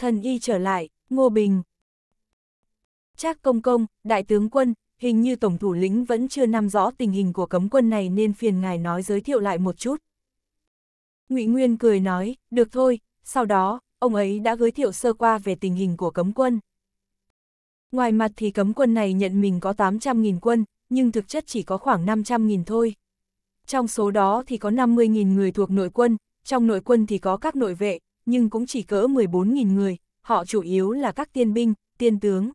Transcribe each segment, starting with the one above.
thần y trở lại, Ngô Bình. Trác công công, đại tướng quân, hình như tổng thủ lĩnh vẫn chưa nắm rõ tình hình của cấm quân này nên phiền ngài nói giới thiệu lại một chút. Ngụy Nguyên cười nói, được thôi, sau đó, ông ấy đã giới thiệu sơ qua về tình hình của cấm quân. Ngoài mặt thì cấm quân này nhận mình có 800.000 quân, nhưng thực chất chỉ có khoảng 500.000 thôi. Trong số đó thì có 50.000 người thuộc nội quân, trong nội quân thì có các nội vệ, nhưng cũng chỉ cỡ 14.000 người, họ chủ yếu là các tiên binh, tiên tướng.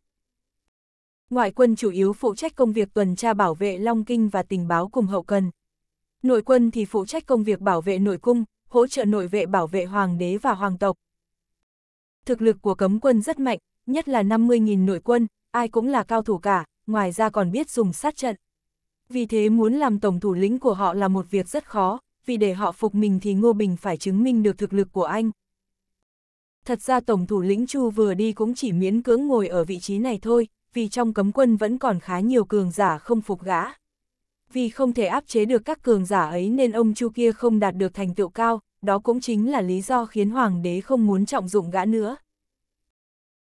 Ngoại quân chủ yếu phụ trách công việc tuần tra bảo vệ Long Kinh và tình báo cùng hậu cần. Nội quân thì phụ trách công việc bảo vệ nội cung, hỗ trợ nội vệ bảo vệ hoàng đế và hoàng tộc. Thực lực của cấm quân rất mạnh, nhất là 50.000 nội quân, ai cũng là cao thủ cả, ngoài ra còn biết dùng sát trận. Vì thế muốn làm tổng thủ lĩnh của họ là một việc rất khó, vì để họ phục mình thì Ngô Bình phải chứng minh được thực lực của anh, Thật ra Tổng thủ lĩnh Chu vừa đi cũng chỉ miễn cưỡng ngồi ở vị trí này thôi, vì trong cấm quân vẫn còn khá nhiều cường giả không phục gã. Vì không thể áp chế được các cường giả ấy nên ông Chu kia không đạt được thành tựu cao, đó cũng chính là lý do khiến Hoàng đế không muốn trọng dụng gã nữa.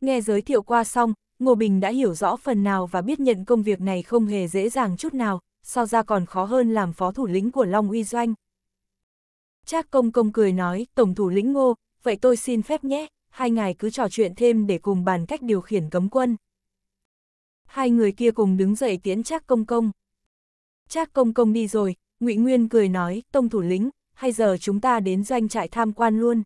Nghe giới thiệu qua xong, Ngô Bình đã hiểu rõ phần nào và biết nhận công việc này không hề dễ dàng chút nào, so ra còn khó hơn làm phó thủ lĩnh của Long Uy Doanh. Trác công công cười nói, tổng thủ lĩnh Ngô, vậy tôi xin phép nhé, hai ngài cứ trò chuyện thêm để cùng bàn cách điều khiển cấm quân. Hai người kia cùng đứng dậy tiến Trác Công Công. Trác Công Công đi rồi, Ngụy Nguyên cười nói, Tông thủ lĩnh, hay giờ chúng ta đến doanh trại tham quan luôn.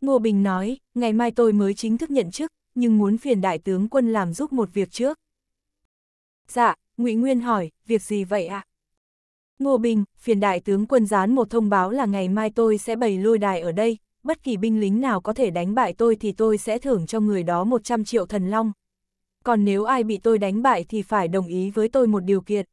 Ngô Bình nói, ngày mai tôi mới chính thức nhận chức, nhưng muốn phiền đại tướng quân làm giúp một việc trước. Dạ, Ngụy Nguyên hỏi, việc gì vậy ạ? À? Ngô Bình, phiền đại tướng quân dán một thông báo là ngày mai tôi sẽ bày lôi đài ở đây, bất kỳ binh lính nào có thể đánh bại tôi thì tôi sẽ thưởng cho người đó 100 triệu thần long. Còn nếu ai bị tôi đánh bại thì phải đồng ý với tôi một điều kiện.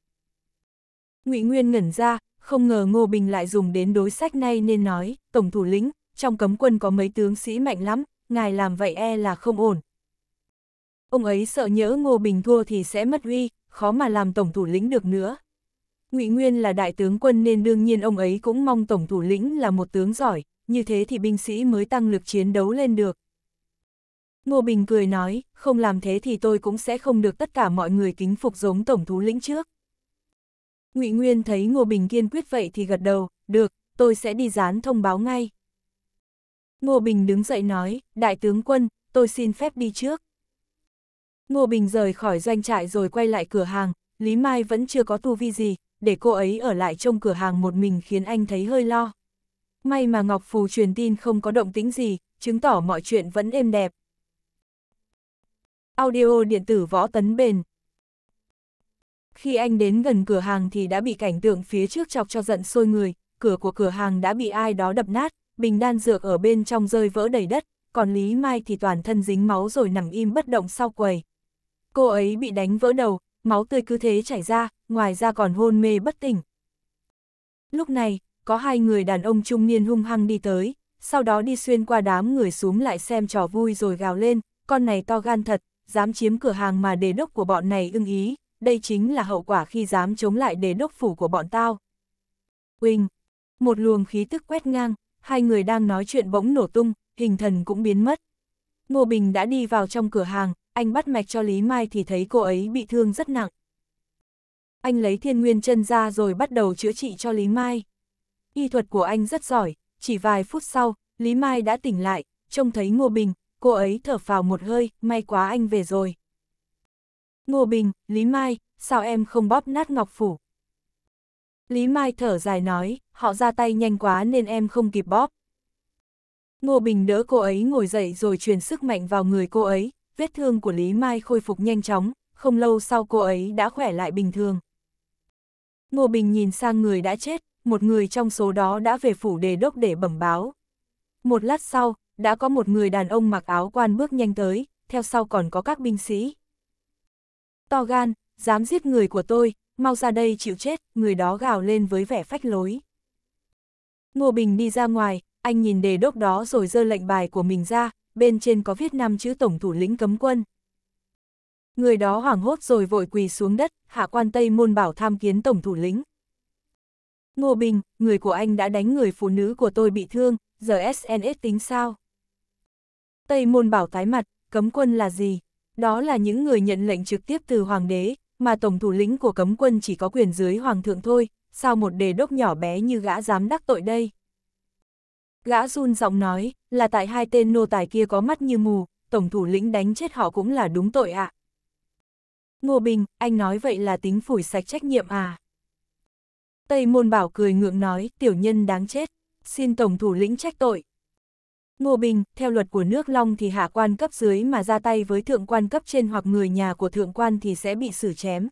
Ngụy Nguyên ngẩn ra, không ngờ Ngô Bình lại dùng đến đối sách này nên nói, Tổng thủ lĩnh, trong cấm quân có mấy tướng sĩ mạnh lắm, ngài làm vậy e là không ổn. Ông ấy sợ nhớ Ngô Bình thua thì sẽ mất uy, khó mà làm Tổng thủ lĩnh được nữa. Ngụy Nguyên là đại tướng quân nên đương nhiên ông ấy cũng mong Tổng thủ lĩnh là một tướng giỏi, như thế thì binh sĩ mới tăng lực chiến đấu lên được. Ngô Bình cười nói, không làm thế thì tôi cũng sẽ không được tất cả mọi người kính phục giống tổng thú lĩnh trước. Ngụy Nguyên thấy Ngô Bình kiên quyết vậy thì gật đầu, được, tôi sẽ đi dán thông báo ngay. Ngô Bình đứng dậy nói, đại tướng quân, tôi xin phép đi trước. Ngô Bình rời khỏi doanh trại rồi quay lại cửa hàng, Lý Mai vẫn chưa có tu vi gì, để cô ấy ở lại trong cửa hàng một mình khiến anh thấy hơi lo. May mà Ngọc Phù truyền tin không có động tính gì, chứng tỏ mọi chuyện vẫn êm đẹp. Audio điện tử võ tấn bền Khi anh đến gần cửa hàng thì đã bị cảnh tượng phía trước chọc cho giận sôi người, cửa của cửa hàng đã bị ai đó đập nát, bình đan dược ở bên trong rơi vỡ đầy đất, còn Lý Mai thì toàn thân dính máu rồi nằm im bất động sau quầy. Cô ấy bị đánh vỡ đầu, máu tươi cứ thế chảy ra, ngoài ra còn hôn mê bất tỉnh. Lúc này, có hai người đàn ông trung niên hung hăng đi tới, sau đó đi xuyên qua đám người xuống lại xem trò vui rồi gào lên, con này to gan thật, dám chiếm cửa hàng mà đề đốc của bọn này ưng ý, đây chính là hậu quả khi dám chống lại đề đốc phủ của bọn tao. Quỳnh, một luồng khí tức quét ngang, hai người đang nói chuyện bỗng nổ tung, hình thần cũng biến mất. Ngô Bình đã đi vào trong cửa hàng, anh bắt mạch cho Lý Mai thì thấy cô ấy bị thương rất nặng. Anh lấy thiên nguyên chân ra rồi bắt đầu chữa trị cho Lý Mai y thuật của anh rất giỏi, chỉ vài phút sau, Lý Mai đã tỉnh lại, trông thấy Ngô Bình, cô ấy thở phào một hơi, may quá anh về rồi. Ngô Bình, Lý Mai, sao em không bóp nát Ngọc Phủ? Lý Mai thở dài nói, họ ra tay nhanh quá nên em không kịp bóp. Ngô Bình đỡ cô ấy ngồi dậy rồi truyền sức mạnh vào người cô ấy, vết thương của Lý Mai khôi phục nhanh chóng, không lâu sau cô ấy đã khỏe lại bình thường. Ngô Bình nhìn sang người đã chết, một người trong số đó đã về phủ đề đốc để bẩm báo. Một lát sau, đã có một người đàn ông mặc áo quan bước nhanh tới, theo sau còn có các binh sĩ. To gan, dám giết người của tôi, mau ra đây chịu chết, người đó gào lên với vẻ phách lối. Ngô Bình đi ra ngoài, anh nhìn đề đốc đó rồi giơ lệnh bài của mình ra, bên trên có viết năm chữ tổng thủ lĩnh cấm quân. Người đó hoảng hốt rồi vội quỳ xuống đất, hạ quan Tây môn bảo tham kiến tổng thủ lĩnh, Ngô Bình, người của anh đã đánh người phụ nữ của tôi bị thương, giờ SNS tính sao? Tây môn bảo tái mặt, cấm quân là gì? Đó là những người nhận lệnh trực tiếp từ hoàng đế, mà tổng thủ lĩnh của cấm quân chỉ có quyền dưới hoàng thượng thôi, sao một đề đốc nhỏ bé như gã dám đắc tội đây? Gã run giọng nói, là tại hai tên nô tài kia có mắt như mù, tổng thủ lĩnh đánh chết họ cũng là đúng tội ạ. À. Ngô Bình, anh nói vậy là tính phủi sạch trách nhiệm à? Tây môn bảo cười ngượng nói, tiểu nhân đáng chết, xin tổng thủ lĩnh trách tội. Ngô Bình, theo luật của nước Long thì hạ quan cấp dưới mà ra tay với thượng quan cấp trên hoặc người nhà của thượng quan thì sẽ bị xử chém.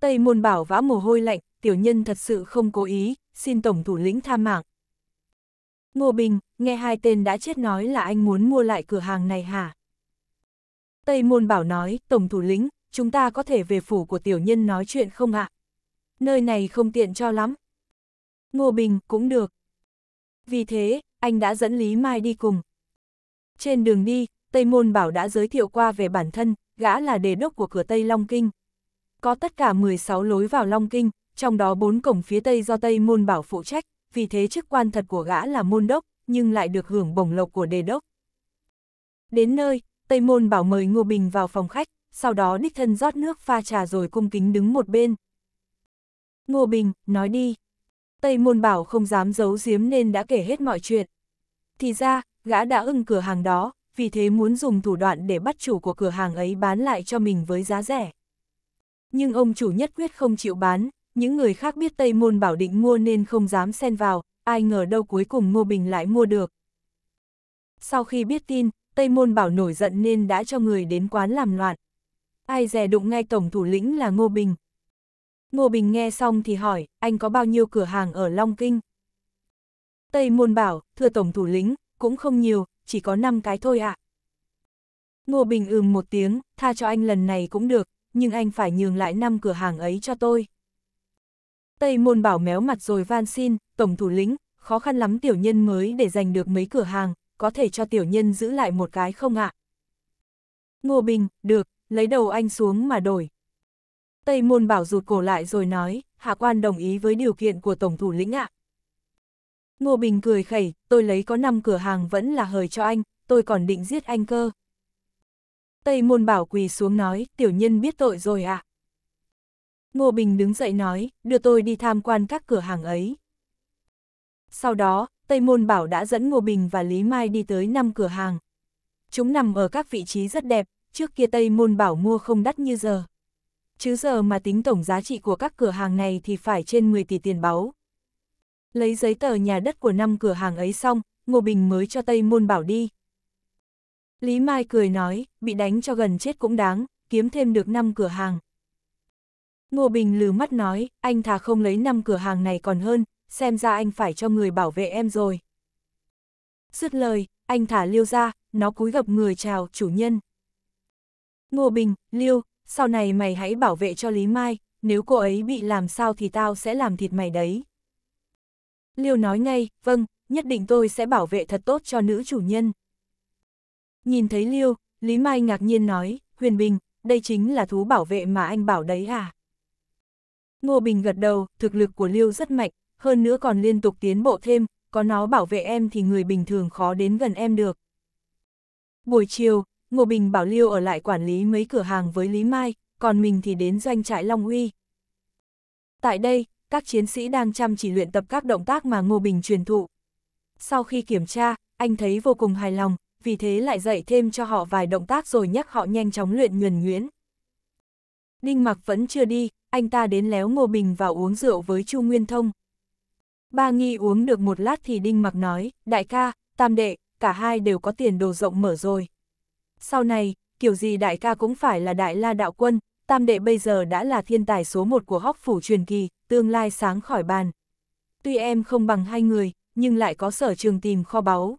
Tây môn bảo vã mồ hôi lạnh, tiểu nhân thật sự không cố ý, xin tổng thủ lĩnh tha mạng. Ngô Bình, nghe hai tên đã chết nói là anh muốn mua lại cửa hàng này hả? Tây môn bảo nói, tổng thủ lĩnh, chúng ta có thể về phủ của tiểu nhân nói chuyện không ạ? À? nơi này không tiện cho lắm. Ngô Bình, cũng được. Vì thế, anh đã dẫn Lý Mai đi cùng. Trên đường đi, Tây Môn Bảo đã giới thiệu qua về bản thân, gã là đề đốc của cửa Tây Long Kinh. Có tất cả 16 lối vào Long Kinh, trong đó 4 cổng phía Tây do Tây Môn Bảo phụ trách, vì thế chức quan thật của gã là môn đốc, nhưng lại được hưởng bổng lộc của đề đốc. Đến nơi, Tây Môn Bảo mời Ngô Bình vào phòng khách, sau đó đích thân rót nước pha trà rồi cung kính đứng một bên. Ngô Bình, nói đi. Tây Môn Bảo không dám giấu giếm nên đã kể hết mọi chuyện. Thì ra, gã đã ưng cửa hàng đó, vì thế muốn dùng thủ đoạn để bắt chủ của cửa hàng ấy bán lại cho mình với giá rẻ. Nhưng ông chủ nhất quyết không chịu bán, những người khác biết Tây Môn Bảo định mua nên không dám xen vào, ai ngờ đâu cuối cùng Ngô Bình lại mua được. Sau khi biết tin, Tây Môn Bảo nổi giận nên đã cho người đến quán làm loạn. Ai dè đụng ngay tổng thủ lĩnh là Ngô Bình, Ngô Bình nghe xong thì hỏi, anh có bao nhiêu cửa hàng ở Long Kinh? Tây Môn bảo, thưa Tổng Thủ lĩnh, cũng không nhiều, chỉ có 5 cái thôi ạ. À. Ngô Bình ừm một tiếng, tha cho anh lần này cũng được, nhưng anh phải nhường lại 5 cửa hàng ấy cho tôi. Tây Môn bảo méo mặt rồi van xin, Tổng Thủ lĩnh, khó khăn lắm tiểu nhân mới để giành được mấy cửa hàng, có thể cho tiểu nhân giữ lại một cái không ạ? À? Ngô Bình, được, lấy đầu anh xuống mà đổi. Tây môn bảo rụt cổ lại rồi nói, hạ quan đồng ý với điều kiện của tổng thủ lĩnh ạ. Ngô Bình cười khẩy, tôi lấy có 5 cửa hàng vẫn là hời cho anh, tôi còn định giết anh cơ. Tây môn bảo quỳ xuống nói, tiểu nhân biết tội rồi ạ. À. Ngô Bình đứng dậy nói, đưa tôi đi tham quan các cửa hàng ấy. Sau đó, Tây môn bảo đã dẫn Ngô Bình và Lý Mai đi tới 5 cửa hàng. Chúng nằm ở các vị trí rất đẹp, trước kia Tây môn bảo mua không đắt như giờ chứ giờ mà tính tổng giá trị của các cửa hàng này thì phải trên 10 tỷ tiền báu. Lấy giấy tờ nhà đất của năm cửa hàng ấy xong, Ngô Bình mới cho Tây Môn Bảo đi. Lý Mai cười nói, bị đánh cho gần chết cũng đáng, kiếm thêm được 5 cửa hàng. Ngô Bình lừ mắt nói, anh thà không lấy 5 cửa hàng này còn hơn, xem ra anh phải cho người bảo vệ em rồi. Dứt lời, anh thả Liêu ra, nó cúi gập người chào chủ nhân. Ngô Bình, Liêu, sau này mày hãy bảo vệ cho Lý Mai, nếu cô ấy bị làm sao thì tao sẽ làm thịt mày đấy. Liêu nói ngay, vâng, nhất định tôi sẽ bảo vệ thật tốt cho nữ chủ nhân. Nhìn thấy Liêu, Lý Mai ngạc nhiên nói, Huyền Bình, đây chính là thú bảo vệ mà anh bảo đấy à? Ngô Bình gật đầu, thực lực của Liêu rất mạnh, hơn nữa còn liên tục tiến bộ thêm, có nó bảo vệ em thì người bình thường khó đến gần em được. Buổi chiều, Ngô Bình bảo Liêu ở lại quản lý mấy cửa hàng với Lý Mai, còn mình thì đến doanh trại Long Uy. Tại đây, các chiến sĩ đang chăm chỉ luyện tập các động tác mà Ngô Bình truyền thụ. Sau khi kiểm tra, anh thấy vô cùng hài lòng, vì thế lại dạy thêm cho họ vài động tác rồi nhắc họ nhanh chóng luyện nhuần nhuyễn. Đinh Mặc vẫn chưa đi, anh ta đến léo Ngô Bình vào uống rượu với Chu Nguyên Thông. Ba nghi uống được một lát thì Đinh Mặc nói, đại ca, tam đệ, cả hai đều có tiền đồ rộng mở rồi. Sau này, kiểu gì đại ca cũng phải là đại la đạo quân, tam đệ bây giờ đã là thiên tài số một của hóc phủ truyền kỳ, tương lai sáng khỏi bàn. Tuy em không bằng hai người, nhưng lại có sở trường tìm kho báu.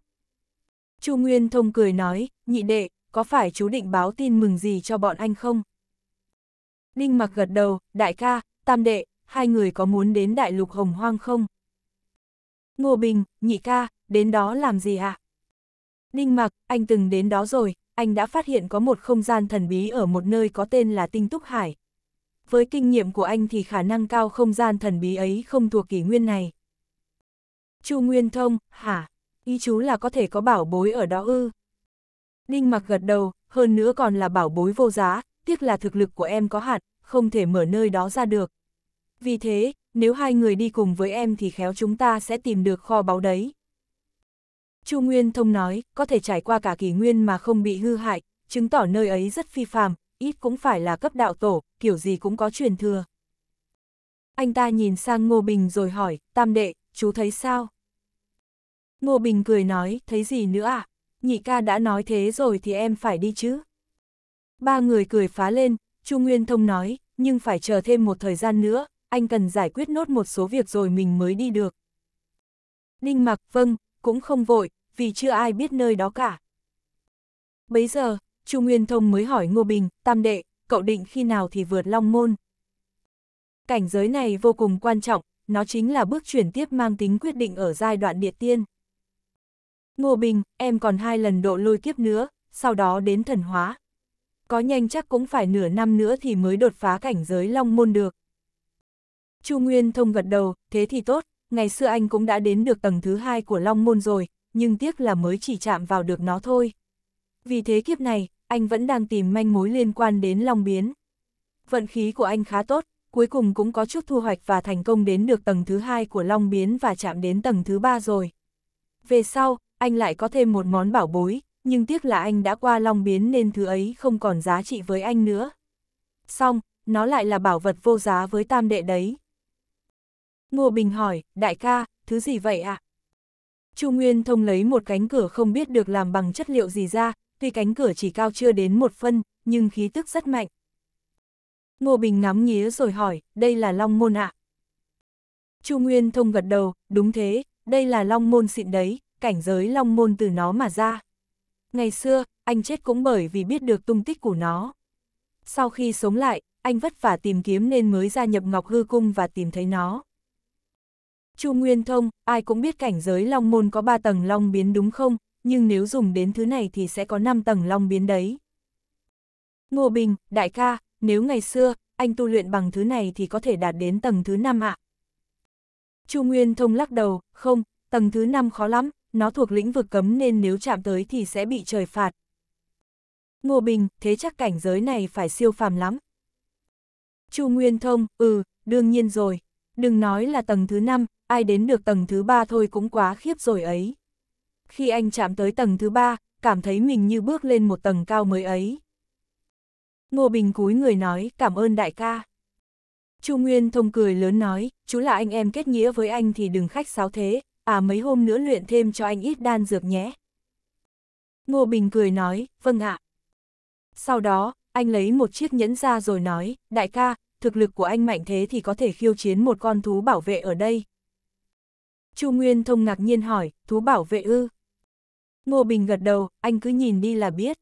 Chu Nguyên thông cười nói, nhị đệ, có phải chú định báo tin mừng gì cho bọn anh không? Đinh mặc gật đầu, đại ca, tam đệ, hai người có muốn đến đại lục hồng hoang không? Ngô Bình, nhị ca, đến đó làm gì ạ? À? Đinh mặc, anh từng đến đó rồi, anh đã phát hiện có một không gian thần bí ở một nơi có tên là Tinh Túc Hải. Với kinh nghiệm của anh thì khả năng cao không gian thần bí ấy không thuộc kỷ nguyên này. Chu Nguyên Thông, hả? Ý chú là có thể có bảo bối ở đó ư? Đinh mặc gật đầu, hơn nữa còn là bảo bối vô giá, tiếc là thực lực của em có hạn, không thể mở nơi đó ra được. Vì thế, nếu hai người đi cùng với em thì khéo chúng ta sẽ tìm được kho báu đấy. Chu Nguyên Thông nói, có thể trải qua cả kỳ nguyên mà không bị hư hại, chứng tỏ nơi ấy rất phi phàm, ít cũng phải là cấp đạo tổ, kiểu gì cũng có truyền thừa. Anh ta nhìn sang Ngô Bình rồi hỏi, tam đệ, chú thấy sao? Ngô Bình cười nói, thấy gì nữa à? Nhị ca đã nói thế rồi thì em phải đi chứ. Ba người cười phá lên, Chu Nguyên Thông nói, nhưng phải chờ thêm một thời gian nữa, anh cần giải quyết nốt một số việc rồi mình mới đi được. Đinh mặc, vâng, cũng không vội, vì chưa ai biết nơi đó cả. Bấy giờ, Chu Nguyên Thông mới hỏi Ngô Bình, Tam Đệ, cậu định khi nào thì vượt Long Môn? Cảnh giới này vô cùng quan trọng, nó chính là bước chuyển tiếp mang tính quyết định ở giai đoạn địa tiên. Ngô Bình, em còn hai lần độ lôi kiếp nữa, sau đó đến thần hóa. Có nhanh chắc cũng phải nửa năm nữa thì mới đột phá cảnh giới Long Môn được. Chu Nguyên Thông gật đầu, thế thì tốt, ngày xưa anh cũng đã đến được tầng thứ hai của Long Môn rồi, nhưng tiếc là mới chỉ chạm vào được nó thôi. Vì thế kiếp này, anh vẫn đang tìm manh mối liên quan đến Long Biến. Vận khí của anh khá tốt, cuối cùng cũng có chút thu hoạch và thành công đến được tầng thứ hai của Long Biến và chạm đến tầng thứ ba rồi. Về sau, anh lại có thêm một món bảo bối, nhưng tiếc là anh đã qua Long Biến nên thứ ấy không còn giá trị với anh nữa. Xong, nó lại là bảo vật vô giá với tam đệ đấy. Ngô Bình hỏi, đại ca, thứ gì vậy ạ? À? Chu Nguyên Thông lấy một cánh cửa không biết được làm bằng chất liệu gì ra, tuy cánh cửa chỉ cao chưa đến một phân, nhưng khí tức rất mạnh. Ngô Bình ngắm nghía rồi hỏi, đây là Long Môn ạ. À? Chu Nguyên Thông gật đầu, đúng thế, đây là Long Môn xịn đấy, cảnh giới Long Môn từ nó mà ra. Ngày xưa, anh chết cũng bởi vì biết được tung tích của nó. Sau khi sống lại, anh vất vả tìm kiếm nên mới gia nhập Ngọc Hư Cung và tìm thấy nó. Chu Nguyên Thông, ai cũng biết cảnh giới long môn có 3 tầng long biến đúng không, nhưng nếu dùng đến thứ này thì sẽ có 5 tầng long biến đấy. Ngô Bình, đại ca, nếu ngày xưa, anh tu luyện bằng thứ này thì có thể đạt đến tầng thứ 5 ạ. À? Chu Nguyên Thông lắc đầu, không, tầng thứ 5 khó lắm, nó thuộc lĩnh vực cấm nên nếu chạm tới thì sẽ bị trời phạt. Ngô Bình, thế chắc cảnh giới này phải siêu phàm lắm. Chu Nguyên Thông, ừ, đương nhiên rồi. Đừng nói là tầng thứ 5, ai đến được tầng thứ ba thôi cũng quá khiếp rồi ấy. Khi anh chạm tới tầng thứ ba, cảm thấy mình như bước lên một tầng cao mới ấy. Ngô Bình cúi người nói cảm ơn đại ca. Chu Nguyên thông cười lớn nói, chú là anh em kết nghĩa với anh thì đừng khách sáo thế, à mấy hôm nữa luyện thêm cho anh ít đan dược nhé. Ngô Bình cười nói, vâng ạ. Sau đó, anh lấy một chiếc nhẫn ra rồi nói, đại ca, thực lực của anh mạnh thế thì có thể khiêu chiến một con thú bảo vệ ở đây, Chu Nguyên Thông ngạc nhiên hỏi, thú bảo vệ ư? Ngô Bình gật đầu, anh cứ nhìn đi là biết.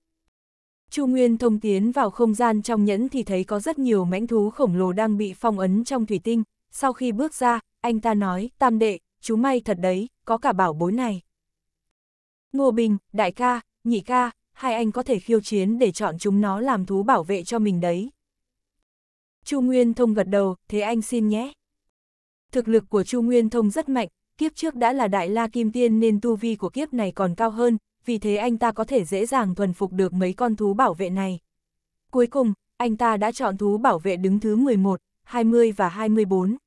Chu Nguyên Thông tiến vào không gian trong nhẫn thì thấy có rất nhiều mãnh thú khổng lồ đang bị phong ấn trong thủy tinh. Sau khi bước ra, anh ta nói, tam đệ, chú may thật đấy, có cả bảo bối này. Ngô Bình, đại ca, nhị ca, hai anh có thể khiêu chiến để chọn chúng nó làm thú bảo vệ cho mình đấy. Chu Nguyên Thông gật đầu, thế anh xin nhé. Thực lực của Chu Nguyên Thông rất mạnh, kiếp trước đã là đại la kim tiên nên tu vi của kiếp này còn cao hơn, vì thế anh ta có thể dễ dàng thuần phục được mấy con thú bảo vệ này. Cuối cùng, anh ta đã chọn thú bảo vệ đứng thứ 11, 20 và 24.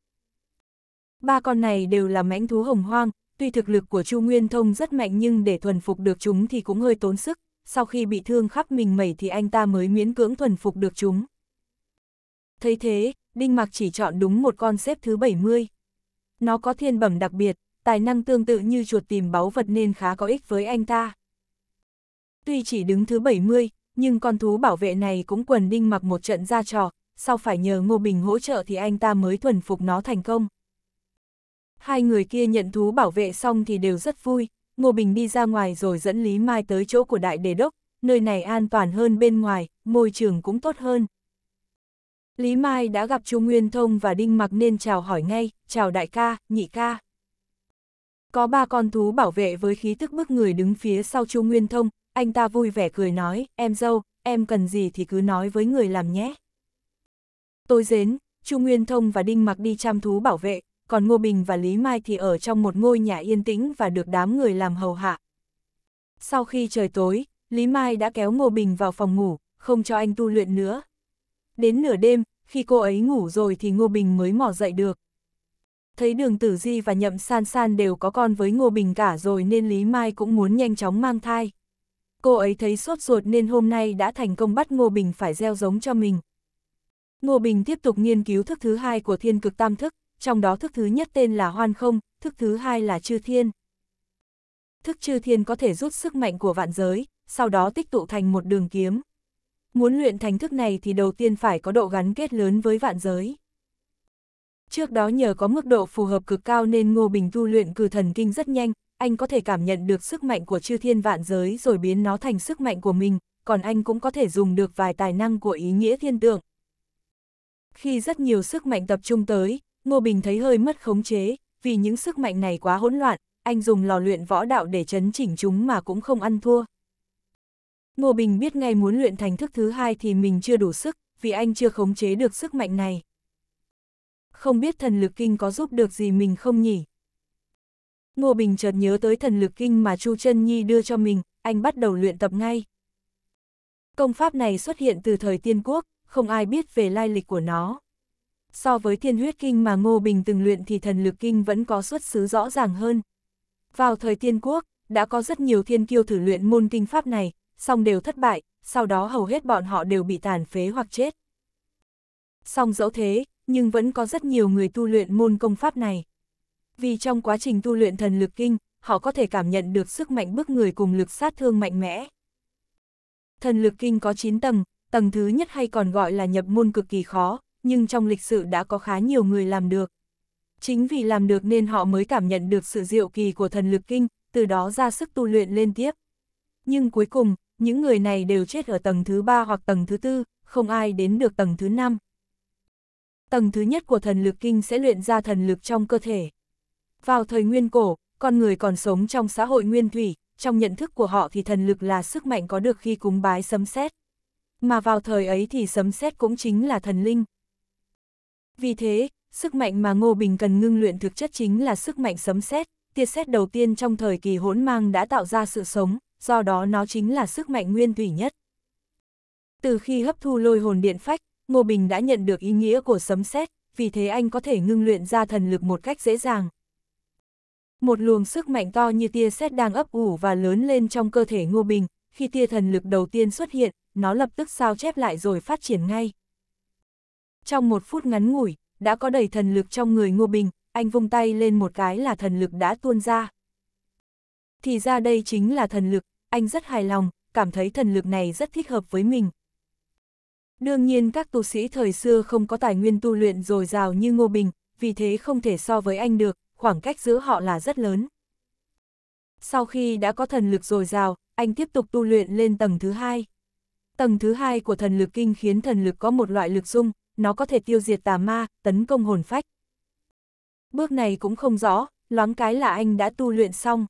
Ba con này đều là mãnh thú hồng hoang, tuy thực lực của Chu Nguyên Thông rất mạnh nhưng để thuần phục được chúng thì cũng hơi tốn sức, sau khi bị thương khắp mình mẩy thì anh ta mới miễn cưỡng thuần phục được chúng. Thấy thế, Đinh mạc chỉ chọn đúng một con xếp thứ 70. Nó có thiên bẩm đặc biệt, tài năng tương tự như chuột tìm báu vật nên khá có ích với anh ta. Tuy chỉ đứng thứ 70, nhưng con thú bảo vệ này cũng quần đinh mặc một trận ra trò, sau phải nhờ Ngô Bình hỗ trợ thì anh ta mới thuần phục nó thành công. Hai người kia nhận thú bảo vệ xong thì đều rất vui, Ngô Bình đi ra ngoài rồi dẫn Lý Mai tới chỗ của đại đề đốc, nơi này an toàn hơn bên ngoài, môi trường cũng tốt hơn. Lý Mai đã gặp Chu Nguyên Thông và Đinh Mặc nên chào hỏi ngay, chào đại ca, nhị ca. Có ba con thú bảo vệ với khí thức bức người đứng phía sau Chu Nguyên Thông, anh ta vui vẻ cười nói, em dâu, em cần gì thì cứ nói với người làm nhé. Tôi dến, Chu Nguyên Thông và Đinh Mặc đi chăm thú bảo vệ, còn Ngô Bình và Lý Mai thì ở trong một ngôi nhà yên tĩnh và được đám người làm hầu hạ. Sau khi trời tối, Lý Mai đã kéo Ngô Bình vào phòng ngủ, không cho anh tu luyện nữa, đến nửa đêm, khi cô ấy ngủ rồi thì Ngô Bình mới mò dậy được. Thấy đường tử di và nhậm san san đều có con với Ngô Bình cả rồi nên Lý Mai cũng muốn nhanh chóng mang thai. Cô ấy thấy sốt ruột nên hôm nay đã thành công bắt Ngô Bình phải gieo giống cho mình. Ngô Bình tiếp tục nghiên cứu thức thứ hai của thiên cực tam thức, trong đó thức thứ nhất tên là hoan không, thức thứ hai là chư thiên. Thức chư thiên có thể rút sức mạnh của vạn giới, sau đó tích tụ thành một đường kiếm. Muốn luyện thành thức này thì đầu tiên phải có độ gắn kết lớn với vạn giới. Trước đó nhờ có mức độ phù hợp cực cao nên Ngô Bình tu luyện cử thần kinh rất nhanh, anh có thể cảm nhận được sức mạnh của chư thiên vạn giới rồi biến nó thành sức mạnh của mình, còn anh cũng có thể dùng được vài tài năng của ý nghĩa thiên tượng. Khi rất nhiều sức mạnh tập trung tới, Ngô Bình thấy hơi mất khống chế, vì những sức mạnh này quá hỗn loạn, anh dùng lò luyện võ đạo để chấn chỉnh chúng mà cũng không ăn thua. Ngô Bình biết ngay muốn luyện thành thức thứ hai thì mình chưa đủ sức, vì anh chưa khống chế được sức mạnh này. Không biết thần lực kinh có giúp được gì mình không nhỉ? Ngô Bình chợt nhớ tới thần lực kinh mà Chu Trân Nhi đưa cho mình, anh bắt đầu luyện tập ngay. Công pháp này xuất hiện từ thời tiên quốc, không ai biết về lai lịch của nó. So với thiên huyết kinh mà Ngô Bình từng luyện thì thần lực kinh vẫn có xuất xứ rõ ràng hơn. Vào thời tiên quốc, đã có rất nhiều thiên kiêu thử luyện môn kinh pháp này, song đều thất bại, sau đó hầu hết bọn họ đều bị tàn phế hoặc chết. Song dẫu thế, nhưng vẫn có rất nhiều người tu luyện môn công pháp này. Vì trong quá trình tu luyện thần lực kinh, họ có thể cảm nhận được sức mạnh bức người cùng lực sát thương mạnh mẽ. Thần lực kinh có 9 tầng, tầng thứ nhất hay còn gọi là nhập môn cực kỳ khó, nhưng trong lịch sử đã có khá nhiều người làm được. Chính vì làm được nên họ mới cảm nhận được sự diệu kỳ của thần lực kinh, từ đó ra sức tu luyện lên tiếp. Nhưng cuối cùng, những người này đều chết ở tầng thứ ba hoặc tầng thứ tư, không ai đến được tầng thứ năm. Tầng thứ nhất của thần lực kinh sẽ luyện ra thần lực trong cơ thể. Vào thời nguyên cổ, con người còn sống trong xã hội nguyên thủy, trong nhận thức của họ thì thần lực là sức mạnh có được khi cúng bái sấm sét. Mà vào thời ấy thì sấm sét cũng chính là thần linh. Vì thế, sức mạnh mà Ngô Bình cần ngưng luyện thực chất chính là sức mạnh sấm sét, tia sét đầu tiên trong thời kỳ hỗn mang đã tạo ra sự sống, do đó nó chính là sức mạnh nguyên thủy nhất. Từ khi hấp thu lôi hồn điện phách, Ngô Bình đã nhận được ý nghĩa của sấm sét, vì thế anh có thể ngưng luyện ra thần lực một cách dễ dàng. Một luồng sức mạnh to như tia sét đang ấp ủ và lớn lên trong cơ thể Ngô Bình, khi tia thần lực đầu tiên xuất hiện, nó lập tức sao chép lại rồi phát triển ngay. Trong một phút ngắn ngủi, đã có đầy thần lực trong người Ngô Bình, anh vung tay lên một cái là thần lực đã tuôn ra. Thì ra đây chính là thần lực, anh rất hài lòng, cảm thấy thần lực này rất thích hợp với mình. Đương nhiên các tu sĩ thời xưa không có tài nguyên tu luyện dồi dào như Ngô Bình, vì thế không thể so với anh được, khoảng cách giữa họ là rất lớn. Sau khi đã có thần lực dồi dào, anh tiếp tục tu luyện lên tầng thứ hai. Tầng thứ hai của thần lực kinh khiến thần lực có một loại lực dung, nó có thể tiêu diệt tà ma, tấn công hồn phách. Bước này cũng không rõ, loáng cái là anh đã tu luyện xong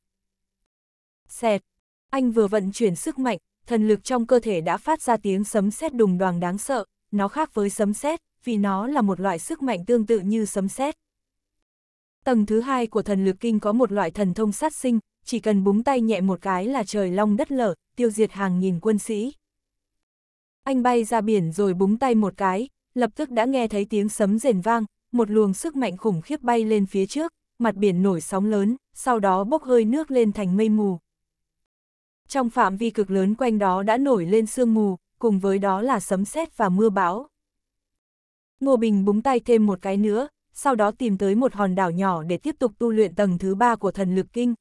xẹt. Anh vừa vận chuyển sức mạnh, thần lực trong cơ thể đã phát ra tiếng sấm sét đùng đoàng đáng sợ, nó khác với sấm sét, vì nó là một loại sức mạnh tương tự như sấm sét. Tầng thứ hai của thần lực kinh có một loại thần thông sát sinh, chỉ cần búng tay nhẹ một cái là trời long đất lở, tiêu diệt hàng nghìn quân sĩ. Anh bay ra biển rồi búng tay một cái, lập tức đã nghe thấy tiếng sấm rền vang, một luồng sức mạnh khủng khiếp bay lên phía trước, mặt biển nổi sóng lớn, sau đó bốc hơi nước lên thành mây mù trong phạm vi cực lớn quanh đó đã nổi lên sương mù, cùng với đó là sấm sét và mưa bão. Ngô Bình búng tay thêm một cái nữa, sau đó tìm tới một hòn đảo nhỏ để tiếp tục tu luyện tầng thứ ba của thần lực kinh.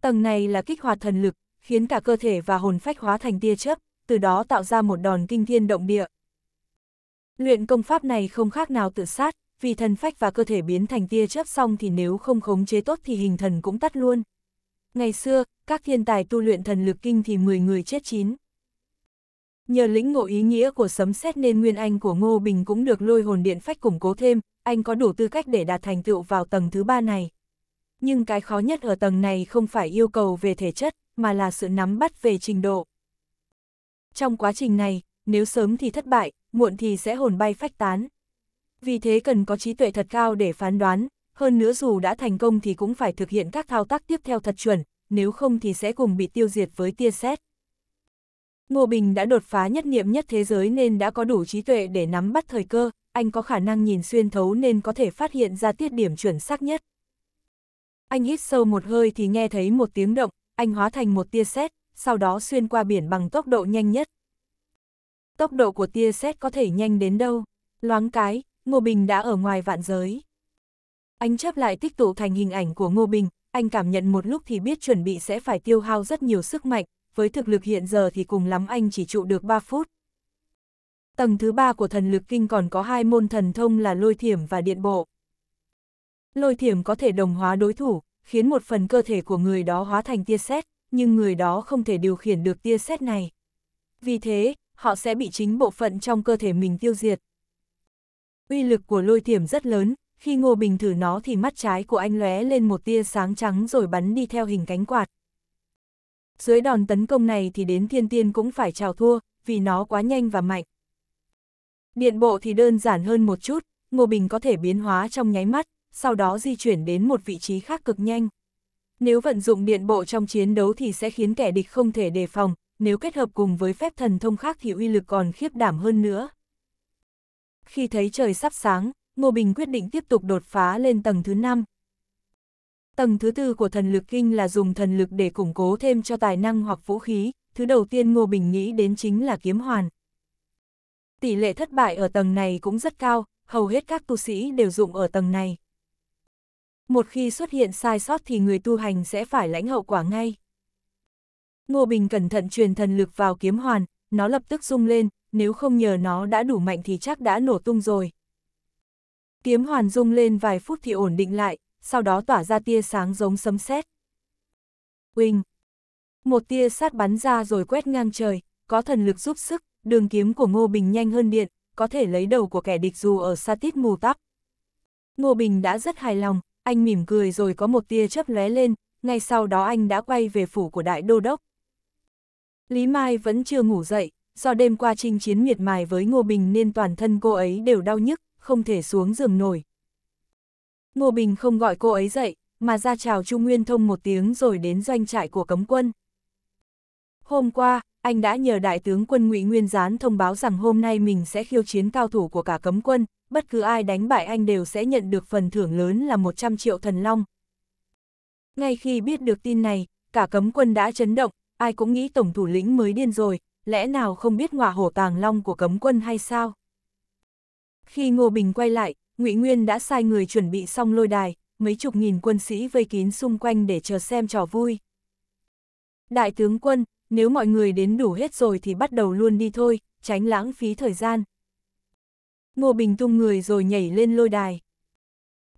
Tầng này là kích hoạt thần lực, khiến cả cơ thể và hồn phách hóa thành tia chớp, từ đó tạo ra một đòn kinh thiên động địa. Luyện công pháp này không khác nào tự sát, vì thần phách và cơ thể biến thành tia chớp xong thì nếu không khống chế tốt thì hình thần cũng tắt luôn. Ngày xưa, các thiên tài tu luyện thần lực kinh thì 10 người chết chín. Nhờ lĩnh ngộ ý nghĩa của sấm xét nên nguyên anh của Ngô Bình cũng được lôi hồn điện phách củng cố thêm, anh có đủ tư cách để đạt thành tựu vào tầng thứ ba này. Nhưng cái khó nhất ở tầng này không phải yêu cầu về thể chất, mà là sự nắm bắt về trình độ. Trong quá trình này, nếu sớm thì thất bại, muộn thì sẽ hồn bay phách tán. Vì thế cần có trí tuệ thật cao để phán đoán, hơn nữa dù đã thành công thì cũng phải thực hiện các thao tác tiếp theo thật chuẩn, nếu không thì sẽ cùng bị tiêu diệt với tia sét. Ngô Bình đã đột phá nhất niệm nhất thế giới nên đã có đủ trí tuệ để nắm bắt thời cơ, anh có khả năng nhìn xuyên thấu nên có thể phát hiện ra tiết điểm chuẩn xác nhất. Anh hít sâu một hơi thì nghe thấy một tiếng động, anh hóa thành một tia sét, sau đó xuyên qua biển bằng tốc độ nhanh nhất. Tốc độ của tia sét có thể nhanh đến đâu? Loáng cái, Ngô Bình đã ở ngoài vạn giới. Anh chép lại tích tụ thành hình ảnh của Ngô Bình, anh cảm nhận một lúc thì biết chuẩn bị sẽ phải tiêu hao rất nhiều sức mạnh, với thực lực hiện giờ thì cùng lắm anh chỉ trụ được 3 phút. Tầng thứ 3 của thần lực kinh còn có hai môn thần thông là lôi thiểm và điện bộ. Lôi thiểm có thể đồng hóa đối thủ, khiến một phần cơ thể của người đó hóa thành tia sét, nhưng người đó không thể điều khiển được tia sét này. Vì thế, họ sẽ bị chính bộ phận trong cơ thể mình tiêu diệt. Uy lực của lôi thiểm rất lớn, khi Ngô Bình thử nó thì mắt trái của anh lóe lên một tia sáng trắng rồi bắn đi theo hình cánh quạt. Dưới đòn tấn công này thì đến thiên tiên cũng phải chào thua, vì nó quá nhanh và mạnh. Điện bộ thì đơn giản hơn một chút, Ngô Bình có thể biến hóa trong nháy mắt, sau đó di chuyển đến một vị trí khác cực nhanh. Nếu vận dụng điện bộ trong chiến đấu thì sẽ khiến kẻ địch không thể đề phòng, nếu kết hợp cùng với phép thần thông khác thì uy lực còn khiếp đảm hơn nữa. Khi thấy trời sắp sáng, Ngô Bình quyết định tiếp tục đột phá lên tầng thứ 5. Tầng thứ tư của thần lực kinh là dùng thần lực để củng cố thêm cho tài năng hoặc vũ khí, thứ đầu tiên Ngô Bình nghĩ đến chính là kiếm hoàn. Tỷ lệ thất bại ở tầng này cũng rất cao, hầu hết các tu sĩ đều dụng ở tầng này. Một khi xuất hiện sai sót thì người tu hành sẽ phải lãnh hậu quả ngay. Ngô Bình cẩn thận truyền thần lực vào kiếm hoàn, nó lập tức rung lên, nếu không nhờ nó đã đủ mạnh thì chắc đã nổ tung rồi. Kiếm hoàn rung lên vài phút thì ổn định lại, sau đó tỏa ra tia sáng giống sấm sét. quỳnh Một tia sát bắn ra rồi quét ngang trời, có thần lực giúp sức, đường kiếm của Ngô Bình nhanh hơn điện, có thể lấy đầu của kẻ địch dù ở xa tít mù tắp. Ngô Bình đã rất hài lòng, anh mỉm cười rồi có một tia chớp lóe lên, ngay sau đó anh đã quay về phủ của đại đô đốc. Lý Mai vẫn chưa ngủ dậy, do đêm qua chinh chiến miệt mài với Ngô Bình nên toàn thân cô ấy đều đau nhức, không thể xuống giường nổi. Ngô Bình không gọi cô ấy dậy, mà ra chào Trung Nguyên Thông một tiếng rồi đến doanh trại của cấm quân. Hôm qua, anh đã nhờ đại tướng quân Ngụy Nguyên Gián thông báo rằng hôm nay mình sẽ khiêu chiến cao thủ của cả cấm quân, bất cứ ai đánh bại anh đều sẽ nhận được phần thưởng lớn là 100 triệu thần long. Ngay khi biết được tin này, cả cấm quân đã chấn động, ai cũng nghĩ tổng thủ lĩnh mới điên rồi, lẽ nào không biết ngọa hổ tàng long của cấm quân hay sao? Khi Ngô Bình quay lại, Ngụy Nguyên đã sai người chuẩn bị xong lôi đài, mấy chục nghìn quân sĩ vây kín xung quanh để chờ xem trò vui. Đại tướng quân, nếu mọi người đến đủ hết rồi thì bắt đầu luôn đi thôi, tránh lãng phí thời gian. Ngô Bình tung người rồi nhảy lên lôi đài.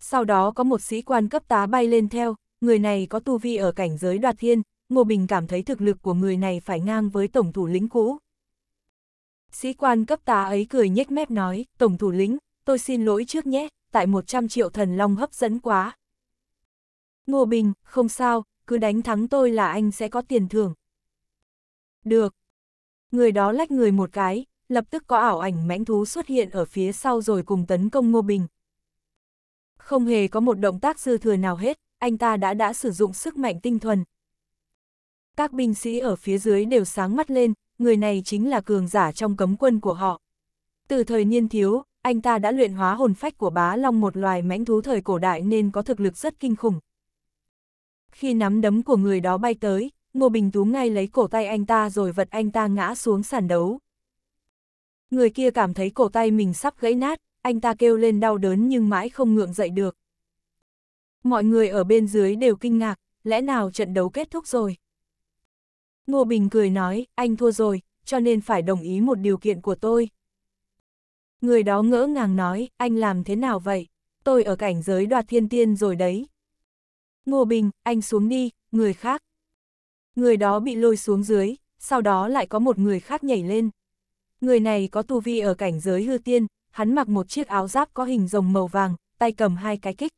Sau đó có một sĩ quan cấp tá bay lên theo, người này có tu vi ở cảnh giới đoạt thiên, Ngô Bình cảm thấy thực lực của người này phải ngang với tổng thủ lĩnh cũ. Sĩ quan cấp tá ấy cười nhếch mép nói, Tổng thủ lĩnh, tôi xin lỗi trước nhé, tại 100 triệu thần long hấp dẫn quá. Ngô Bình, không sao, cứ đánh thắng tôi là anh sẽ có tiền thưởng. Được. Người đó lách người một cái, lập tức có ảo ảnh mãnh thú xuất hiện ở phía sau rồi cùng tấn công Ngô Bình. Không hề có một động tác dư thừa nào hết, anh ta đã đã sử dụng sức mạnh tinh thuần. Các binh sĩ ở phía dưới đều sáng mắt lên, người này chính là cường giả trong cấm quân của họ. Từ thời niên thiếu, anh ta đã luyện hóa hồn phách của bá long một loài mãnh thú thời cổ đại nên có thực lực rất kinh khủng. Khi nắm đấm của người đó bay tới, Ngô Bình Tú ngay lấy cổ tay anh ta rồi vật anh ta ngã xuống sàn đấu. Người kia cảm thấy cổ tay mình sắp gãy nát, anh ta kêu lên đau đớn nhưng mãi không ngượng dậy được. Mọi người ở bên dưới đều kinh ngạc, lẽ nào trận đấu kết thúc rồi? Ngô Bình cười nói, anh thua rồi, cho nên phải đồng ý một điều kiện của tôi. Người đó ngỡ ngàng nói, anh làm thế nào vậy? Tôi ở cảnh giới đoạt thiên tiên rồi đấy. Ngô Bình, anh xuống đi, người khác. Người đó bị lôi xuống dưới, sau đó lại có một người khác nhảy lên. Người này có tu vi ở cảnh giới hư tiên, hắn mặc một chiếc áo giáp có hình rồng màu vàng, tay cầm hai cái kích.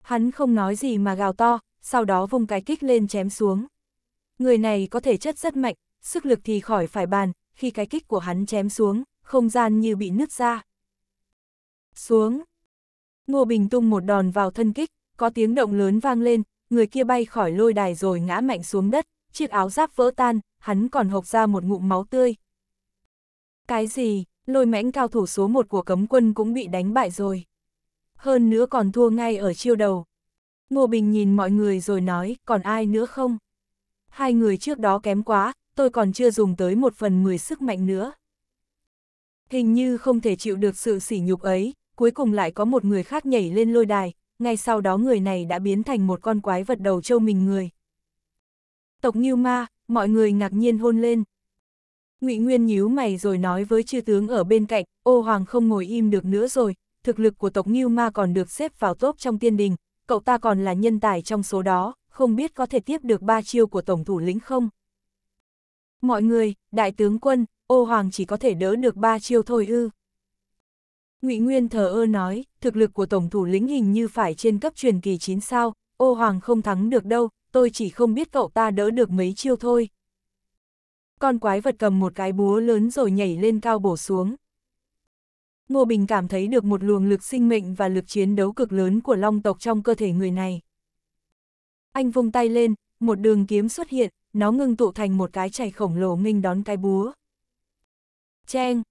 Hắn không nói gì mà gào to, sau đó vung cái kích lên chém xuống. Người này có thể chất rất mạnh, sức lực thì khỏi phải bàn, khi cái kích của hắn chém xuống, không gian như bị nứt ra. Xuống. Ngô Bình tung một đòn vào thân kích, có tiếng động lớn vang lên, người kia bay khỏi lôi đài rồi ngã mạnh xuống đất, chiếc áo giáp vỡ tan, hắn còn hộc ra một ngụm máu tươi. Cái gì, lôi mãnh cao thủ số một của cấm quân cũng bị đánh bại rồi. Hơn nữa còn thua ngay ở chiêu đầu. Ngô Bình nhìn mọi người rồi nói, còn ai nữa không? hai người trước đó kém quá, tôi còn chưa dùng tới một phần mười sức mạnh nữa. Hình như không thể chịu được sự sỉ nhục ấy, cuối cùng lại có một người khác nhảy lên lôi đài, ngay sau đó người này đã biến thành một con quái vật đầu trâu mình người. Tộc Ngưu Ma, mọi người ngạc nhiên hôn lên. Ngụy Nguyên nhíu mày rồi nói với chư tướng ở bên cạnh, ô hoàng không ngồi im được nữa rồi, thực lực của tộc Ngưu Ma còn được xếp vào top trong tiên đình, cậu ta còn là nhân tài trong số đó, không biết có thể tiếp được ba chiêu của tổng thủ lĩnh không? Mọi người, đại tướng quân, ô hoàng chỉ có thể đỡ được ba chiêu thôi ư. Ngụy Nguyên thờ ơ nói, thực lực của tổng thủ lĩnh hình như phải trên cấp truyền kỳ 9 sao, ô hoàng không thắng được đâu, tôi chỉ không biết cậu ta đỡ được mấy chiêu thôi. Con quái vật cầm một cái búa lớn rồi nhảy lên cao bổ xuống. Ngô Bình cảm thấy được một luồng lực sinh mệnh và lực chiến đấu cực lớn của long tộc trong cơ thể người này. Anh vung tay lên, một đường kiếm xuất hiện, nó ngưng tụ thành một cái chảy khổng lồ nghênh đón cái búa. Cheng!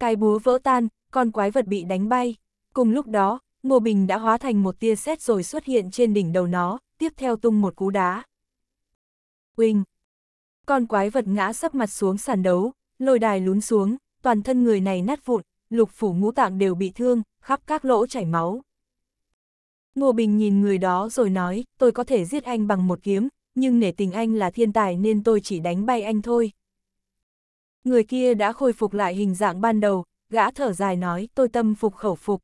Cái búa vỡ tan, con quái vật bị đánh bay. Cùng lúc đó, Ngô Bình đã hóa thành một tia sét rồi xuất hiện trên đỉnh đầu nó, tiếp theo tung một cú đá. quỳnh Con quái vật ngã sấp mặt xuống sàn đấu, lôi đài lún xuống, toàn thân người này nát vụn, lục phủ ngũ tạng đều bị thương, khắp các lỗ chảy máu. Ngô Bình nhìn người đó rồi nói, tôi có thể giết anh bằng một kiếm, nhưng nể tình anh là thiên tài nên tôi chỉ đánh bay anh thôi. Người kia đã khôi phục lại hình dạng ban đầu, gã thở dài nói, tôi tâm phục khẩu phục.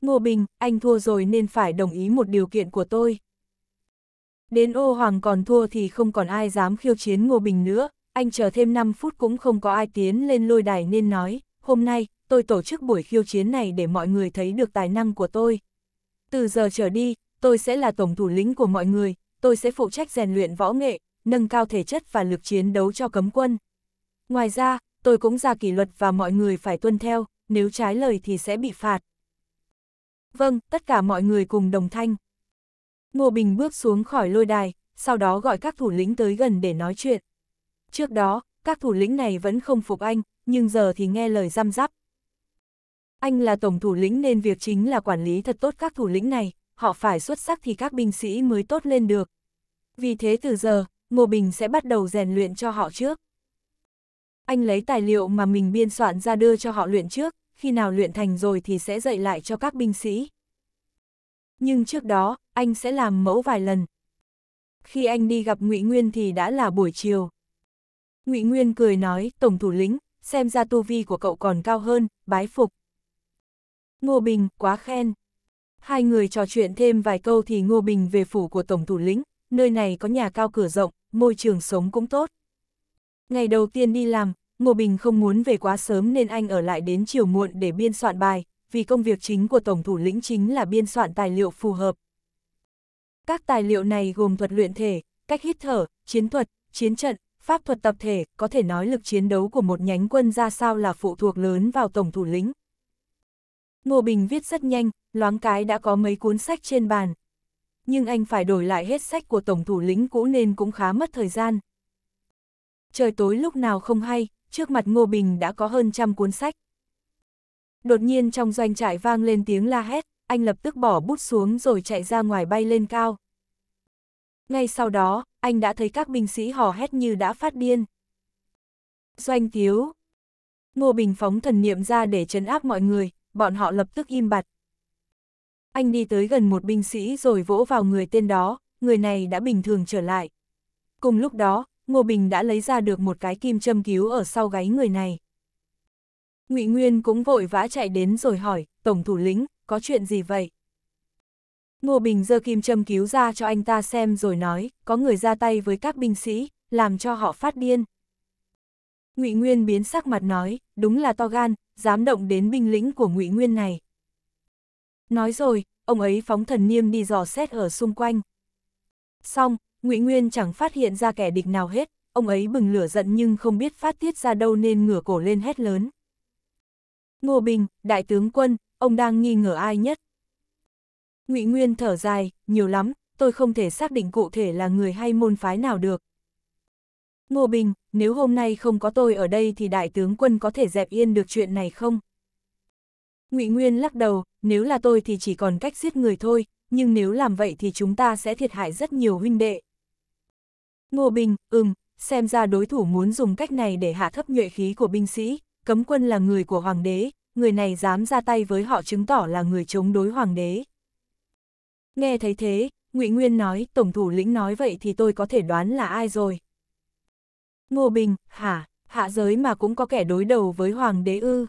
Ngô Bình, anh thua rồi nên phải đồng ý một điều kiện của tôi. Đến ô hoàng còn thua thì không còn ai dám khiêu chiến Ngô Bình nữa, anh chờ thêm 5 phút cũng không có ai tiến lên lôi đài nên nói, hôm nay, tôi tổ chức buổi khiêu chiến này để mọi người thấy được tài năng của tôi. Từ giờ trở đi, tôi sẽ là tổng thủ lĩnh của mọi người, tôi sẽ phụ trách rèn luyện võ nghệ, nâng cao thể chất và lực chiến đấu cho cấm quân. Ngoài ra, tôi cũng ra kỷ luật và mọi người phải tuân theo, nếu trái lời thì sẽ bị phạt. Vâng, tất cả mọi người cùng đồng thanh. Ngô Bình bước xuống khỏi lôi đài, sau đó gọi các thủ lĩnh tới gần để nói chuyện. Trước đó, các thủ lĩnh này vẫn không phục anh, nhưng giờ thì nghe lời răm rắp, anh là tổng thủ lĩnh nên việc chính là quản lý thật tốt các thủ lĩnh này, họ phải xuất sắc thì các binh sĩ mới tốt lên được. Vì thế từ giờ, Ngô Bình sẽ bắt đầu rèn luyện cho họ trước. Anh lấy tài liệu mà mình biên soạn ra đưa cho họ luyện trước, khi nào luyện thành rồi thì sẽ dạy lại cho các binh sĩ. Nhưng trước đó, anh sẽ làm mẫu vài lần. Khi anh đi gặp Ngụy Nguyên thì đã là buổi chiều. Ngụy Nguyên cười nói, Tổng thủ lĩnh, xem ra tu vi của cậu còn cao hơn, bái phục. Ngô Bình, quá khen. Hai người trò chuyện thêm vài câu thì Ngô Bình về phủ của Tổng thủ lĩnh, nơi này có nhà cao cửa rộng, môi trường sống cũng tốt. Ngày đầu tiên đi làm, Ngô Bình không muốn về quá sớm nên anh ở lại đến chiều muộn để biên soạn bài, vì công việc chính của Tổng thủ lĩnh chính là biên soạn tài liệu phù hợp. Các tài liệu này gồm thuật luyện thể, cách hít thở, chiến thuật, chiến trận, pháp thuật tập thể, có thể nói lực chiến đấu của một nhánh quân ra sao là phụ thuộc lớn vào Tổng thủ lĩnh. Ngô Bình viết rất nhanh, loáng cái đã có mấy cuốn sách trên bàn. Nhưng anh phải đổi lại hết sách của tổng thủ lĩnh cũ nên cũng khá mất thời gian. Trời tối lúc nào không hay, trước mặt Ngô Bình đã có hơn trăm cuốn sách. Đột nhiên trong doanh trại vang lên tiếng la hét, anh lập tức bỏ bút xuống rồi chạy ra ngoài bay lên cao. Ngay sau đó, anh đã thấy các binh sĩ hò hét như đã phát điên. Doanh thiếu. Ngô Bình phóng thần niệm ra để chấn áp mọi người, bọn họ lập tức im bặt. Anh đi tới gần một binh sĩ rồi vỗ vào người tên đó, người này đã bình thường trở lại. Cùng lúc đó, Ngô Bình đã lấy ra được một cái kim châm cứu ở sau gáy người này. Ngụy Nguyên cũng vội vã chạy đến rồi hỏi, Tổng thủ lĩnh, có chuyện gì vậy? Ngô Bình giơ kim châm cứu ra cho anh ta xem rồi nói, có người ra tay với các binh sĩ, làm cho họ phát điên. Ngụy Nguyên biến sắc mặt nói, đúng là to gan, dám động đến binh lĩnh của ngụy Nguyên này. Nói rồi, ông ấy phóng thần niêm đi dò xét ở xung quanh. Xong, ngụy Nguyên chẳng phát hiện ra kẻ địch nào hết, ông ấy bừng lửa giận nhưng không biết phát tiết ra đâu nên ngửa cổ lên hét lớn. Ngô Bình, đại tướng quân, ông đang nghi ngờ ai nhất? Ngụy Nguyên thở dài, nhiều lắm, tôi không thể xác định cụ thể là người hay môn phái nào được. Ngô Bình, nếu hôm nay không có tôi ở đây thì đại tướng quân có thể dẹp yên được chuyện này không? Ngụy Nguyên lắc đầu, nếu là tôi thì chỉ còn cách giết người thôi, nhưng nếu làm vậy thì chúng ta sẽ thiệt hại rất nhiều huynh đệ. Ngô Bình, ừm, xem ra đối thủ muốn dùng cách này để hạ thấp nhuệ khí của binh sĩ, cấm quân là người của hoàng đế, người này dám ra tay với họ chứng tỏ là người chống đối hoàng đế. Nghe thấy thế, Ngụy Nguyên nói, tổng thủ lĩnh nói vậy thì tôi có thể đoán là ai rồi. Ngô Bình, hả, hạ giới mà cũng có kẻ đối đầu với hoàng đế ư.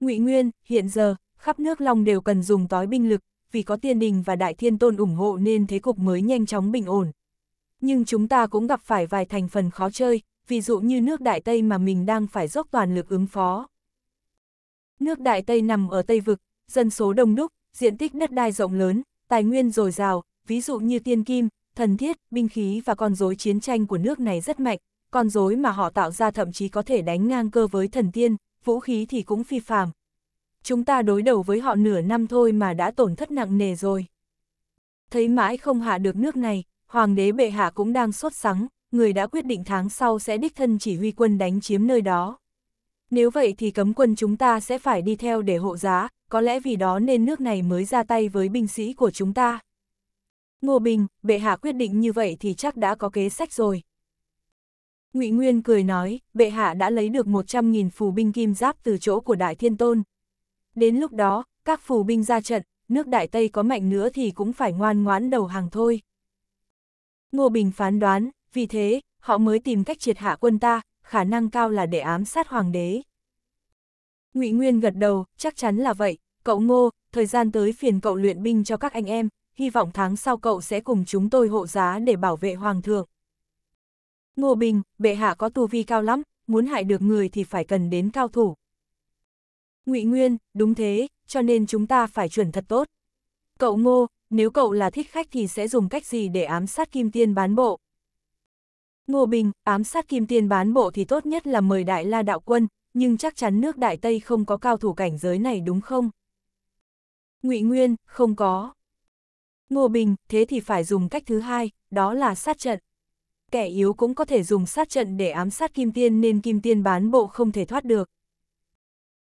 ngụy Nguyên, hiện giờ, khắp nước Long đều cần dùng tói binh lực, vì có tiên đình và đại thiên tôn ủng hộ nên thế cục mới nhanh chóng bình ổn. Nhưng chúng ta cũng gặp phải vài thành phần khó chơi, ví dụ như nước Đại Tây mà mình đang phải dốc toàn lực ứng phó. Nước Đại Tây nằm ở Tây Vực, dân số đông đúc, diện tích đất đai rộng lớn, tài nguyên dồi dào, ví dụ như tiên kim, thần thiết, binh khí và con rối chiến tranh của nước này rất mạnh, con rối mà họ tạo ra thậm chí có thể đánh ngang cơ với thần tiên, vũ khí thì cũng phi phàm. Chúng ta đối đầu với họ nửa năm thôi mà đã tổn thất nặng nề rồi. Thấy mãi không hạ được nước này, hoàng đế bệ hạ cũng đang sốt sắng, người đã quyết định tháng sau sẽ đích thân chỉ huy quân đánh chiếm nơi đó. Nếu vậy thì cấm quân chúng ta sẽ phải đi theo để hộ giá, có lẽ vì đó nên nước này mới ra tay với binh sĩ của chúng ta. Ngô Bình, bệ hạ quyết định như vậy thì chắc đã có kế sách rồi. Ngụy Nguyên cười nói, bệ hạ đã lấy được 100.000 phù binh kim giáp từ chỗ của Đại Thiên Tôn. Đến lúc đó, các phù binh ra trận, nước Đại Tây có mạnh nữa thì cũng phải ngoan ngoãn đầu hàng thôi. Ngô Bình phán đoán, vì thế, họ mới tìm cách triệt hạ quân ta, khả năng cao là để ám sát hoàng đế. Ngụy Nguyên gật đầu, chắc chắn là vậy, cậu Ngô, thời gian tới phiền cậu luyện binh cho các anh em, hy vọng tháng sau cậu sẽ cùng chúng tôi hộ giá để bảo vệ hoàng thượng. Ngô Bình, bệ hạ có tu vi cao lắm, muốn hại được người thì phải cần đến cao thủ. Ngụy Nguyên, đúng thế, cho nên chúng ta phải chuẩn thật tốt. Cậu Ngô, nếu cậu là thích khách thì sẽ dùng cách gì để ám sát kim tiên bán bộ? Ngô Bình, ám sát kim tiên bán bộ thì tốt nhất là mời đại la đạo quân, nhưng chắc chắn nước Đại Tây không có cao thủ cảnh giới này đúng không? Ngụy Nguyên, không có. Ngô Bình, thế thì phải dùng cách thứ hai, đó là sát trận. Kẻ yếu cũng có thể dùng sát trận để ám sát Kim Tiên nên Kim Tiên bán bộ không thể thoát được.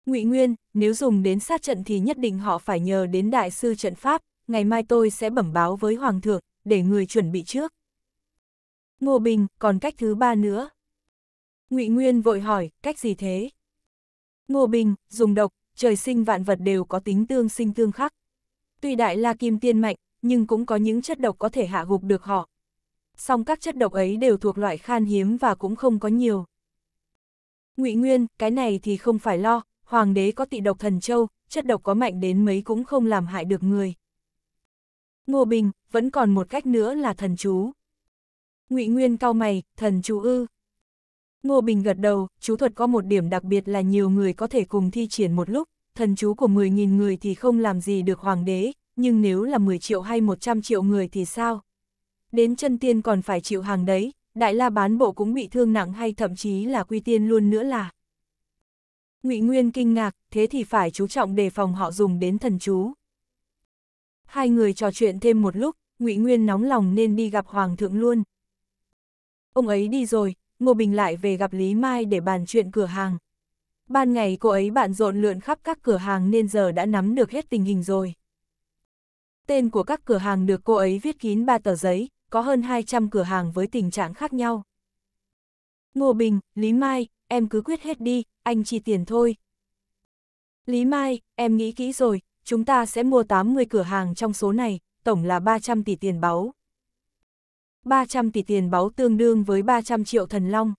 Ngụy Nguyên, nếu dùng đến sát trận thì nhất định họ phải nhờ đến Đại sư trận Pháp, ngày mai tôi sẽ bẩm báo với Hoàng thượng, để người chuẩn bị trước. Ngô Bình, còn cách thứ ba nữa. Ngụy Nguyên vội hỏi, cách gì thế? Ngô Bình, dùng độc, trời sinh vạn vật đều có tính tương sinh tương khắc. Tuy Đại La Kim Tiên mạnh, nhưng cũng có những chất độc có thể hạ gục được họ. Song các chất độc ấy đều thuộc loại khan hiếm và cũng không có nhiều. Ngụy Nguyên, cái này thì không phải lo, hoàng đế có tị độc thần châu, chất độc có mạnh đến mấy cũng không làm hại được người. Ngô Bình, vẫn còn một cách nữa là thần chú. Ngụy Nguyên cao mày, thần chú ư. Ngô Bình gật đầu, chú thuật có một điểm đặc biệt là nhiều người có thể cùng thi triển một lúc, thần chú của 10.000 người thì không làm gì được hoàng đế, nhưng nếu là 10 triệu hay 100 triệu người thì sao? Đến chân tiên còn phải chịu hàng đấy, đại la bán bộ cũng bị thương nặng hay thậm chí là quy tiên luôn nữa là. ngụy Nguyên kinh ngạc, thế thì phải chú trọng đề phòng họ dùng đến thần chú. Hai người trò chuyện thêm một lúc, ngụy Nguyên nóng lòng nên đi gặp Hoàng thượng luôn. Ông ấy đi rồi, Ngô Bình lại về gặp Lý Mai để bàn chuyện cửa hàng. Ban ngày cô ấy bạn rộn lượn khắp các cửa hàng nên giờ đã nắm được hết tình hình rồi. Tên của các cửa hàng được cô ấy viết kín ba tờ giấy, có hơn 200 cửa hàng với tình trạng khác nhau. Ngô Bình, Lý Mai, em cứ quyết hết đi, anh chi tiền thôi. Lý Mai, em nghĩ kỹ rồi, chúng ta sẽ mua 80 cửa hàng trong số này, tổng là 300 tỷ tiền báu. 300 tỷ tiền báu tương đương với 300 triệu thần long.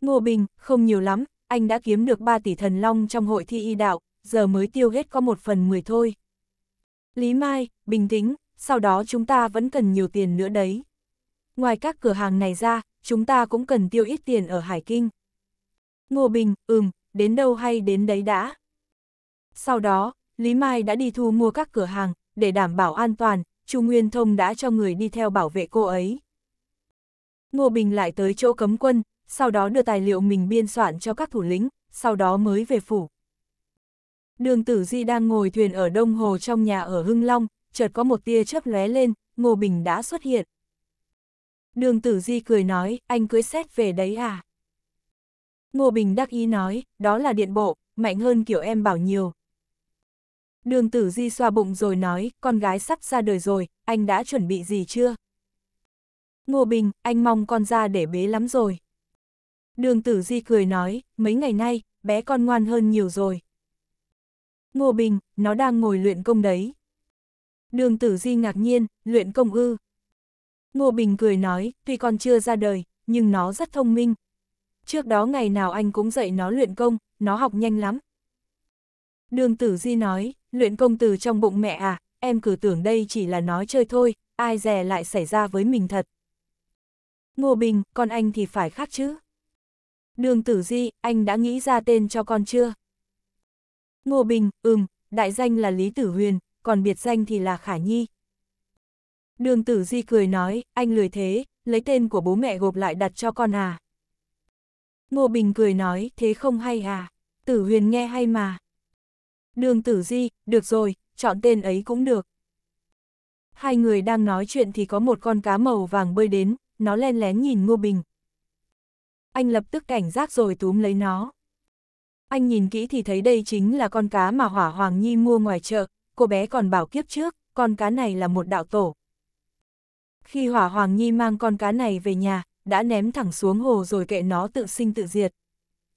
Ngô Bình, không nhiều lắm, anh đã kiếm được 3 tỷ thần long trong hội thi y đạo, giờ mới tiêu hết có 1 phần 10 thôi. Lý Mai, bình tĩnh, sau đó chúng ta vẫn cần nhiều tiền nữa đấy. Ngoài các cửa hàng này ra, chúng ta cũng cần tiêu ít tiền ở Hải Kinh. Ngô Bình, ừm, đến đâu hay đến đấy đã. Sau đó, Lý Mai đã đi thu mua các cửa hàng, để đảm bảo an toàn, Chu Nguyên Thông đã cho người đi theo bảo vệ cô ấy. Ngô Bình lại tới chỗ cấm quân, sau đó đưa tài liệu mình biên soạn cho các thủ lĩnh, sau đó mới về phủ. Đường Tử Di đang ngồi thuyền ở Đông Hồ trong nhà ở Hưng Long, chợt có một tia chớp lóe lên, Ngô Bình đã xuất hiện. Đường Tử Di cười nói, anh cưới xét về đấy à? Ngô Bình đắc ý nói, đó là điện bộ, mạnh hơn kiểu em bảo nhiều. Đường Tử Di xoa bụng rồi nói, con gái sắp ra đời rồi, anh đã chuẩn bị gì chưa? Ngô Bình, anh mong con ra để bế lắm rồi. Đường Tử Di cười nói, mấy ngày nay, bé con ngoan hơn nhiều rồi. Ngô Bình, nó đang ngồi luyện công đấy. Đường tử di ngạc nhiên, luyện công ư. Ngô Bình cười nói, tuy còn chưa ra đời, nhưng nó rất thông minh. Trước đó ngày nào anh cũng dạy nó luyện công, nó học nhanh lắm. Đường tử di nói, luyện công từ trong bụng mẹ à, em cứ tưởng đây chỉ là nói chơi thôi, ai dè lại xảy ra với mình thật. Ngô Bình, con anh thì phải khác chứ. Đường tử di, anh đã nghĩ ra tên cho con chưa? Ngô Bình, ừm, đại danh là Lý Tử Huyền, còn biệt danh thì là Khả Nhi. Đường Tử Di cười nói, anh lười thế, lấy tên của bố mẹ gộp lại đặt cho con à. Ngô Bình cười nói, thế không hay à, Tử Huyền nghe hay mà. Đường Tử Di, được rồi, chọn tên ấy cũng được. Hai người đang nói chuyện thì có một con cá màu vàng bơi đến, nó len lén nhìn Ngô Bình. Anh lập tức cảnh giác rồi túm lấy nó. Anh nhìn kỹ thì thấy đây chính là con cá mà Hỏa Hoàng Nhi mua ngoài chợ, cô bé còn bảo kiếp trước, con cá này là một đạo tổ. Khi Hỏa Hoàng Nhi mang con cá này về nhà, đã ném thẳng xuống hồ rồi kệ nó tự sinh tự diệt.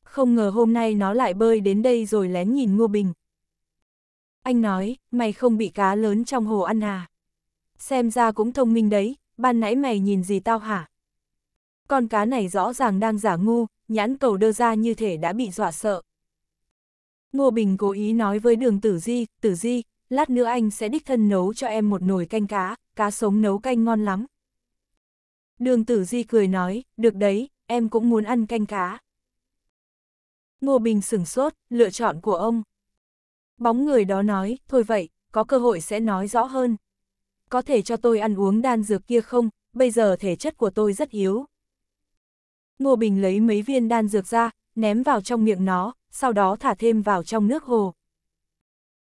Không ngờ hôm nay nó lại bơi đến đây rồi lén nhìn Ngô Bình. Anh nói, mày không bị cá lớn trong hồ ăn à? Xem ra cũng thông minh đấy, ban nãy mày nhìn gì tao hả? Con cá này rõ ràng đang giả ngu, nhãn cầu đơ ra như thể đã bị dọa sợ. Ngô Bình cố ý nói với đường Tử Di, Tử Di, lát nữa anh sẽ đích thân nấu cho em một nồi canh cá, cá sống nấu canh ngon lắm. Đường Tử Di cười nói, được đấy, em cũng muốn ăn canh cá. Ngô Bình sửng sốt, lựa chọn của ông. Bóng người đó nói, thôi vậy, có cơ hội sẽ nói rõ hơn. Có thể cho tôi ăn uống đan dược kia không, bây giờ thể chất của tôi rất yếu. Ngô Bình lấy mấy viên đan dược ra, ném vào trong miệng nó, sau đó thả thêm vào trong nước hồ.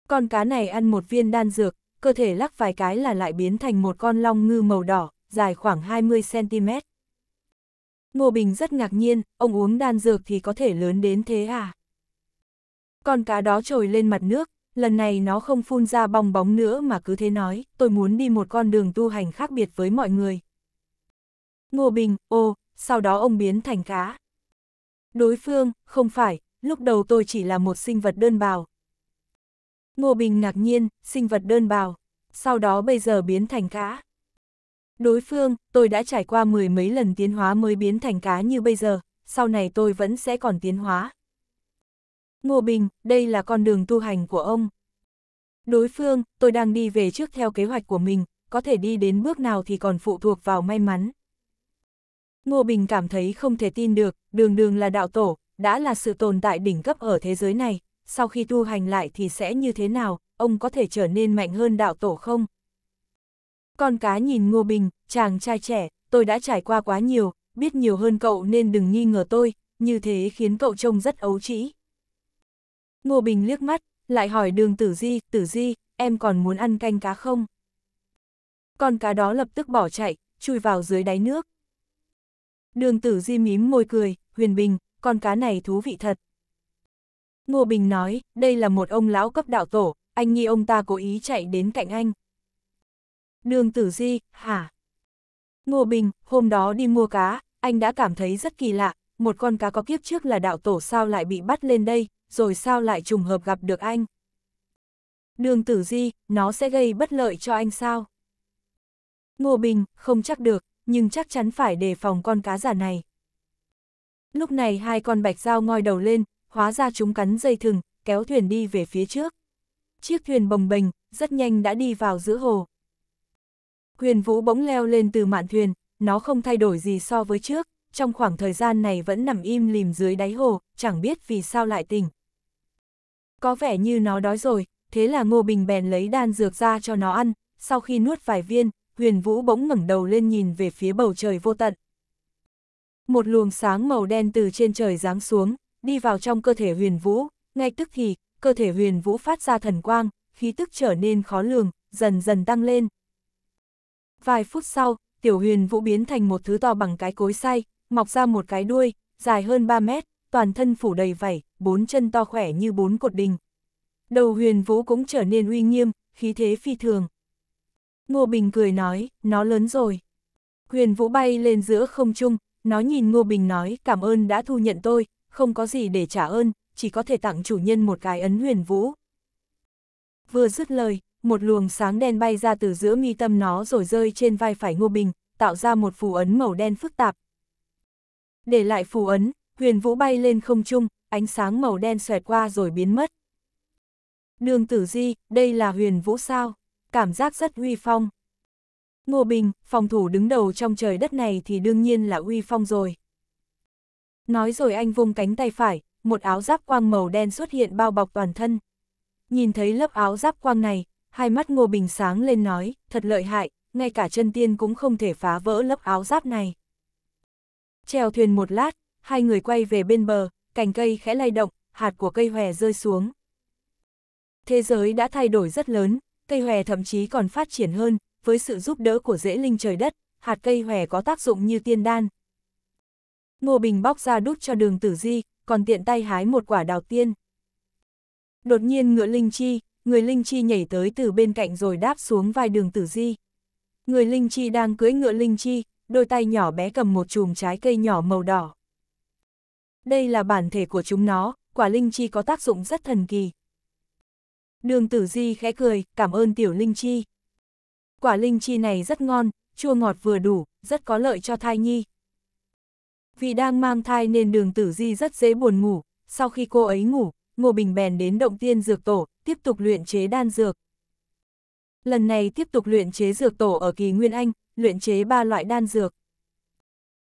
Con cá này ăn một viên đan dược, cơ thể lắc vài cái là lại biến thành một con long ngư màu đỏ, dài khoảng 20cm. Ngô Bình rất ngạc nhiên, ông uống đan dược thì có thể lớn đến thế à? Con cá đó trồi lên mặt nước, lần này nó không phun ra bong bóng nữa mà cứ thế nói, tôi muốn đi một con đường tu hành khác biệt với mọi người. Ngô Bình, ô, sau đó ông biến thành cá. Đối phương, không phải, lúc đầu tôi chỉ là một sinh vật đơn bào. Ngô Bình ngạc nhiên, sinh vật đơn bào, sau đó bây giờ biến thành cá. Đối phương, tôi đã trải qua mười mấy lần tiến hóa mới biến thành cá như bây giờ, sau này tôi vẫn sẽ còn tiến hóa. Ngô Bình, đây là con đường tu hành của ông. Đối phương, tôi đang đi về trước theo kế hoạch của mình, có thể đi đến bước nào thì còn phụ thuộc vào may mắn. Ngô Bình cảm thấy không thể tin được, đường đường là đạo tổ, đã là sự tồn tại đỉnh cấp ở thế giới này, sau khi tu hành lại thì sẽ như thế nào, ông có thể trở nên mạnh hơn đạo tổ không? Con cá nhìn Ngô Bình, chàng trai trẻ, tôi đã trải qua quá nhiều, biết nhiều hơn cậu nên đừng nghi ngờ tôi, như thế khiến cậu trông rất ấu trĩ. Ngô Bình liếc mắt, lại hỏi đường tử di, tử di, em còn muốn ăn canh cá không? Con cá đó lập tức bỏ chạy, chui vào dưới đáy nước. Đường tử di mím môi cười, huyền bình, con cá này thú vị thật. Ngô Bình nói, đây là một ông lão cấp đạo tổ, anh nghi ông ta cố ý chạy đến cạnh anh. Đường tử di, hả? Ngô Bình, hôm đó đi mua cá, anh đã cảm thấy rất kỳ lạ, một con cá có kiếp trước là đạo tổ sao lại bị bắt lên đây, rồi sao lại trùng hợp gặp được anh. Đường tử di, nó sẽ gây bất lợi cho anh sao? Ngô Bình, không chắc được, nhưng chắc chắn phải đề phòng con cá giả này. Lúc này hai con bạch dao ngoi đầu lên, hóa ra chúng cắn dây thừng, kéo thuyền đi về phía trước. Chiếc thuyền bồng bềnh, rất nhanh đã đi vào giữa hồ. Huyền Vũ bỗng leo lên từ mạn thuyền, nó không thay đổi gì so với trước, trong khoảng thời gian này vẫn nằm im lìm dưới đáy hồ, chẳng biết vì sao lại tỉnh. Có vẻ như nó đói rồi, thế là Ngô Bình bèn lấy đan dược ra cho nó ăn, sau khi nuốt vài viên, Huyền Vũ bỗng ngẩng đầu lên nhìn về phía bầu trời vô tận một luồng sáng màu đen từ trên trời giáng xuống, đi vào trong cơ thể huyền vũ, ngay tức thì, cơ thể huyền vũ phát ra thần quang, khí tức trở nên khó lường, dần dần tăng lên. Vài phút sau, tiểu huyền vũ biến thành một thứ to bằng cái cối xay, mọc ra một cái đuôi, dài hơn 3 mét, toàn thân phủ đầy vảy, bốn chân to khỏe như bốn cột đình. Đầu huyền vũ cũng trở nên uy nghiêm, khí thế phi thường. Ngô Bình cười nói, nó lớn rồi. Huyền vũ bay lên giữa không trung, nó nhìn Ngô Bình nói cảm ơn đã thu nhận tôi, không có gì để trả ơn, chỉ có thể tặng chủ nhân một cái ấn huyền vũ. Vừa dứt lời, một luồng sáng đen bay ra từ giữa mi tâm nó rồi rơi trên vai phải Ngô Bình, tạo ra một phù ấn màu đen phức tạp. Để lại phù ấn, huyền vũ bay lên không trung, ánh sáng màu đen xoẹt qua rồi biến mất. Đường tử di, đây là huyền vũ sao, cảm giác rất huy phong. Ngô Bình, phòng thủ đứng đầu trong trời đất này thì đương nhiên là uy phong rồi. Nói rồi anh vung cánh tay phải, một áo giáp quang màu đen xuất hiện bao bọc toàn thân. Nhìn thấy lớp áo giáp quang này, hai mắt Ngô Bình sáng lên nói, thật lợi hại, ngay cả chân tiên cũng không thể phá vỡ lớp áo giáp này. Chèo thuyền một lát, hai người quay về bên bờ, cành cây khẽ lay động, hạt của cây hòe rơi xuống. Thế giới đã thay đổi rất lớn, cây hòe thậm chí còn phát triển hơn, với sự giúp đỡ của rễ linh trời đất, hạt cây hòe có tác dụng như tiên đan. Ngô Bình bóc ra đút cho đường tử di, còn tiện tay hái một quả đào tiên. Đột nhiên ngựa linh chi, người linh chi nhảy tới từ bên cạnh rồi đáp xuống vai đường tử di. Người linh chi đang cưỡi ngựa linh chi, đôi tay nhỏ bé cầm một chùm trái cây nhỏ màu đỏ. Đây là bản thể của chúng nó, quả linh chi có tác dụng rất thần kỳ. Đường tử di khẽ cười, cảm ơn tiểu linh chi. Quả linh chi này rất ngon, chua ngọt vừa đủ, rất có lợi cho thai nhi. Vì đang mang thai nên đường tử di rất dễ buồn ngủ, sau khi cô ấy ngủ, Ngô Bình bèn đến động tiên dược tổ, tiếp tục luyện chế đan dược. Lần này tiếp tục luyện chế dược tổ ở kỳ Nguyên Anh, luyện chế ba loại đan dược.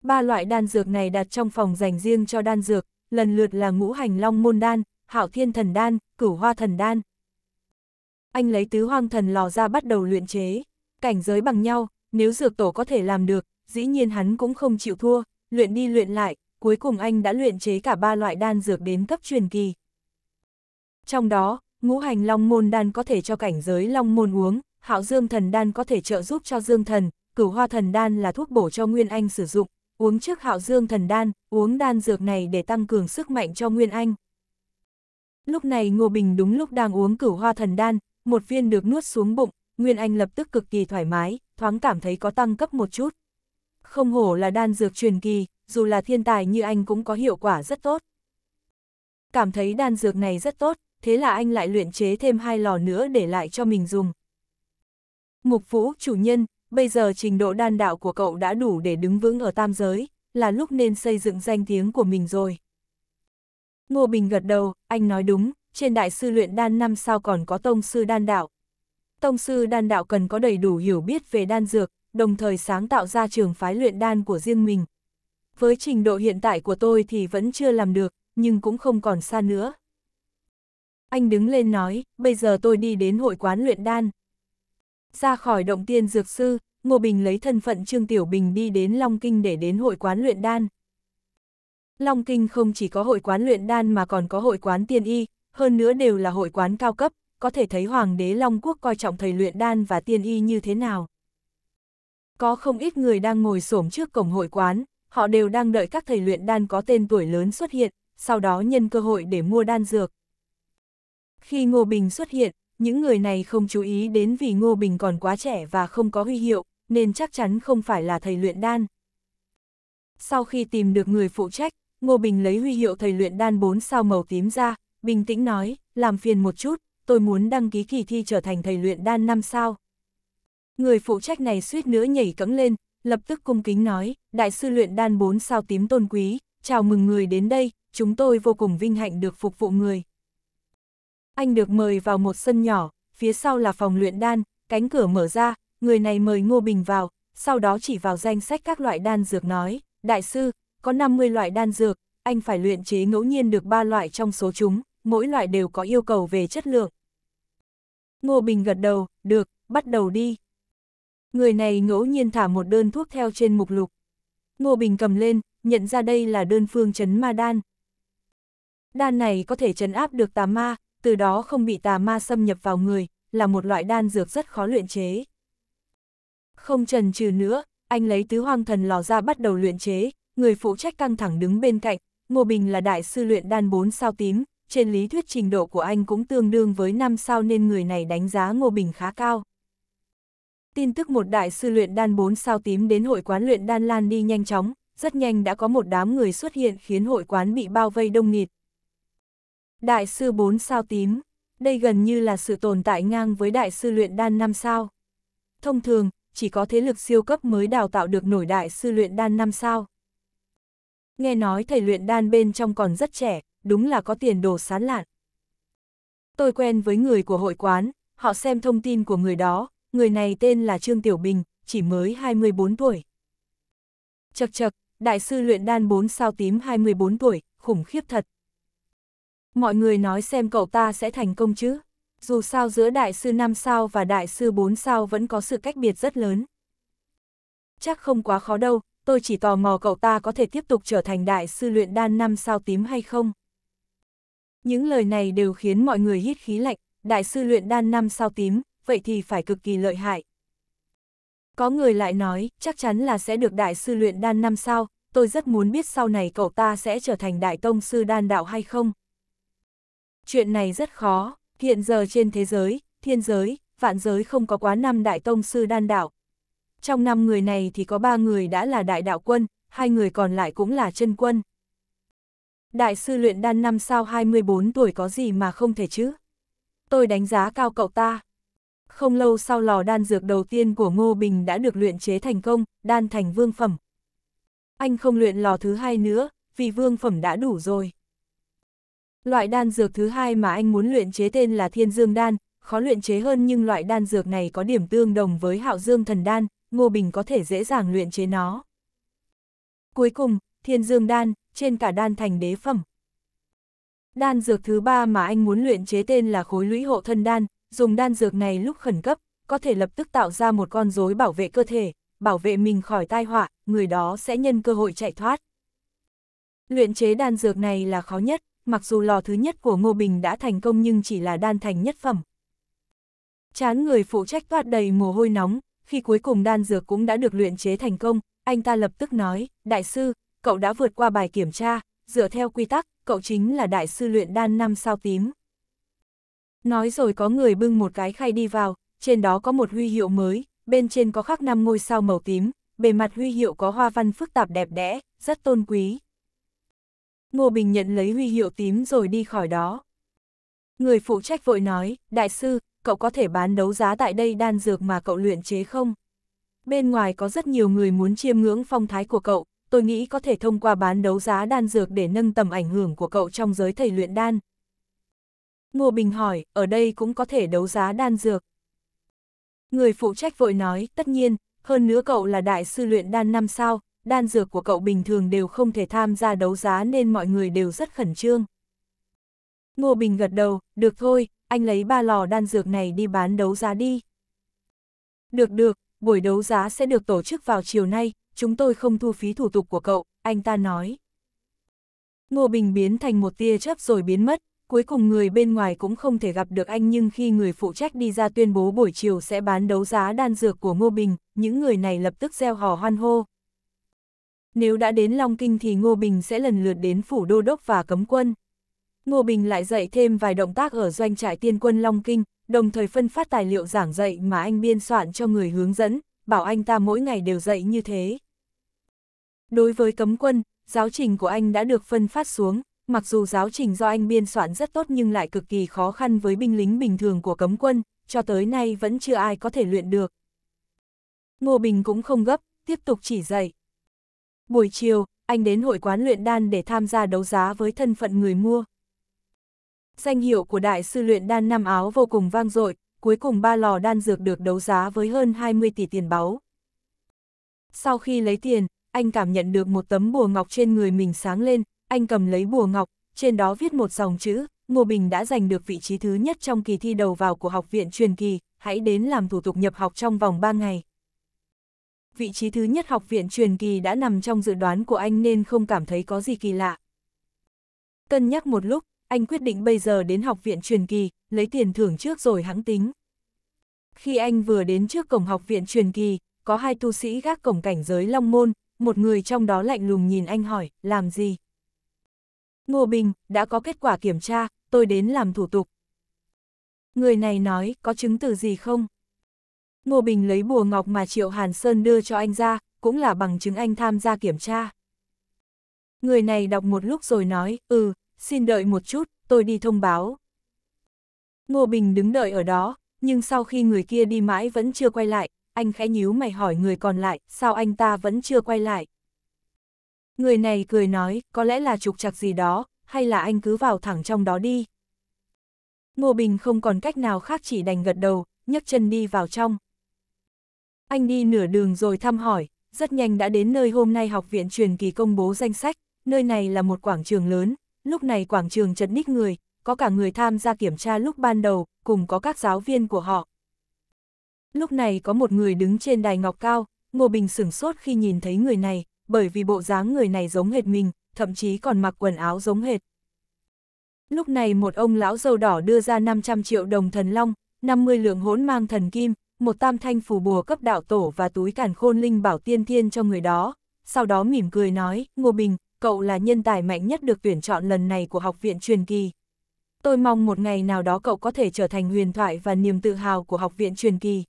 Ba loại đan dược này đặt trong phòng dành riêng cho đan dược, lần lượt là ngũ hành long môn đan, hạo thiên thần đan, cửu hoa thần đan anh lấy tứ hoang thần lò ra bắt đầu luyện chế. Cảnh giới bằng nhau, nếu dược tổ có thể làm được, dĩ nhiên hắn cũng không chịu thua, luyện đi luyện lại, cuối cùng anh đã luyện chế cả ba loại đan dược đến cấp truyền kỳ. Trong đó, ngũ hành long môn đan có thể cho cảnh giới long môn uống, hạo dương thần đan có thể trợ giúp cho dương thần, cửu hoa thần đan là thuốc bổ cho Nguyên Anh sử dụng, uống trước hạo dương thần đan, uống đan dược này để tăng cường sức mạnh cho Nguyên Anh. Lúc này Ngô Bình đúng lúc đang uống cửu hoa thần đan, một viên được nuốt xuống bụng, Nguyên Anh lập tức cực kỳ thoải mái, thoáng cảm thấy có tăng cấp một chút. Không hổ là đan dược truyền kỳ, dù là thiên tài như anh cũng có hiệu quả rất tốt. Cảm thấy đan dược này rất tốt, thế là anh lại luyện chế thêm hai lò nữa để lại cho mình dùng. ngục Vũ, chủ nhân, bây giờ trình độ đan đạo của cậu đã đủ để đứng vững ở tam giới, là lúc nên xây dựng danh tiếng của mình rồi. Ngô Bình gật đầu, anh nói đúng, trên đại sư luyện đan năm sao còn có tông sư đan đạo. Tông sư đan đạo cần có đầy đủ hiểu biết về đan dược, đồng thời sáng tạo ra trường phái luyện đan của riêng mình. Với trình độ hiện tại của tôi thì vẫn chưa làm được, nhưng cũng không còn xa nữa. Anh đứng lên nói, bây giờ tôi đi đến hội quán luyện đan. Ra khỏi động tiên dược sư, Ngô Bình lấy thân phận Trương Tiểu Bình đi đến Long Kinh để đến hội quán luyện đan. Long Kinh không chỉ có hội quán luyện đan mà còn có hội quán tiên y, hơn nữa đều là hội quán cao cấp, có thể thấy Hoàng đế Long Quốc coi trọng thầy luyện đan và tiên y như thế nào. Có không ít người đang ngồi xổm trước cổng hội quán, họ đều đang đợi các thầy luyện đan có tên tuổi lớn xuất hiện, sau đó nhân cơ hội để mua đan dược. Khi Ngô Bình xuất hiện, những người này không chú ý đến vì Ngô Bình còn quá trẻ và không có huy hiệu, nên chắc chắn không phải là thầy luyện đan. Sau khi tìm được người phụ trách, Ngô Bình lấy huy hiệu thầy luyện đan 4 sao màu tím ra, bình tĩnh nói, làm phiền một chút, tôi muốn đăng ký kỳ thi trở thành thầy luyện đan năm sao. Người phụ trách này suýt nữa nhảy cẫng lên, lập tức cung kính nói, đại sư luyện đan 4 sao tím tôn quý, chào mừng người đến đây, chúng tôi vô cùng vinh hạnh được phục vụ người. Anh được mời vào một sân nhỏ, phía sau là phòng luyện đan, cánh cửa mở ra, người này mời Ngô Bình vào, sau đó chỉ vào danh sách các loại đan dược nói, đại sư, có 50 loại đan dược, anh phải luyện chế ngẫu nhiên được ba loại trong số chúng, mỗi loại đều có yêu cầu về chất lượng. Ngô Bình gật đầu, được, bắt đầu đi. Người này ngẫu nhiên thả một đơn thuốc theo trên mục lục. Ngô Bình cầm lên, nhận ra đây là đơn phương chấn ma đan. Đan này có thể chấn áp được tà ma, từ đó không bị tà ma xâm nhập vào người, là một loại đan dược rất khó luyện chế. Không trần trừ nữa, anh lấy tứ hoang thần lò ra bắt đầu luyện chế, người phụ trách căng thẳng đứng bên cạnh, Ngô Bình là đại sư luyện đan 4 sao tím, trên lý thuyết trình độ của anh cũng tương đương với 5 sao nên người này đánh giá Ngô Bình khá cao. Tin tức một đại sư luyện đan 4 sao tím đến hội quán luyện đan lan đi nhanh chóng, rất nhanh đã có một đám người xuất hiện khiến hội quán bị bao vây đông nghịt. Đại sư 4 sao tím, đây gần như là sự tồn tại ngang với đại sư luyện đan 5 sao. Thông thường, chỉ có thế lực siêu cấp mới đào tạo được nổi đại sư luyện đan 5 sao nghe nói thầy luyện đan bên trong còn rất trẻ, đúng là có tiền đồ sán lạn. Tôi quen với người của hội quán, họ xem thông tin của người đó, người này tên là Trương Tiểu Bình, chỉ mới 24 tuổi. Chật chật, đại sư luyện đan 4 sao tím 24 tuổi, khủng khiếp thật. Mọi người nói xem cậu ta sẽ thành công chứ. Dù sao giữa đại sư 5 sao và đại sư 4 sao vẫn có sự cách biệt rất lớn. Chắc không quá khó đâu, tôi chỉ tò mò cậu ta có thể tiếp tục trở thành đại sư luyện đan năm sao tím hay không. Những lời này đều khiến mọi người hít khí lạnh, đại sư luyện đan năm sao tím, vậy thì phải cực kỳ lợi hại. Có người lại nói, chắc chắn là sẽ được đại sư luyện đan năm sao, tôi rất muốn biết sau này cậu ta sẽ trở thành đại tông sư đan đạo hay không. Chuyện này rất khó, hiện giờ trên thế giới, thiên giới, vạn giới không có quá năm đại tông sư đan đạo, trong năm người này thì có ba người đã là đại đạo quân, hai người còn lại cũng là chân quân. Đại sư luyện đan năm sao 24 tuổi có gì mà không thể chứ? Tôi đánh giá cao cậu ta. Không lâu sau lò đan dược đầu tiên của Ngô Bình đã được luyện chế thành công, đan thành vương phẩm. Anh không luyện lò thứ hai nữa, vì vương phẩm đã đủ rồi. Loại đan dược thứ hai mà anh muốn luyện chế tên là Thiên Dương Đan, khó luyện chế hơn nhưng loại đan dược này có điểm tương đồng với Hạo Dương Thần Đan, Ngô Bình có thể dễ dàng luyện chế nó. Cuối cùng, thiên dương đan, trên cả đan thành đế phẩm. Đan dược thứ ba mà anh muốn luyện chế tên là khối lũy hộ thân đan, dùng đan dược này lúc khẩn cấp, có thể lập tức tạo ra một con rối bảo vệ cơ thể, bảo vệ mình khỏi tai họa, người đó sẽ nhân cơ hội chạy thoát. Luyện chế đan dược này là khó nhất, mặc dù lò thứ nhất của Ngô Bình đã thành công nhưng chỉ là đan thành nhất phẩm. Chán người phụ trách toát đầy mồ hôi nóng, khi cuối cùng đan dược cũng đã được luyện chế thành công, anh ta lập tức nói, đại sư, cậu đã vượt qua bài kiểm tra, dựa theo quy tắc, cậu chính là đại sư luyện đan năm sao tím. Nói rồi có người bưng một cái khay đi vào, trên đó có một huy hiệu mới, bên trên có khắc năm ngôi sao màu tím, bề mặt huy hiệu có hoa văn phức tạp đẹp đẽ, rất tôn quý. Ngô Bình nhận lấy huy hiệu tím rồi đi khỏi đó. Người phụ trách vội nói, đại sư, cậu có thể bán đấu giá tại đây đan dược mà cậu luyện chế không? Bên ngoài có rất nhiều người muốn chiêm ngưỡng phong thái của cậu, tôi nghĩ có thể thông qua bán đấu giá đan dược để nâng tầm ảnh hưởng của cậu trong giới thầy luyện đan. Ngô Bình hỏi, ở đây cũng có thể đấu giá đan dược. Người phụ trách vội nói, tất nhiên, hơn nữa cậu là đại sư luyện đan năm sao, đan dược của cậu bình thường đều không thể tham gia đấu giá nên mọi người đều rất khẩn trương. Ngô Bình gật đầu, được thôi, anh lấy ba lò đan dược này đi bán đấu giá đi. Được được, buổi đấu giá sẽ được tổ chức vào chiều nay, chúng tôi không thu phí thủ tục của cậu, anh ta nói. Ngô Bình biến thành một tia chớp rồi biến mất, cuối cùng người bên ngoài cũng không thể gặp được anh nhưng khi người phụ trách đi ra tuyên bố buổi chiều sẽ bán đấu giá đan dược của Ngô Bình, những người này lập tức gieo hò hoan hô. Nếu đã đến Long Kinh thì Ngô Bình sẽ lần lượt đến phủ đô đốc và cấm quân. Ngô Bình lại dạy thêm vài động tác ở doanh trại tiên quân Long Kinh, đồng thời phân phát tài liệu giảng dạy mà anh biên soạn cho người hướng dẫn, bảo anh ta mỗi ngày đều dạy như thế. Đối với cấm quân, giáo trình của anh đã được phân phát xuống, mặc dù giáo trình do anh biên soạn rất tốt nhưng lại cực kỳ khó khăn với binh lính bình thường của cấm quân, cho tới nay vẫn chưa ai có thể luyện được. Ngô Bình cũng không gấp, tiếp tục chỉ dạy. Buổi chiều, anh đến hội quán luyện đan để tham gia đấu giá với thân phận người mua. Danh hiệu của đại sư luyện đan Nam Áo vô cùng vang dội, cuối cùng ba lò đan dược được đấu giá với hơn 20 tỷ tiền báu. Sau khi lấy tiền, anh cảm nhận được một tấm bùa ngọc trên người mình sáng lên, anh cầm lấy bùa ngọc, trên đó viết một dòng chữ, Ngô Bình đã giành được vị trí thứ nhất trong kỳ thi đầu vào của học viện truyền kỳ, hãy đến làm thủ tục nhập học trong vòng 3 ngày. Vị trí thứ nhất học viện truyền kỳ đã nằm trong dự đoán của anh nên không cảm thấy có gì kỳ lạ. Cân nhắc một lúc, anh quyết định bây giờ đến học viện truyền kỳ, lấy tiền thưởng trước rồi hãng tính. Khi anh vừa đến trước cổng học viện truyền kỳ, có hai tu sĩ gác cổng cảnh giới Long Môn, một người trong đó lạnh lùng nhìn anh hỏi, làm gì? Ngô Bình, đã có kết quả kiểm tra, tôi đến làm thủ tục. Người này nói, có chứng từ gì không? Ngô Bình lấy bùa ngọc mà Triệu Hàn Sơn đưa cho anh ra, cũng là bằng chứng anh tham gia kiểm tra. Người này đọc một lúc rồi nói, ừ, xin đợi một chút, tôi đi thông báo. Ngô Bình đứng đợi ở đó, nhưng sau khi người kia đi mãi vẫn chưa quay lại, anh khẽ nhíu mày hỏi người còn lại, sao anh ta vẫn chưa quay lại. Người này cười nói, có lẽ là trục trặc gì đó, hay là anh cứ vào thẳng trong đó đi. Ngô Bình không còn cách nào khác chỉ đành gật đầu, nhấc chân đi vào trong. Anh đi nửa đường rồi thăm hỏi, rất nhanh đã đến nơi hôm nay học viện truyền kỳ công bố danh sách, nơi này là một quảng trường lớn, Lúc này quảng trường chật ních người, có cả người tham gia kiểm tra lúc ban đầu, cùng có các giáo viên của họ. Lúc này có một người đứng trên đài ngọc cao, Ngô Bình sửng sốt khi nhìn thấy người này, bởi vì bộ dáng người này giống hệt mình, thậm chí còn mặc quần áo giống hệt. Lúc này một ông lão dâu đỏ đưa ra 500 triệu đồng thần long, 50 lượng hỗn mang thần kim, một tam thanh phù bùa cấp đạo tổ và túi càn khôn linh bảo tiên thiên cho người đó. Sau đó mỉm cười nói, Ngô Bình, cậu là nhân tài mạnh nhất được tuyển chọn lần này của học viện truyền kỳ. Tôi mong một ngày nào đó cậu có thể trở thành huyền thoại và niềm tự hào của học viện truyền kỳ.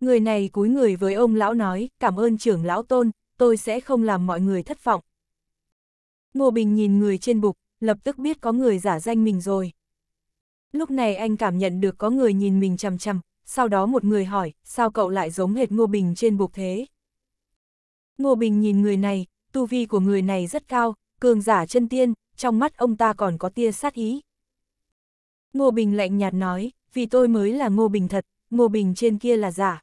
Người này cúi người với ông lão nói, cảm ơn trưởng lão tôn, tôi sẽ không làm mọi người thất vọng. Ngô Bình nhìn người trên bục, lập tức biết có người giả danh mình rồi. Lúc này anh cảm nhận được có người nhìn mình chằm chằm, sau đó một người hỏi, sao cậu lại giống hệt Ngô Bình trên bục thế? Ngô Bình nhìn người này, tu vi của người này rất cao, cường giả chân tiên, trong mắt ông ta còn có tia sát ý. Ngô Bình lạnh nhạt nói, vì tôi mới là Ngô Bình thật, Ngô Bình trên kia là giả.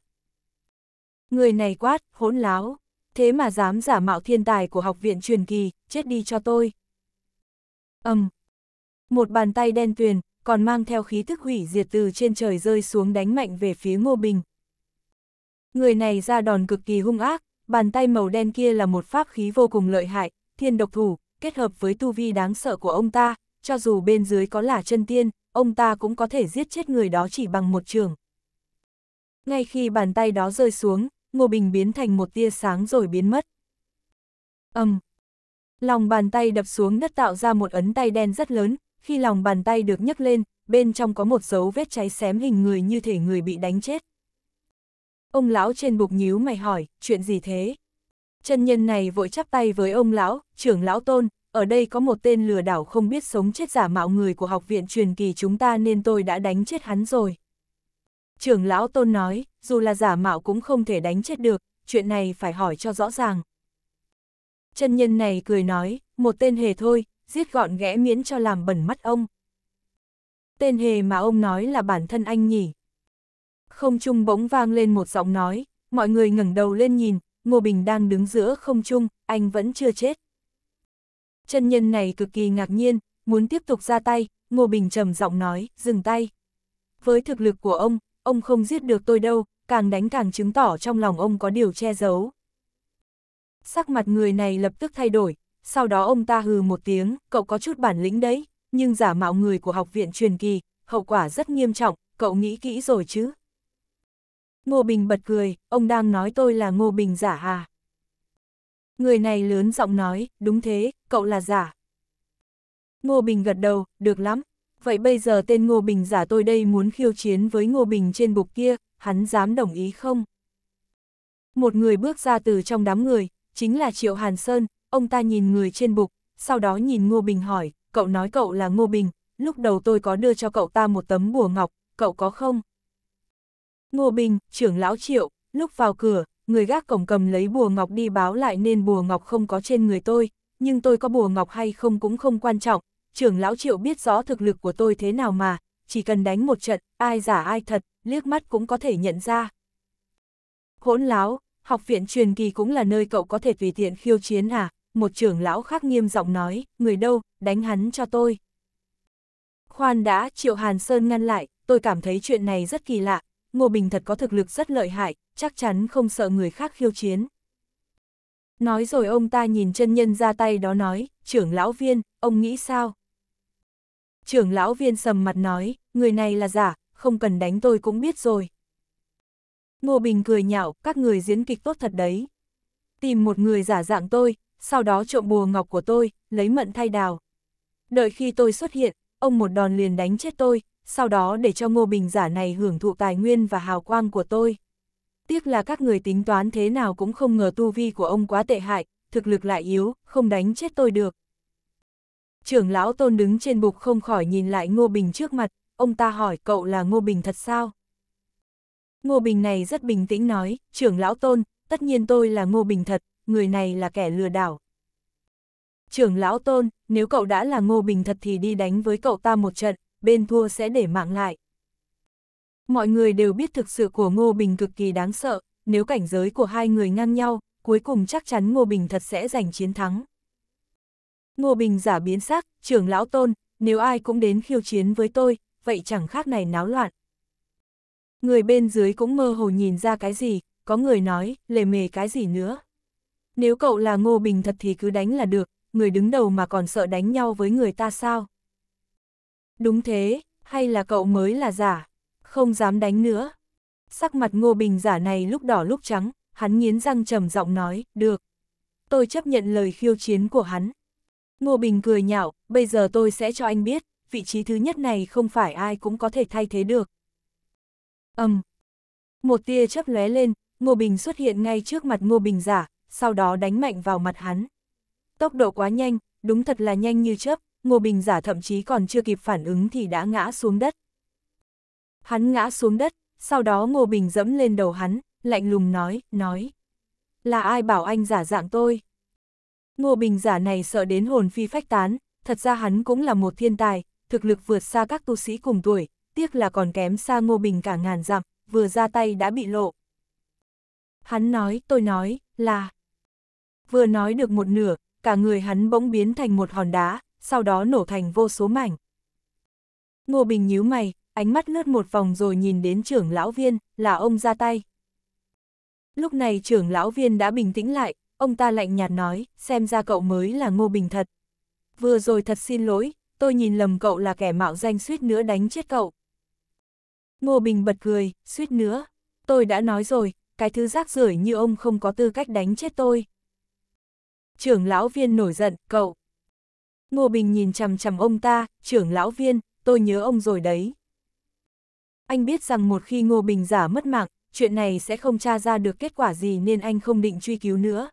Người này quát, hỗn láo, thế mà dám giả mạo thiên tài của học viện truyền kỳ, chết đi cho tôi. Âm. Um. Một bàn tay đen tuyền, còn mang theo khí thức hủy diệt từ trên trời rơi xuống đánh mạnh về phía Ngô Bình. Người này ra đòn cực kỳ hung ác, bàn tay màu đen kia là một pháp khí vô cùng lợi hại, thiên độc thủ, kết hợp với tu vi đáng sợ của ông ta, cho dù bên dưới có là chân tiên, ông ta cũng có thể giết chết người đó chỉ bằng một trường. Ngay khi bàn tay đó rơi xuống, Ngô Bình biến thành một tia sáng rồi biến mất. Âm! Um. Lòng bàn tay đập xuống đất tạo ra một ấn tay đen rất lớn, khi lòng bàn tay được nhấc lên, bên trong có một dấu vết cháy xém hình người như thể người bị đánh chết. Ông lão trên bục nhíu mày hỏi, chuyện gì thế? Chân nhân này vội chắp tay với ông lão, trưởng lão tôn, ở đây có một tên lừa đảo không biết sống chết giả mạo người của học viện truyền kỳ chúng ta nên tôi đã đánh chết hắn rồi. Trưởng lão tôn nói, dù là giả mạo cũng không thể đánh chết được, chuyện này phải hỏi cho rõ ràng. Chân nhân này cười nói, một tên hề thôi, giết gọn ghẽ miễn cho làm bẩn mắt ông. Tên hề mà ông nói là bản thân anh nhỉ không trung bỗng vang lên một giọng nói, mọi người ngẩng đầu lên nhìn, Ngô Bình đang đứng giữa không trung, anh vẫn chưa chết. Chân nhân này cực kỳ ngạc nhiên, muốn tiếp tục ra tay, Ngô Bình trầm giọng nói, dừng tay. Với thực lực của ông, ông không giết được tôi đâu, càng đánh càng chứng tỏ trong lòng ông có điều che giấu. Sắc mặt người này lập tức thay đổi, sau đó ông ta hừ một tiếng, cậu có chút bản lĩnh đấy, nhưng giả mạo người của học viện truyền kỳ, hậu quả rất nghiêm trọng, cậu nghĩ kỹ rồi chứ. Ngô Bình bật cười, ông đang nói tôi là Ngô Bình giả à? Người này lớn giọng nói, đúng thế, cậu là giả. Ngô Bình gật đầu, được lắm. Vậy bây giờ tên Ngô Bình giả tôi đây muốn khiêu chiến với Ngô Bình trên bục kia, hắn dám đồng ý không? Một người bước ra từ trong đám người, chính là Triệu Hàn Sơn, ông ta nhìn người trên bục, sau đó nhìn Ngô Bình hỏi, cậu nói cậu là Ngô Bình, lúc đầu tôi có đưa cho cậu ta một tấm bùa ngọc, cậu có không? Ngô Bình, trưởng lão triệu, lúc vào cửa, người gác cổng cầm lấy bùa ngọc đi báo lại nên bùa ngọc không có trên người tôi, nhưng tôi có bùa ngọc hay không cũng không quan trọng, trưởng lão triệu biết rõ thực lực của tôi thế nào mà, chỉ cần đánh một trận, ai giả ai thật, liếc mắt cũng có thể nhận ra. Hỗn láo, học viện truyền kỳ cũng là nơi cậu có thể tùy tiện khiêu chiến à, một trưởng lão khác nghiêm giọng nói, người đâu, đánh hắn cho tôi. Khoan đã, Triệu Hàn Sơn ngăn lại, tôi cảm thấy chuyện này rất kỳ lạ, Ngô Bình thật có thực lực rất lợi hại, chắc chắn không sợ người khác khiêu chiến. Nói rồi ông ta nhìn chân nhân ra tay đó nói, trưởng lão viên, ông nghĩ sao? Trưởng lão viên sầm mặt nói, người này là giả, không cần đánh tôi cũng biết rồi. Ngô Bình cười nhạo, các người diễn kịch tốt thật đấy. Tìm một người giả dạng tôi, sau đó trộm bùa ngọc của tôi, lấy mận thay đào. Đợi khi tôi xuất hiện, ông một đòn liền đánh chết tôi, sau đó để cho Ngô Bình giả này hưởng thụ tài nguyên và hào quang của tôi. Tiếc là các người tính toán thế nào cũng không ngờ tu vi của ông quá tệ hại, thực lực lại yếu, không đánh chết tôi được. Trưởng lão tôn đứng trên bục không khỏi nhìn lại Ngô Bình trước mặt, ông ta hỏi cậu là Ngô Bình thật sao? Ngô Bình này rất bình tĩnh nói, trưởng lão tôn, tất nhiên tôi là Ngô Bình thật, người này là kẻ lừa đảo. Trưởng lão tôn, nếu cậu đã là Ngô Bình thật thì đi đánh với cậu ta một trận, bên thua sẽ để mạng lại. Mọi người đều biết thực sự của Ngô Bình cực kỳ đáng sợ, nếu cảnh giới của hai người ngang nhau, cuối cùng chắc chắn Ngô Bình thật sẽ giành chiến thắng. Ngô Bình giả biến sắc, trưởng lão tôn, nếu ai cũng đến khiêu chiến với tôi, vậy chẳng khác này náo loạn. Người bên dưới cũng mơ hồ nhìn ra cái gì, có người nói, lề mề cái gì nữa. Nếu cậu là Ngô Bình thật thì cứ đánh là được, người đứng đầu mà còn sợ đánh nhau với người ta sao? Đúng thế, hay là cậu mới là giả? Không dám đánh nữa. Sắc mặt Ngô Bình giả này lúc đỏ lúc trắng, hắn nghiến răng trầm giọng nói, được. Tôi chấp nhận lời khiêu chiến của hắn. Ngô Bình cười nhạo, bây giờ tôi sẽ cho anh biết, vị trí thứ nhất này không phải ai cũng có thể thay thế được. Âm. Um. Một tia chớp lóe lên, Ngô Bình xuất hiện ngay trước mặt Ngô Bình giả, sau đó đánh mạnh vào mặt hắn. Tốc độ quá nhanh, đúng thật là nhanh như chớp, Ngô Bình giả thậm chí còn chưa kịp phản ứng thì đã ngã xuống đất. Hắn ngã xuống đất, sau đó Ngô Bình dẫm lên đầu hắn, lạnh lùng nói, nói. Là ai bảo anh giả dạng tôi? Ngô Bình giả này sợ đến hồn phi phách tán, thật ra hắn cũng là một thiên tài, thực lực vượt xa các tu sĩ cùng tuổi, tiếc là còn kém xa Ngô Bình cả ngàn dặm, vừa ra tay đã bị lộ. Hắn nói, tôi nói, là... Vừa nói được một nửa, cả người hắn bỗng biến thành một hòn đá, sau đó nổ thành vô số mảnh. Ngô Bình nhíu mày, ánh mắt lướt một vòng rồi nhìn đến trưởng lão viên, là ông ra tay. Lúc này trưởng lão viên đã bình tĩnh lại, ông ta lạnh nhạt nói, xem ra cậu mới là Ngô Bình thật. Vừa rồi thật xin lỗi, tôi nhìn lầm cậu là kẻ mạo danh suýt nữa đánh chết cậu. Ngô Bình bật cười, suýt nữa. Tôi đã nói rồi, cái thứ rác rưởi như ông không có tư cách đánh chết tôi. Trưởng lão viên nổi giận, cậu. Ngô Bình nhìn chằm chằm ông ta, trưởng lão viên, tôi nhớ ông rồi đấy. Anh biết rằng một khi Ngô Bình giả mất mạng, chuyện này sẽ không tra ra được kết quả gì nên anh không định truy cứu nữa.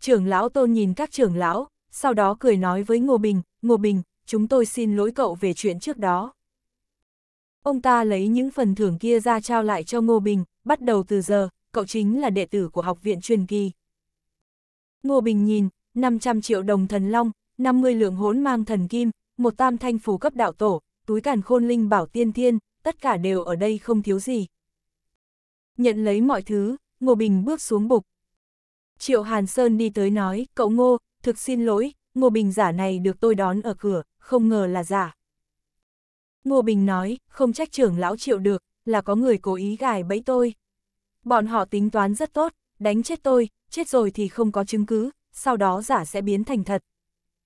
Trưởng lão tôn nhìn các trưởng lão, sau đó cười nói với Ngô Bình, Ngô Bình, chúng tôi xin lỗi cậu về chuyện trước đó. Ông ta lấy những phần thưởng kia ra trao lại cho Ngô Bình, bắt đầu từ giờ, cậu chính là đệ tử của học viện truyền kỳ. Ngô Bình nhìn, 500 triệu đồng thần long, 50 lượng hốn mang thần kim, một tam thanh phù cấp đạo tổ, túi càn khôn linh bảo tiên thiên, tất cả đều ở đây không thiếu gì. Nhận lấy mọi thứ, Ngô Bình bước xuống bục. Triệu Hàn Sơn đi tới nói, cậu Ngô, thực xin lỗi, Ngô Bình giả này được tôi đón ở cửa, không ngờ là giả. Ngô Bình nói, không trách trưởng lão triệu được, là có người cố ý gài bẫy tôi. Bọn họ tính toán rất tốt, đánh chết tôi, chết rồi thì không có chứng cứ, sau đó giả sẽ biến thành thật,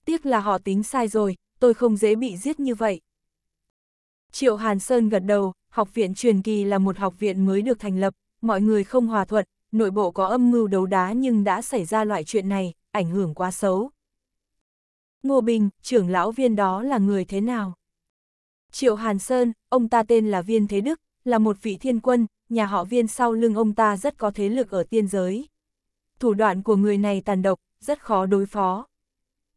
tiếc là họ tính sai rồi, tôi không dễ bị giết như vậy. Triệu Hàn Sơn gật đầu, học viện truyền kỳ là một học viện mới được thành lập, mọi người không hòa thuận, nội bộ có âm mưu đấu đá nhưng đã xảy ra loại chuyện này, ảnh hưởng quá xấu. Ngô Bình, trưởng lão viên đó là người thế nào? Triệu Hàn Sơn, ông ta tên là Viên Thế Đức, là một vị thiên quân, nhà họ viên sau lưng ông ta rất có thế lực ở tiên giới. Thủ đoạn của người này tàn độc, rất khó đối phó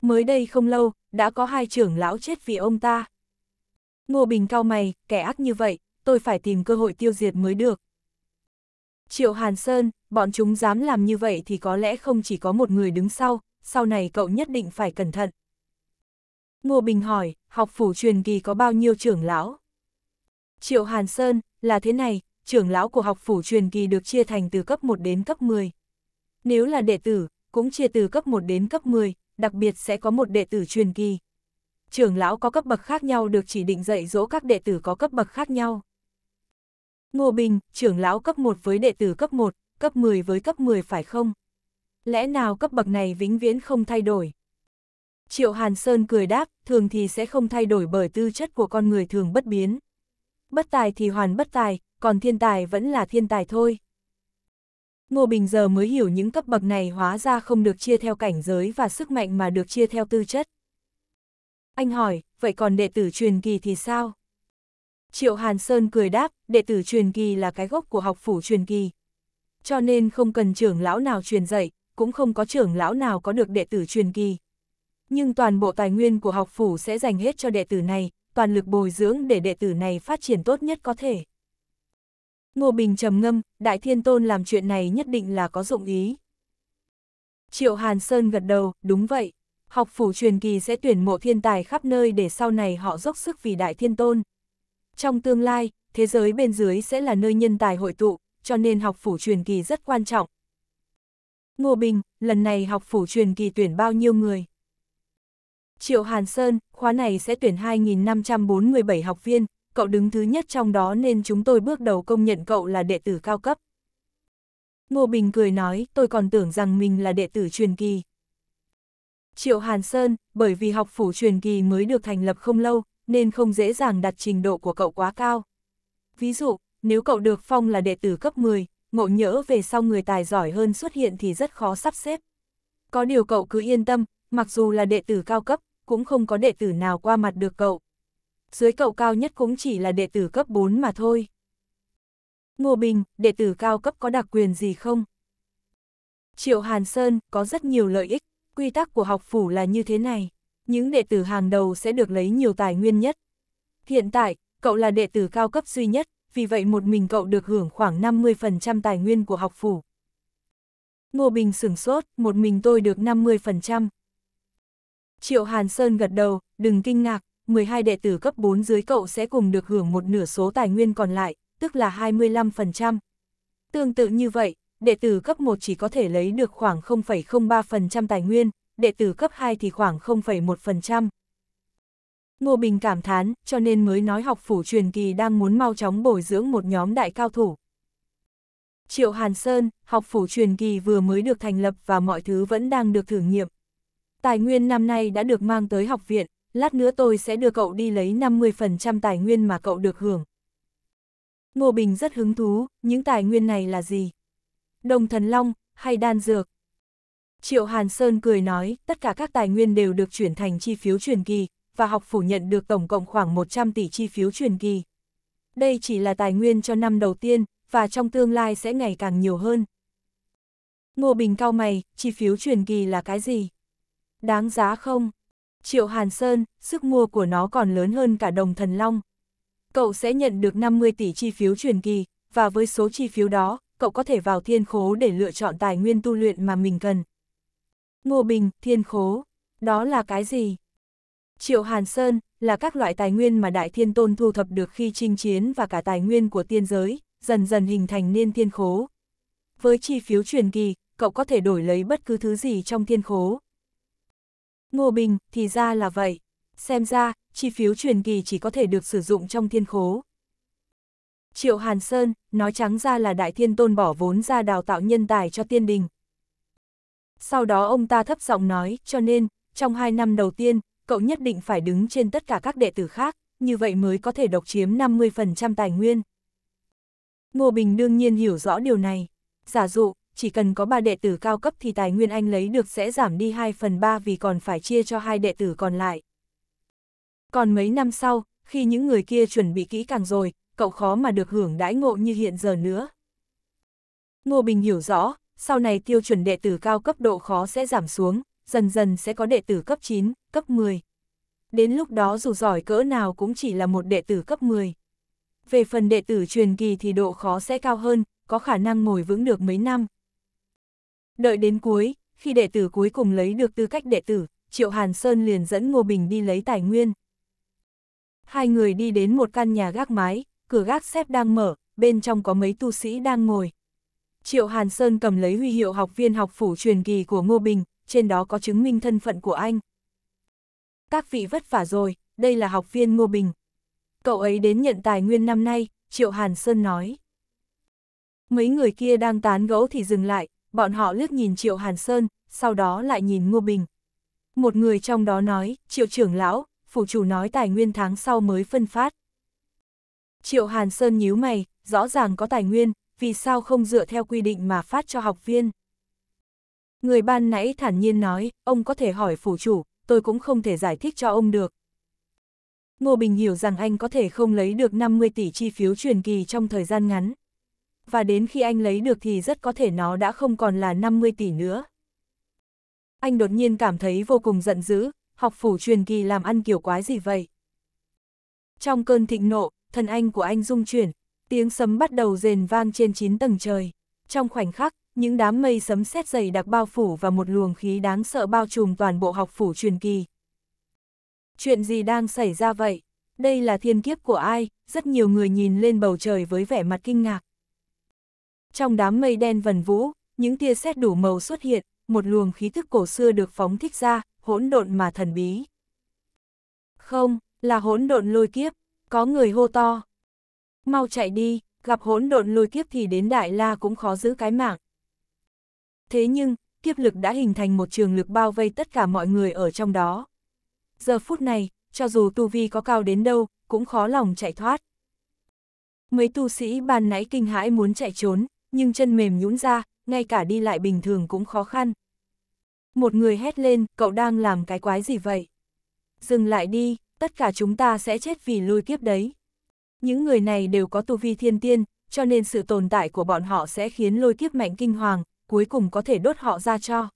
mới đây không lâu, đã có hai trưởng lão chết vì ông ta. Ngô Bình cao mày, kẻ ác như vậy, tôi phải tìm cơ hội tiêu diệt mới được. Triệu Hàn Sơn, bọn chúng dám làm như vậy thì có lẽ không chỉ có một người đứng sau, sau này cậu nhất định phải cẩn thận. Ngô Bình hỏi, học phủ truyền kỳ có bao nhiêu trưởng lão? Triệu Hàn Sơn, là thế này, trưởng lão của học phủ truyền kỳ được chia thành từ cấp 1 đến cấp 10. Nếu là đệ tử, cũng chia từ cấp 1 đến cấp 10, đặc biệt sẽ có một đệ tử truyền kỳ. Trưởng lão có cấp bậc khác nhau được chỉ định dạy dỗ các đệ tử có cấp bậc khác nhau. Ngô Bình, trưởng lão cấp 1 với đệ tử cấp 1, cấp 10 với cấp 10 phải không? Lẽ nào cấp bậc này vĩnh viễn không thay đổi? Triệu Hàn Sơn cười đáp, thường thì sẽ không thay đổi bởi tư chất của con người thường bất biến. Bất tài thì hoàn bất tài, còn thiên tài vẫn là thiên tài thôi. Ngô Bình giờ mới hiểu những cấp bậc này hóa ra không được chia theo cảnh giới và sức mạnh mà được chia theo tư chất. Anh hỏi, vậy còn đệ tử truyền kỳ thì sao? Triệu Hàn Sơn cười đáp, đệ tử truyền kỳ là cái gốc của học phủ truyền kỳ. Cho nên không cần trưởng lão nào truyền dạy, cũng không có trưởng lão nào có được đệ tử truyền kỳ. Nhưng toàn bộ tài nguyên của học phủ sẽ dành hết cho đệ tử này, toàn lực bồi dưỡng để đệ tử này phát triển tốt nhất có thể. Ngô Bình trầm ngâm, Đại Thiên Tôn làm chuyện này nhất định là có dụng ý. Triệu Hàn Sơn gật đầu, đúng vậy. Học phủ truyền kỳ sẽ tuyển mộ thiên tài khắp nơi để sau này họ dốc sức vì Đại Thiên Tôn. Trong tương lai, thế giới bên dưới sẽ là nơi nhân tài hội tụ, cho nên học phủ truyền kỳ rất quan trọng. Ngô Bình, lần này học phủ truyền kỳ tuyển bao nhiêu người? Triệu Hàn Sơn, khóa này sẽ tuyển 2.547 học viên, cậu đứng thứ nhất trong đó nên chúng tôi bước đầu công nhận cậu là đệ tử cao cấp. Ngô Bình cười nói, tôi còn tưởng rằng mình là đệ tử truyền kỳ. Triệu Hàn Sơn, bởi vì học phủ truyền kỳ mới được thành lập không lâu, nên không dễ dàng đặt trình độ của cậu quá cao. Ví dụ, nếu cậu được phong là đệ tử cấp 10, ngộ nhỡ về sau người tài giỏi hơn xuất hiện thì rất khó sắp xếp. Có điều cậu cứ yên tâm, mặc dù là đệ tử cao cấp, cũng không có đệ tử nào qua mặt được cậu dưới cậu cao nhất cũng chỉ là đệ tử cấp 4 mà thôi. Ngô Bình, đệ tử cao cấp có đặc quyền gì không? Triệu Hàn Sơn có rất nhiều lợi ích, quy tắc của học phủ là như thế này, những đệ tử hàng đầu sẽ được lấy nhiều tài nguyên nhất. Hiện tại, cậu là đệ tử cao cấp duy nhất, vì vậy một mình cậu được hưởng khoảng 50% tài nguyên của học phủ. Ngô Bình sửng sốt, một mình tôi được 50%. Triệu Hàn Sơn gật đầu, đừng kinh ngạc, 12 đệ tử cấp 4 dưới cậu sẽ cùng được hưởng một nửa số tài nguyên còn lại, tức là 25%. Tương tự như vậy, đệ tử cấp 1 chỉ có thể lấy được khoảng 0,03% tài nguyên, đệ tử cấp 2 thì khoảng 0,1%. Ngô Bình cảm thán, cho nên mới nói học phủ truyền kỳ đang muốn mau chóng bồi dưỡng một nhóm đại cao thủ. Triệu Hàn Sơn, học phủ truyền kỳ vừa mới được thành lập và mọi thứ vẫn đang được thử nghiệm. Tài nguyên năm nay đã được mang tới học viện, lát nữa tôi sẽ đưa cậu đi lấy 50% tài nguyên mà cậu được hưởng. Ngô Bình rất hứng thú, những tài nguyên này là gì? Đồng thần long, hay đan dược? Triệu Hàn Sơn cười nói, tất cả các tài nguyên đều được chuyển thành chi phiếu truyền kỳ, và học phủ nhận được tổng cộng khoảng 100 tỷ chi phiếu truyền kỳ. Đây chỉ là tài nguyên cho năm đầu tiên, và trong tương lai sẽ ngày càng nhiều hơn. Ngô Bình cao mày, chi phiếu truyền kỳ là cái gì? Đáng giá không? Triệu Hàn Sơn, sức mua của nó còn lớn hơn cả đồng thần long. Cậu sẽ nhận được 50 tỷ chi phiếu truyền kỳ, và với số chi phiếu đó, cậu có thể vào thiên khố để lựa chọn tài nguyên tu luyện mà mình cần. Ngô Bình, thiên khố, đó là cái gì? Triệu Hàn Sơn, là các loại tài nguyên mà Đại Thiên Tôn thu thập được khi chinh chiến và cả tài nguyên của tiên giới, dần dần hình thành nên thiên khố. Với chi phiếu truyền kỳ, cậu có thể đổi lấy bất cứ thứ gì trong thiên khố. Ngô Bình, thì ra là vậy. Xem ra, chi phiếu truyền kỳ chỉ có thể được sử dụng trong thiên khố. Triệu Hàn Sơn, nói trắng ra là Đại Thiên Tôn bỏ vốn ra đào tạo nhân tài cho tiên đình. Sau đó ông ta thấp giọng nói, cho nên, trong hai năm đầu tiên, cậu nhất định phải đứng trên tất cả các đệ tử khác, như vậy mới có thể độc chiếm 50% tài nguyên. Ngô Bình đương nhiên hiểu rõ điều này. Giả dụ, chỉ cần có 3 đệ tử cao cấp thì tài nguyên anh lấy được sẽ giảm đi 2 phần 3 vì còn phải chia cho hai đệ tử còn lại. Còn mấy năm sau, khi những người kia chuẩn bị kỹ càng rồi, cậu khó mà được hưởng đãi ngộ như hiện giờ nữa. Ngô Bình hiểu rõ, sau này tiêu chuẩn đệ tử cao cấp độ khó sẽ giảm xuống, dần dần sẽ có đệ tử cấp 9, cấp 10. Đến lúc đó dù giỏi cỡ nào cũng chỉ là một đệ tử cấp 10. Về phần đệ tử truyền kỳ thì độ khó sẽ cao hơn, có khả năng ngồi vững được mấy năm, Đợi đến cuối, khi đệ tử cuối cùng lấy được tư cách đệ tử, Triệu Hàn Sơn liền dẫn Ngô Bình đi lấy tài nguyên. Hai người đi đến một căn nhà gác mái, cửa gác xếp đang mở, bên trong có mấy tu sĩ đang ngồi. Triệu Hàn Sơn cầm lấy huy hiệu học viên học phủ truyền kỳ của Ngô Bình, trên đó có chứng minh thân phận của anh. Các vị vất vả rồi, đây là học viên Ngô Bình. Cậu ấy đến nhận tài nguyên năm nay, Triệu Hàn Sơn nói. Mấy người kia đang tán gẫu thì dừng lại, bọn họ liếc nhìn Triệu Hàn Sơn, sau đó lại nhìn Ngô Bình. Một người trong đó nói, Triệu trưởng lão, phủ chủ nói tài nguyên tháng sau mới phân phát. Triệu Hàn Sơn nhíu mày, rõ ràng có tài nguyên, vì sao không dựa theo quy định mà phát cho học viên. Người ban nãy thản nhiên nói, ông có thể hỏi phủ chủ, tôi cũng không thể giải thích cho ông được. Ngô Bình hiểu rằng anh có thể không lấy được 50 tỷ chi phiếu truyền kỳ trong thời gian ngắn và đến khi anh lấy được thì rất có thể nó đã không còn là 50 tỷ nữa. Anh đột nhiên cảm thấy vô cùng giận dữ, học phủ truyền kỳ làm ăn kiểu quái gì vậy? Trong cơn thịnh nộ, thần anh của anh rung chuyển, tiếng sấm bắt đầu rền vang trên 9 tầng trời. Trong khoảnh khắc, những đám mây sấm sét dày đặc bao phủ và một luồng khí đáng sợ bao trùm toàn bộ học phủ truyền kỳ. Chuyện gì đang xảy ra vậy? Đây là thiên kiếp của ai? Rất nhiều người nhìn lên bầu trời với vẻ mặt kinh ngạc. Trong đám mây đen vần vũ, những tia sét đủ màu xuất hiện, một luồng khí thức cổ xưa được phóng thích ra, hỗn độn mà thần bí. Không, là hỗn độn lôi kiếp, có người hô to. Mau chạy đi, gặp hỗn độn lôi kiếp thì đến Đại La cũng khó giữ cái mạng. Thế nhưng, kiếp lực đã hình thành một trường lực bao vây tất cả mọi người ở trong đó. Giờ phút này, cho dù tu vi có cao đến đâu, cũng khó lòng chạy thoát. Mấy tu sĩ bàn nãy kinh hãi muốn chạy trốn, nhưng chân mềm nhũn ra, ngay cả đi lại bình thường cũng khó khăn. Một người hét lên, cậu đang làm cái quái gì vậy? Dừng lại đi, tất cả chúng ta sẽ chết vì lôi kiếp đấy. Những người này đều có tu vi thiên tiên, cho nên sự tồn tại của bọn họ sẽ khiến lôi kiếp mạnh kinh hoàng, cuối cùng có thể đốt họ ra cho.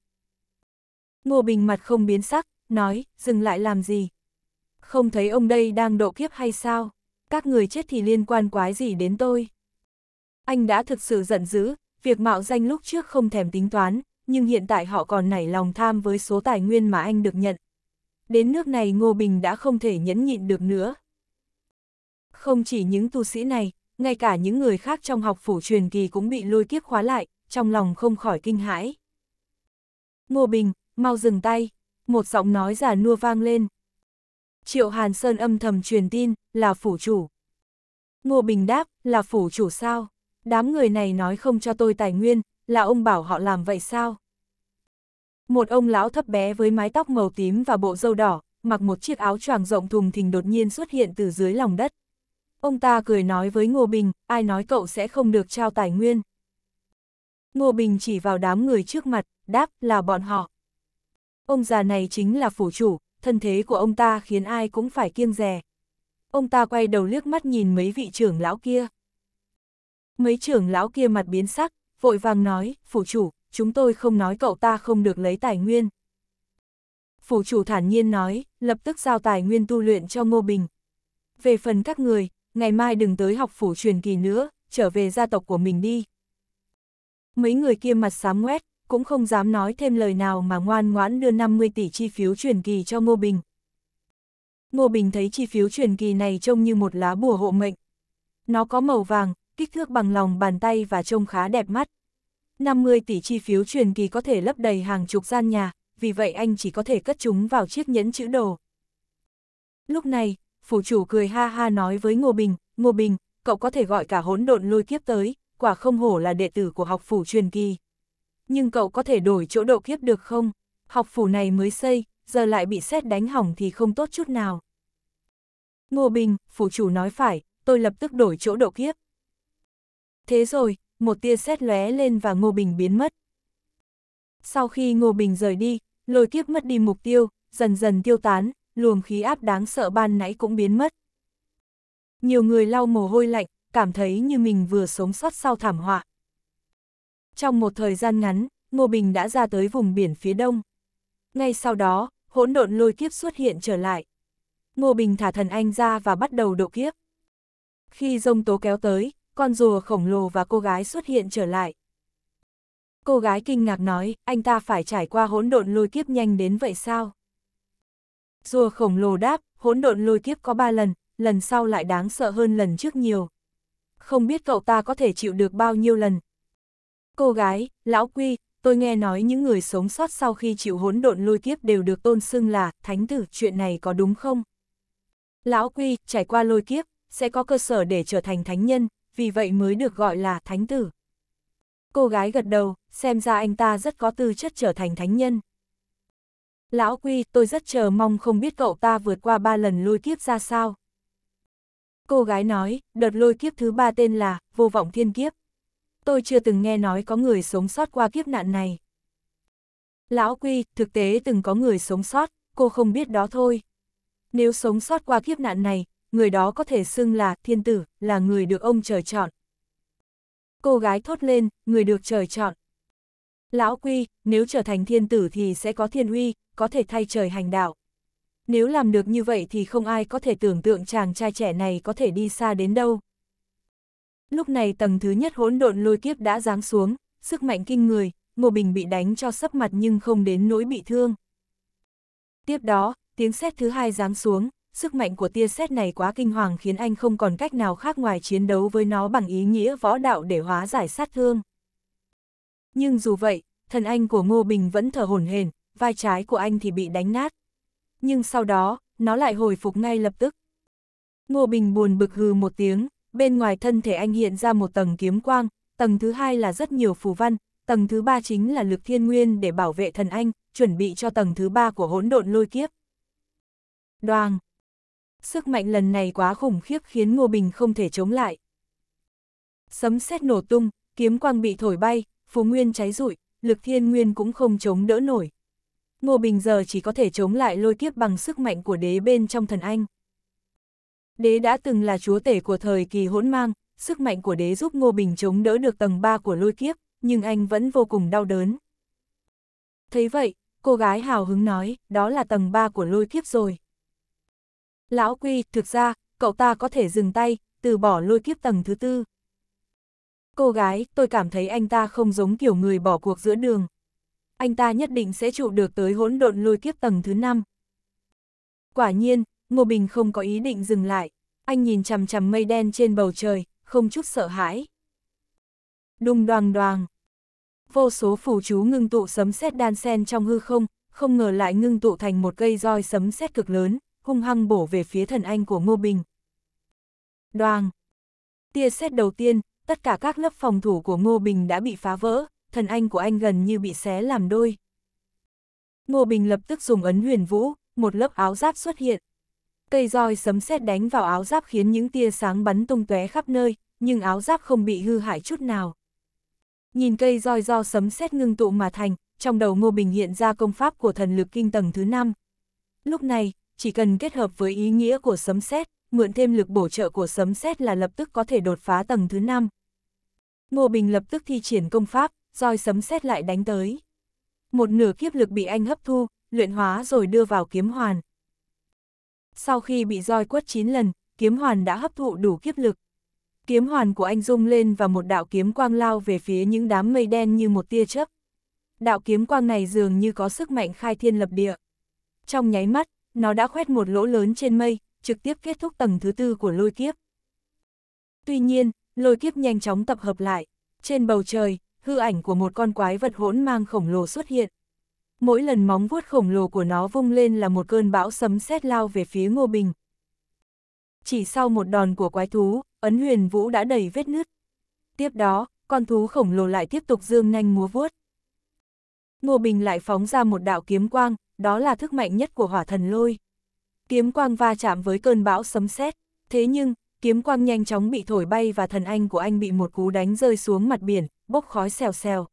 Ngô Bình mặt không biến sắc, nói, dừng lại làm gì? Không thấy ông đây đang độ kiếp hay sao? Các người chết thì liên quan quái gì đến tôi? Anh đã thực sự giận dữ, việc mạo danh lúc trước không thèm tính toán, nhưng hiện tại họ còn nảy lòng tham với số tài nguyên mà anh được nhận. Đến nước này Ngô Bình đã không thể nhẫn nhịn được nữa. Không chỉ những tu sĩ này, ngay cả những người khác trong học phủ truyền kỳ cũng bị lôi kiếp khóa lại, trong lòng không khỏi kinh hãi. Ngô Bình, mau dừng tay, một giọng nói giả nua vang lên. Triệu Hàn Sơn âm thầm truyền tin, là phủ chủ. Ngô Bình đáp, là phủ chủ sao? đám người này nói không cho tôi tài nguyên, là ông bảo họ làm vậy sao? Một ông lão thấp bé với mái tóc màu tím và bộ râu đỏ, mặc một chiếc áo choàng rộng thùng thình đột nhiên xuất hiện từ dưới lòng đất. Ông ta cười nói với Ngô Bình, ai nói cậu sẽ không được trao tài nguyên. Ngô Bình chỉ vào đám người trước mặt, đáp là bọn họ. Ông già này chính là phủ chủ, thân thế của ông ta khiến ai cũng phải kiêng rè. Ông ta quay đầu liếc mắt nhìn mấy vị trưởng lão kia. Mấy trưởng lão kia mặt biến sắc, vội vàng nói, phủ chủ, chúng tôi không nói cậu ta không được lấy tài nguyên. Phủ chủ thản nhiên nói, lập tức giao tài nguyên tu luyện cho Ngô Bình. Về phần các người, ngày mai đừng tới học phủ truyền kỳ nữa, trở về gia tộc của mình đi. Mấy người kia mặt xám ngoét, cũng không dám nói thêm lời nào mà ngoan ngoãn đưa 50 tỷ chi phiếu truyền kỳ cho Ngô Bình. Ngô Bình thấy chi phiếu truyền kỳ này trông như một lá bùa hộ mệnh. Nó có màu vàng, kích thước bằng lòng bàn tay và trông khá đẹp mắt. 50 tỷ chi phiếu truyền kỳ có thể lấp đầy hàng chục gian nhà, vì vậy anh chỉ có thể cất chúng vào chiếc nhẫn chữ đồ. Lúc này, phủ chủ cười ha ha nói với Ngô Bình, Ngô Bình, cậu có thể gọi cả hỗn độn lôi kiếp tới, quả không hổ là đệ tử của học phủ truyền kỳ. Nhưng cậu có thể đổi chỗ độ kiếp được không? Học phủ này mới xây, giờ lại bị xét đánh hỏng thì không tốt chút nào. Ngô Bình, phủ chủ nói phải, tôi lập tức đổi chỗ độ kiếp. Thế rồi, một tia sét lóe lên và Ngô Bình biến mất. Sau khi Ngô Bình rời đi, lôi kiếp mất đi mục tiêu, dần dần tiêu tán, luồng khí áp đáng sợ ban nãy cũng biến mất. Nhiều người lau mồ hôi lạnh, cảm thấy như mình vừa sống sót sau thảm họa. Trong một thời gian ngắn, Ngô Bình đã ra tới vùng biển phía đông. Ngay sau đó, hỗn độn lôi kiếp xuất hiện trở lại. Ngô Bình thả thần anh ra và bắt đầu độ kiếp. Khi rông tố kéo tới, con rùa khổng lồ và cô gái xuất hiện trở lại. Cô gái kinh ngạc nói, anh ta phải trải qua hỗn độn lôi kiếp nhanh đến vậy sao? Rùa khổng lồ đáp, hỗn độn lôi kiếp có ba lần, lần sau lại đáng sợ hơn lần trước nhiều. Không biết cậu ta có thể chịu được bao nhiêu lần. Cô gái, lão quy, tôi nghe nói những người sống sót sau khi chịu hỗn độn lôi kiếp đều được tôn xưng là thánh tử, chuyện này có đúng không? Lão quy, trải qua lôi kiếp, sẽ có cơ sở để trở thành thánh nhân, vì vậy mới được gọi là thánh tử. Cô gái gật đầu, xem ra anh ta rất có tư chất trở thành thánh nhân. Lão Quy, tôi rất chờ mong không biết cậu ta vượt qua ba lần lôi kiếp ra sao. Cô gái nói, đợt lôi kiếp thứ ba tên là Vô vọng thiên kiếp. Tôi chưa từng nghe nói có người sống sót qua kiếp nạn này. Lão Quy, thực tế từng có người sống sót, cô không biết đó thôi. Nếu sống sót qua kiếp nạn này, người đó có thể xưng là thiên tử, là người được ông trời chọn. Cô gái thốt lên, người được trời chọn. Lão Quy, nếu trở thành thiên tử thì sẽ có thiên uy, có thể thay trời hành đạo. Nếu làm được như vậy thì không ai có thể tưởng tượng chàng trai trẻ này có thể đi xa đến đâu. Lúc này tầng thứ nhất hỗn độn lôi kiếp đã giáng xuống, sức mạnh kinh người, Ngô Bình bị đánh cho sấp mặt nhưng không đến nỗi bị thương. Tiếp đó, tiếng sét thứ hai giáng xuống, sức mạnh của tia sét này quá kinh hoàng khiến anh không còn cách nào khác ngoài chiến đấu với nó bằng ý nghĩa võ đạo để hóa giải sát thương. Nhưng dù vậy, thần anh của Ngô Bình vẫn thở hổn hển, vai trái của anh thì bị đánh nát. Nhưng sau đó, nó lại hồi phục ngay lập tức. Ngô Bình buồn bực hừ một tiếng, bên ngoài thân thể anh hiện ra một tầng kiếm quang, tầng thứ hai là rất nhiều phù văn, tầng thứ ba chính là lực thiên nguyên để bảo vệ thần anh, chuẩn bị cho tầng thứ ba của hỗn độn lôi kiếp. Đoàng, Sức mạnh lần này quá khủng khiếp khiến Ngô Bình không thể chống lại. Sấm sét nổ tung, kiếm quang bị thổi bay, phú nguyên cháy rụi, lực thiên nguyên cũng không chống đỡ nổi. Ngô Bình giờ chỉ có thể chống lại lôi kiếp bằng sức mạnh của đế bên trong thần anh. Đế đã từng là chúa tể của thời kỳ hỗn mang, sức mạnh của đế giúp Ngô Bình chống đỡ được tầng 3 của lôi kiếp, nhưng anh vẫn vô cùng đau đớn. Thấy vậy, cô gái hào hứng nói, đó là tầng 3 của lôi kiếp rồi. Lão Quy, thực ra, cậu ta có thể dừng tay, từ bỏ lôi kiếp tầng thứ tư. Cô gái, tôi cảm thấy anh ta không giống kiểu người bỏ cuộc giữa đường. Anh ta nhất định sẽ trụ được tới hỗn độn lôi kiếp tầng thứ năm. Quả nhiên, Ngô Bình không có ý định dừng lại. Anh nhìn chằm chằm mây đen trên bầu trời, không chút sợ hãi. Đùng đoàng đoàng. Vô số phù chú ngưng tụ sấm sét đan sen trong hư không, không ngờ lại ngưng tụ thành một cây roi sấm sét cực lớn, hung hăng bổ về phía thần anh của Ngô Bình. Đoàng! Tia xét đầu tiên, tất cả các lớp phòng thủ của Ngô Bình đã bị phá vỡ, thần anh của anh gần như bị xé làm đôi. Ngô Bình lập tức dùng ấn huyền vũ, một lớp áo giáp xuất hiện. Cây roi sấm sét đánh vào áo giáp khiến những tia sáng bắn tung tóe khắp nơi, nhưng áo giáp không bị hư hại chút nào. Nhìn cây roi do sấm sét ngưng tụ mà thành, trong đầu Ngô Bình hiện ra công pháp của thần lực kinh tầng thứ 5. Lúc này, chỉ cần kết hợp với ý nghĩa của sấm sét, mượn thêm lực bổ trợ của sấm sét là lập tức có thể đột phá tầng thứ 5. Ngô Bình lập tức thi triển công pháp, roi sấm sét lại đánh tới. Một nửa kiếp lực bị anh hấp thu, luyện hóa rồi đưa vào kiếm hoàn. Sau khi bị roi quất 9 lần, kiếm hoàn đã hấp thụ đủ kiếp lực. Kiếm hoàn của anh rung lên và một đạo kiếm quang lao về phía những đám mây đen như một tia chớp. Đạo kiếm quang này dường như có sức mạnh khai thiên lập địa. Trong nháy mắt, nó đã khoét một lỗ lớn trên mây, trực tiếp kết thúc tầng thứ tư của lôi kiếp. Tuy nhiên, lôi kiếp nhanh chóng tập hợp lại. Trên bầu trời, hư ảnh của một con quái vật hỗn mang khổng lồ xuất hiện. Mỗi lần móng vuốt khổng lồ của nó vung lên là một cơn bão sấm sét lao về phía Ngô Bình. Chỉ sau một đòn của quái thú, ấn huyền vũ đã đầy vết nứt. Tiếp đó, con thú khổng lồ lại tiếp tục dương nhanh múa vuốt. Ngô Bình lại phóng ra một đạo kiếm quang, đó là thức mạnh nhất của hỏa thần lôi. Kiếm quang va chạm với cơn bão sấm sét, thế nhưng, kiếm quang nhanh chóng bị thổi bay và thần anh của anh bị một cú đánh rơi xuống mặt biển, bốc khói xèo xèo.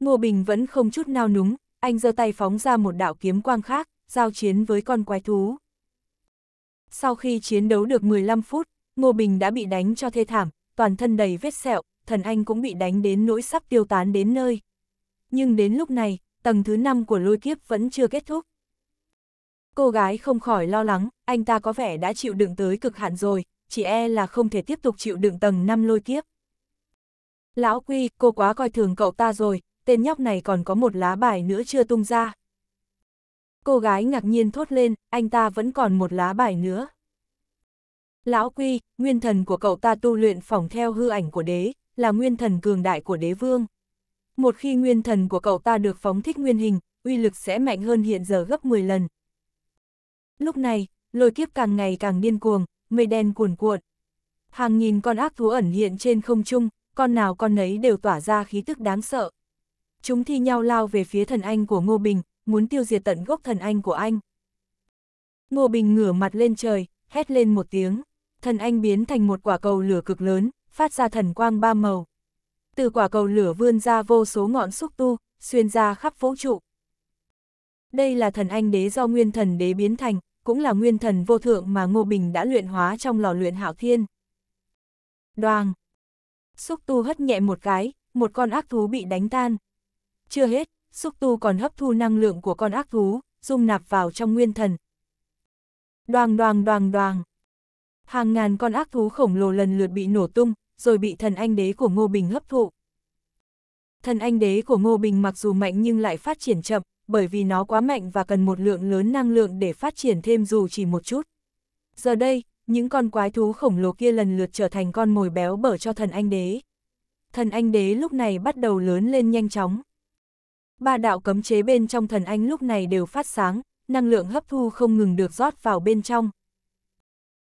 Ngô Bình vẫn không chút nao núng, anh giơ tay phóng ra một đạo kiếm quang khác, giao chiến với con quái thú. Sau khi chiến đấu được 15 phút, Ngô Bình đã bị đánh cho thê thảm, toàn thân đầy vết sẹo, thần anh cũng bị đánh đến nỗi sắp tiêu tán đến nơi. Nhưng đến lúc này, tầng thứ 5 của lôi kiếp vẫn chưa kết thúc. Cô gái không khỏi lo lắng, anh ta có vẻ đã chịu đựng tới cực hạn rồi, chỉ e là không thể tiếp tục chịu đựng tầng 5 lôi kiếp. Lão Quy, cô quá coi thường cậu ta rồi, tên nhóc này còn có một lá bài nữa chưa tung ra. Cô gái ngạc nhiên thốt lên, anh ta vẫn còn một lá bài nữa. Lão Quy, nguyên thần của cậu ta tu luyện phỏng theo hư ảnh của đế, là nguyên thần cường đại của đế vương. Một khi nguyên thần của cậu ta được phóng thích nguyên hình, uy lực sẽ mạnh hơn hiện giờ gấp 10 lần. Lúc này, lôi kiếp càng ngày càng điên cuồng, mây đen cuồn cuộn. Hàng nghìn con ác thú ẩn hiện trên không trung, con nào con nấy đều tỏa ra khí tức đáng sợ. Chúng thi nhau lao về phía thần anh của Ngô Bình, muốn tiêu diệt tận gốc thần anh của anh. Ngô Bình ngửa mặt lên trời, hét lên một tiếng. Thần anh biến thành một quả cầu lửa cực lớn, phát ra thần quang ba màu từ quả cầu lửa vươn ra vô số ngọn xúc tu, xuyên ra khắp vũ trụ. Đây là thần anh đế do nguyên thần đế biến thành, cũng là nguyên thần vô thượng mà Ngô Bình đã luyện hóa trong lò luyện hạo thiên. Đoàng! Xúc tu hất nhẹ một cái, một con ác thú bị đánh tan. Chưa hết, xúc tu còn hấp thu năng lượng của con ác thú, dung nạp vào trong nguyên thần. Đoàng đoàng đoàng đoàng! Hàng ngàn con ác thú khổng lồ lần lượt bị nổ tung, rồi bị thần anh đế của Ngô Bình hấp thụ. Thần anh đế của Ngô Bình mặc dù mạnh nhưng lại phát triển chậm, bởi vì nó quá mạnh và cần một lượng lớn năng lượng để phát triển thêm dù chỉ một chút. Giờ đây, những con quái thú khổng lồ kia lần lượt trở thành con mồi béo bở cho thần anh đế. Thần anh đế lúc này bắt đầu lớn lên nhanh chóng. Ba đạo cấm chế bên trong thần anh lúc này đều phát sáng, năng lượng hấp thu không ngừng được rót vào bên trong.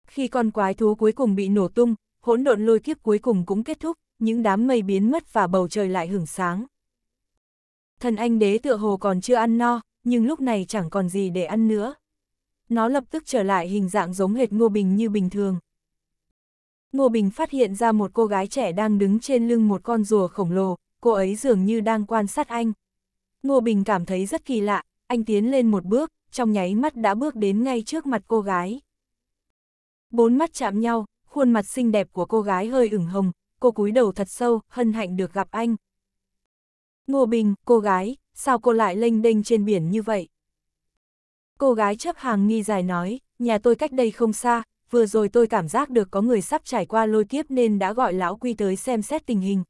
Khi con quái thú cuối cùng bị nổ tung, hỗn độn lôi kiếp cuối cùng cũng kết thúc, những đám mây biến mất và bầu trời lại hưởng sáng. Thần anh đế tựa hồ còn chưa ăn no, nhưng lúc này chẳng còn gì để ăn nữa. Nó lập tức trở lại hình dạng giống hệt Ngô Bình như bình thường. Ngô Bình phát hiện ra một cô gái trẻ đang đứng trên lưng một con rùa khổng lồ, cô ấy dường như đang quan sát anh. Ngô Bình cảm thấy rất kỳ lạ, anh tiến lên một bước, trong nháy mắt đã bước đến ngay trước mặt cô gái. Bốn mắt chạm nhau, khuôn mặt xinh đẹp của cô gái hơi ửng hồng, cô cúi đầu thật sâu, hân hạnh được gặp anh. Ngô Bình, cô gái, sao cô lại lênh đênh trên biển như vậy? Cô gái chấp hàng nghi dài nói, nhà tôi cách đây không xa, vừa rồi tôi cảm giác được có người sắp trải qua lôi kiếp nên đã gọi lão quy tới xem xét tình hình.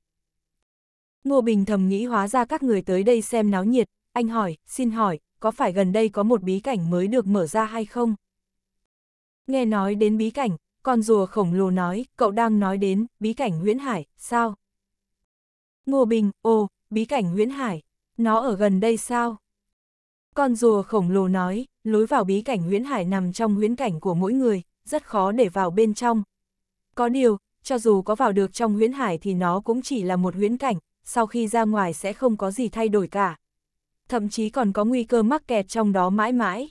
Ngô Bình thầm nghĩ hóa ra các người tới đây xem náo nhiệt, anh hỏi, xin hỏi, có phải gần đây có một bí cảnh mới được mở ra hay không? Nghe nói đến bí cảnh, con rùa khổng lồ nói, cậu đang nói đến, bí cảnh nguyễn hải, sao? Ngô Bình, ồ, bí cảnh nguyễn hải, nó ở gần đây sao? Con rùa khổng lồ nói, lối vào bí cảnh nguyễn hải nằm trong huyễn cảnh của mỗi người, rất khó để vào bên trong. Có điều, cho dù có vào được trong huyễn hải thì nó cũng chỉ là một huyễn cảnh, sau khi ra ngoài sẽ không có gì thay đổi cả. Thậm chí còn có nguy cơ mắc kẹt trong đó mãi mãi.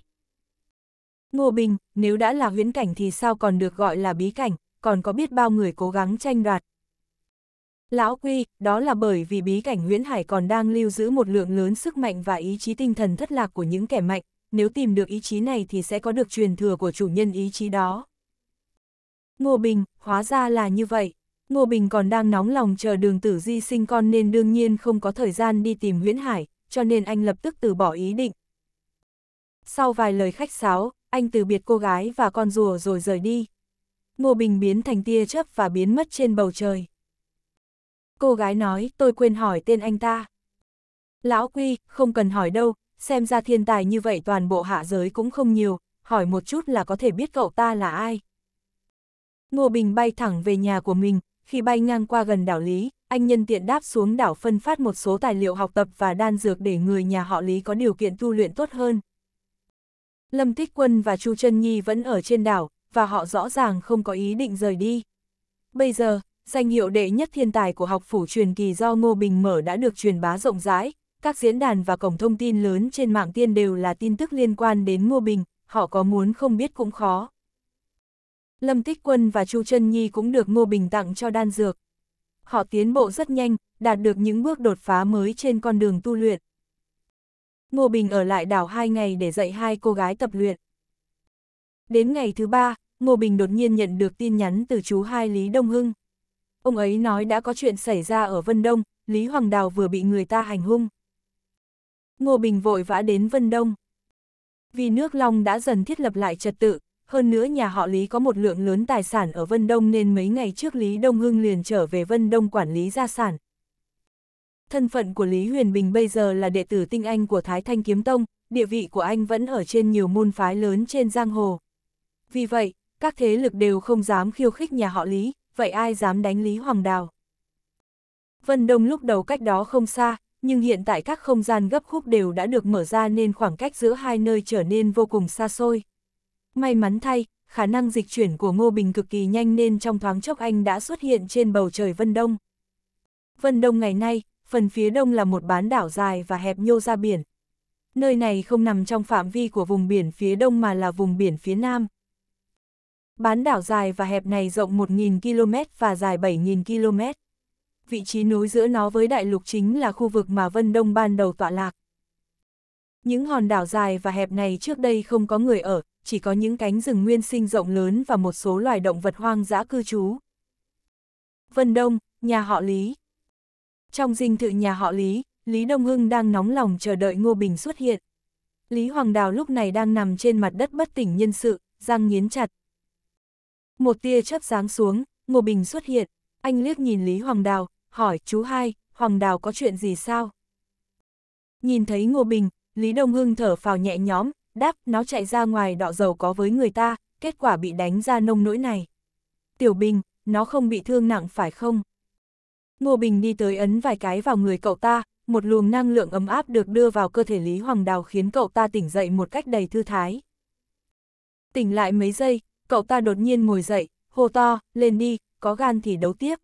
Ngô Bình, nếu đã là huyễn cảnh thì sao còn được gọi là bí cảnh, còn có biết bao người cố gắng tranh đoạt. Lão Quy, đó là bởi vì bí cảnh huyễn hải còn đang lưu giữ một lượng lớn sức mạnh và ý chí tinh thần thất lạc của những kẻ mạnh, nếu tìm được ý chí này thì sẽ có được truyền thừa của chủ nhân ý chí đó. Ngô Bình, hóa ra là như vậy. Ngô Bình còn đang nóng lòng chờ đường tử di sinh con nên đương nhiên không có thời gian đi tìm huyễn hải, cho nên anh lập tức từ bỏ ý định. Sau vài lời khách sáo, anh từ biệt cô gái và con rùa rồi rời đi. Ngô Bình biến thành tia chớp và biến mất trên bầu trời. Cô gái nói, tôi quên hỏi tên anh ta. Lão Quy, không cần hỏi đâu, xem ra thiên tài như vậy toàn bộ hạ giới cũng không nhiều, hỏi một chút là có thể biết cậu ta là ai. Ngô Bình bay thẳng về nhà của mình, khi bay ngang qua gần đảo Lý, anh nhân tiện đáp xuống đảo phân phát một số tài liệu học tập và đan dược để người nhà họ Lý có điều kiện tu luyện tốt hơn. Lâm Tích Quân và Chu Trân Nhi vẫn ở trên đảo, và họ rõ ràng không có ý định rời đi. Bây giờ, danh hiệu đệ nhất thiên tài của học phủ truyền kỳ do Ngô Bình mở đã được truyền bá rộng rãi, các diễn đàn và cổng thông tin lớn trên mạng tiên đều là tin tức liên quan đến Ngô Bình, họ có muốn không biết cũng khó. Lâm Tích Quân và Chu Trân Nhi cũng được Ngô Bình tặng cho đan dược. Họ tiến bộ rất nhanh, đạt được những bước đột phá mới trên con đường tu luyện. Ngô Bình ở lại đảo hai ngày để dạy hai cô gái tập luyện. Đến ngày thứ ba, Ngô Bình đột nhiên nhận được tin nhắn từ chú hai Lý Đông Hưng. Ông ấy nói đã có chuyện xảy ra ở Vân Đông, Lý Hoàng Đào vừa bị người ta hành hung. Ngô Bình vội vã đến Vân Đông. Vì nước Long đã dần thiết lập lại trật tự, hơn nữa nhà họ Lý có một lượng lớn tài sản ở Vân Đông nên mấy ngày trước Lý Đông Hưng liền trở về Vân Đông quản lý gia sản, thân phận của Lý Huyền Bình bây giờ là đệ tử tinh anh của Thái Thanh Kiếm Tông, địa vị của anh vẫn ở trên nhiều môn phái lớn trên giang hồ. Vì vậy, các thế lực đều không dám khiêu khích nhà họ Lý, vậy ai dám đánh Lý Hoàng Đào? Vân Đông lúc đầu cách đó không xa, nhưng hiện tại các không gian gấp khúc đều đã được mở ra nên khoảng cách giữa hai nơi trở nên vô cùng xa xôi. May mắn thay, khả năng dịch chuyển của Ngô Bình cực kỳ nhanh nên trong thoáng chốc anh đã xuất hiện trên bầu trời Vân Đông. Vân Đông ngày nay, phần phía đông là một bán đảo dài và hẹp nhô ra biển. Nơi này không nằm trong phạm vi của vùng biển phía đông mà là vùng biển phía nam. Bán đảo dài và hẹp này rộng 1.000 km và dài 7.000 km. Vị trí núi giữa nó với đại lục chính là khu vực mà Vân Đông ban đầu tọa lạc. Những hòn đảo dài và hẹp này trước đây không có người ở, chỉ có những cánh rừng nguyên sinh rộng lớn và một số loài động vật hoang dã cư trú. Vân Đông, nhà họ Lý trong dinh thự nhà họ Lý, Lý Đông Hưng đang nóng lòng chờ đợi Ngô Bình xuất hiện. Lý Hoàng Đào lúc này đang nằm trên mặt đất bất tỉnh nhân sự, răng nghiến chặt. Một tia chớp giáng xuống, Ngô Bình xuất hiện, anh liếc nhìn Lý Hoàng Đào, hỏi chú hai, Hoàng Đào có chuyện gì sao? Nhìn thấy Ngô Bình, Lý Đông Hưng thở phào nhẹ nhõm, đáp nó chạy ra ngoài đọ dầu có với người ta, kết quả bị đánh ra nông nỗi này. Tiểu Bình, nó không bị thương nặng phải không? Ngô Bình đi tới ấn vài cái vào người cậu ta, một luồng năng lượng ấm áp được đưa vào cơ thể Lý Hoàng Đào khiến cậu ta tỉnh dậy một cách đầy thư thái. Tỉnh lại mấy giây, cậu ta đột nhiên ngồi dậy, hô to, lên đi, có gan thì đấu tiếp.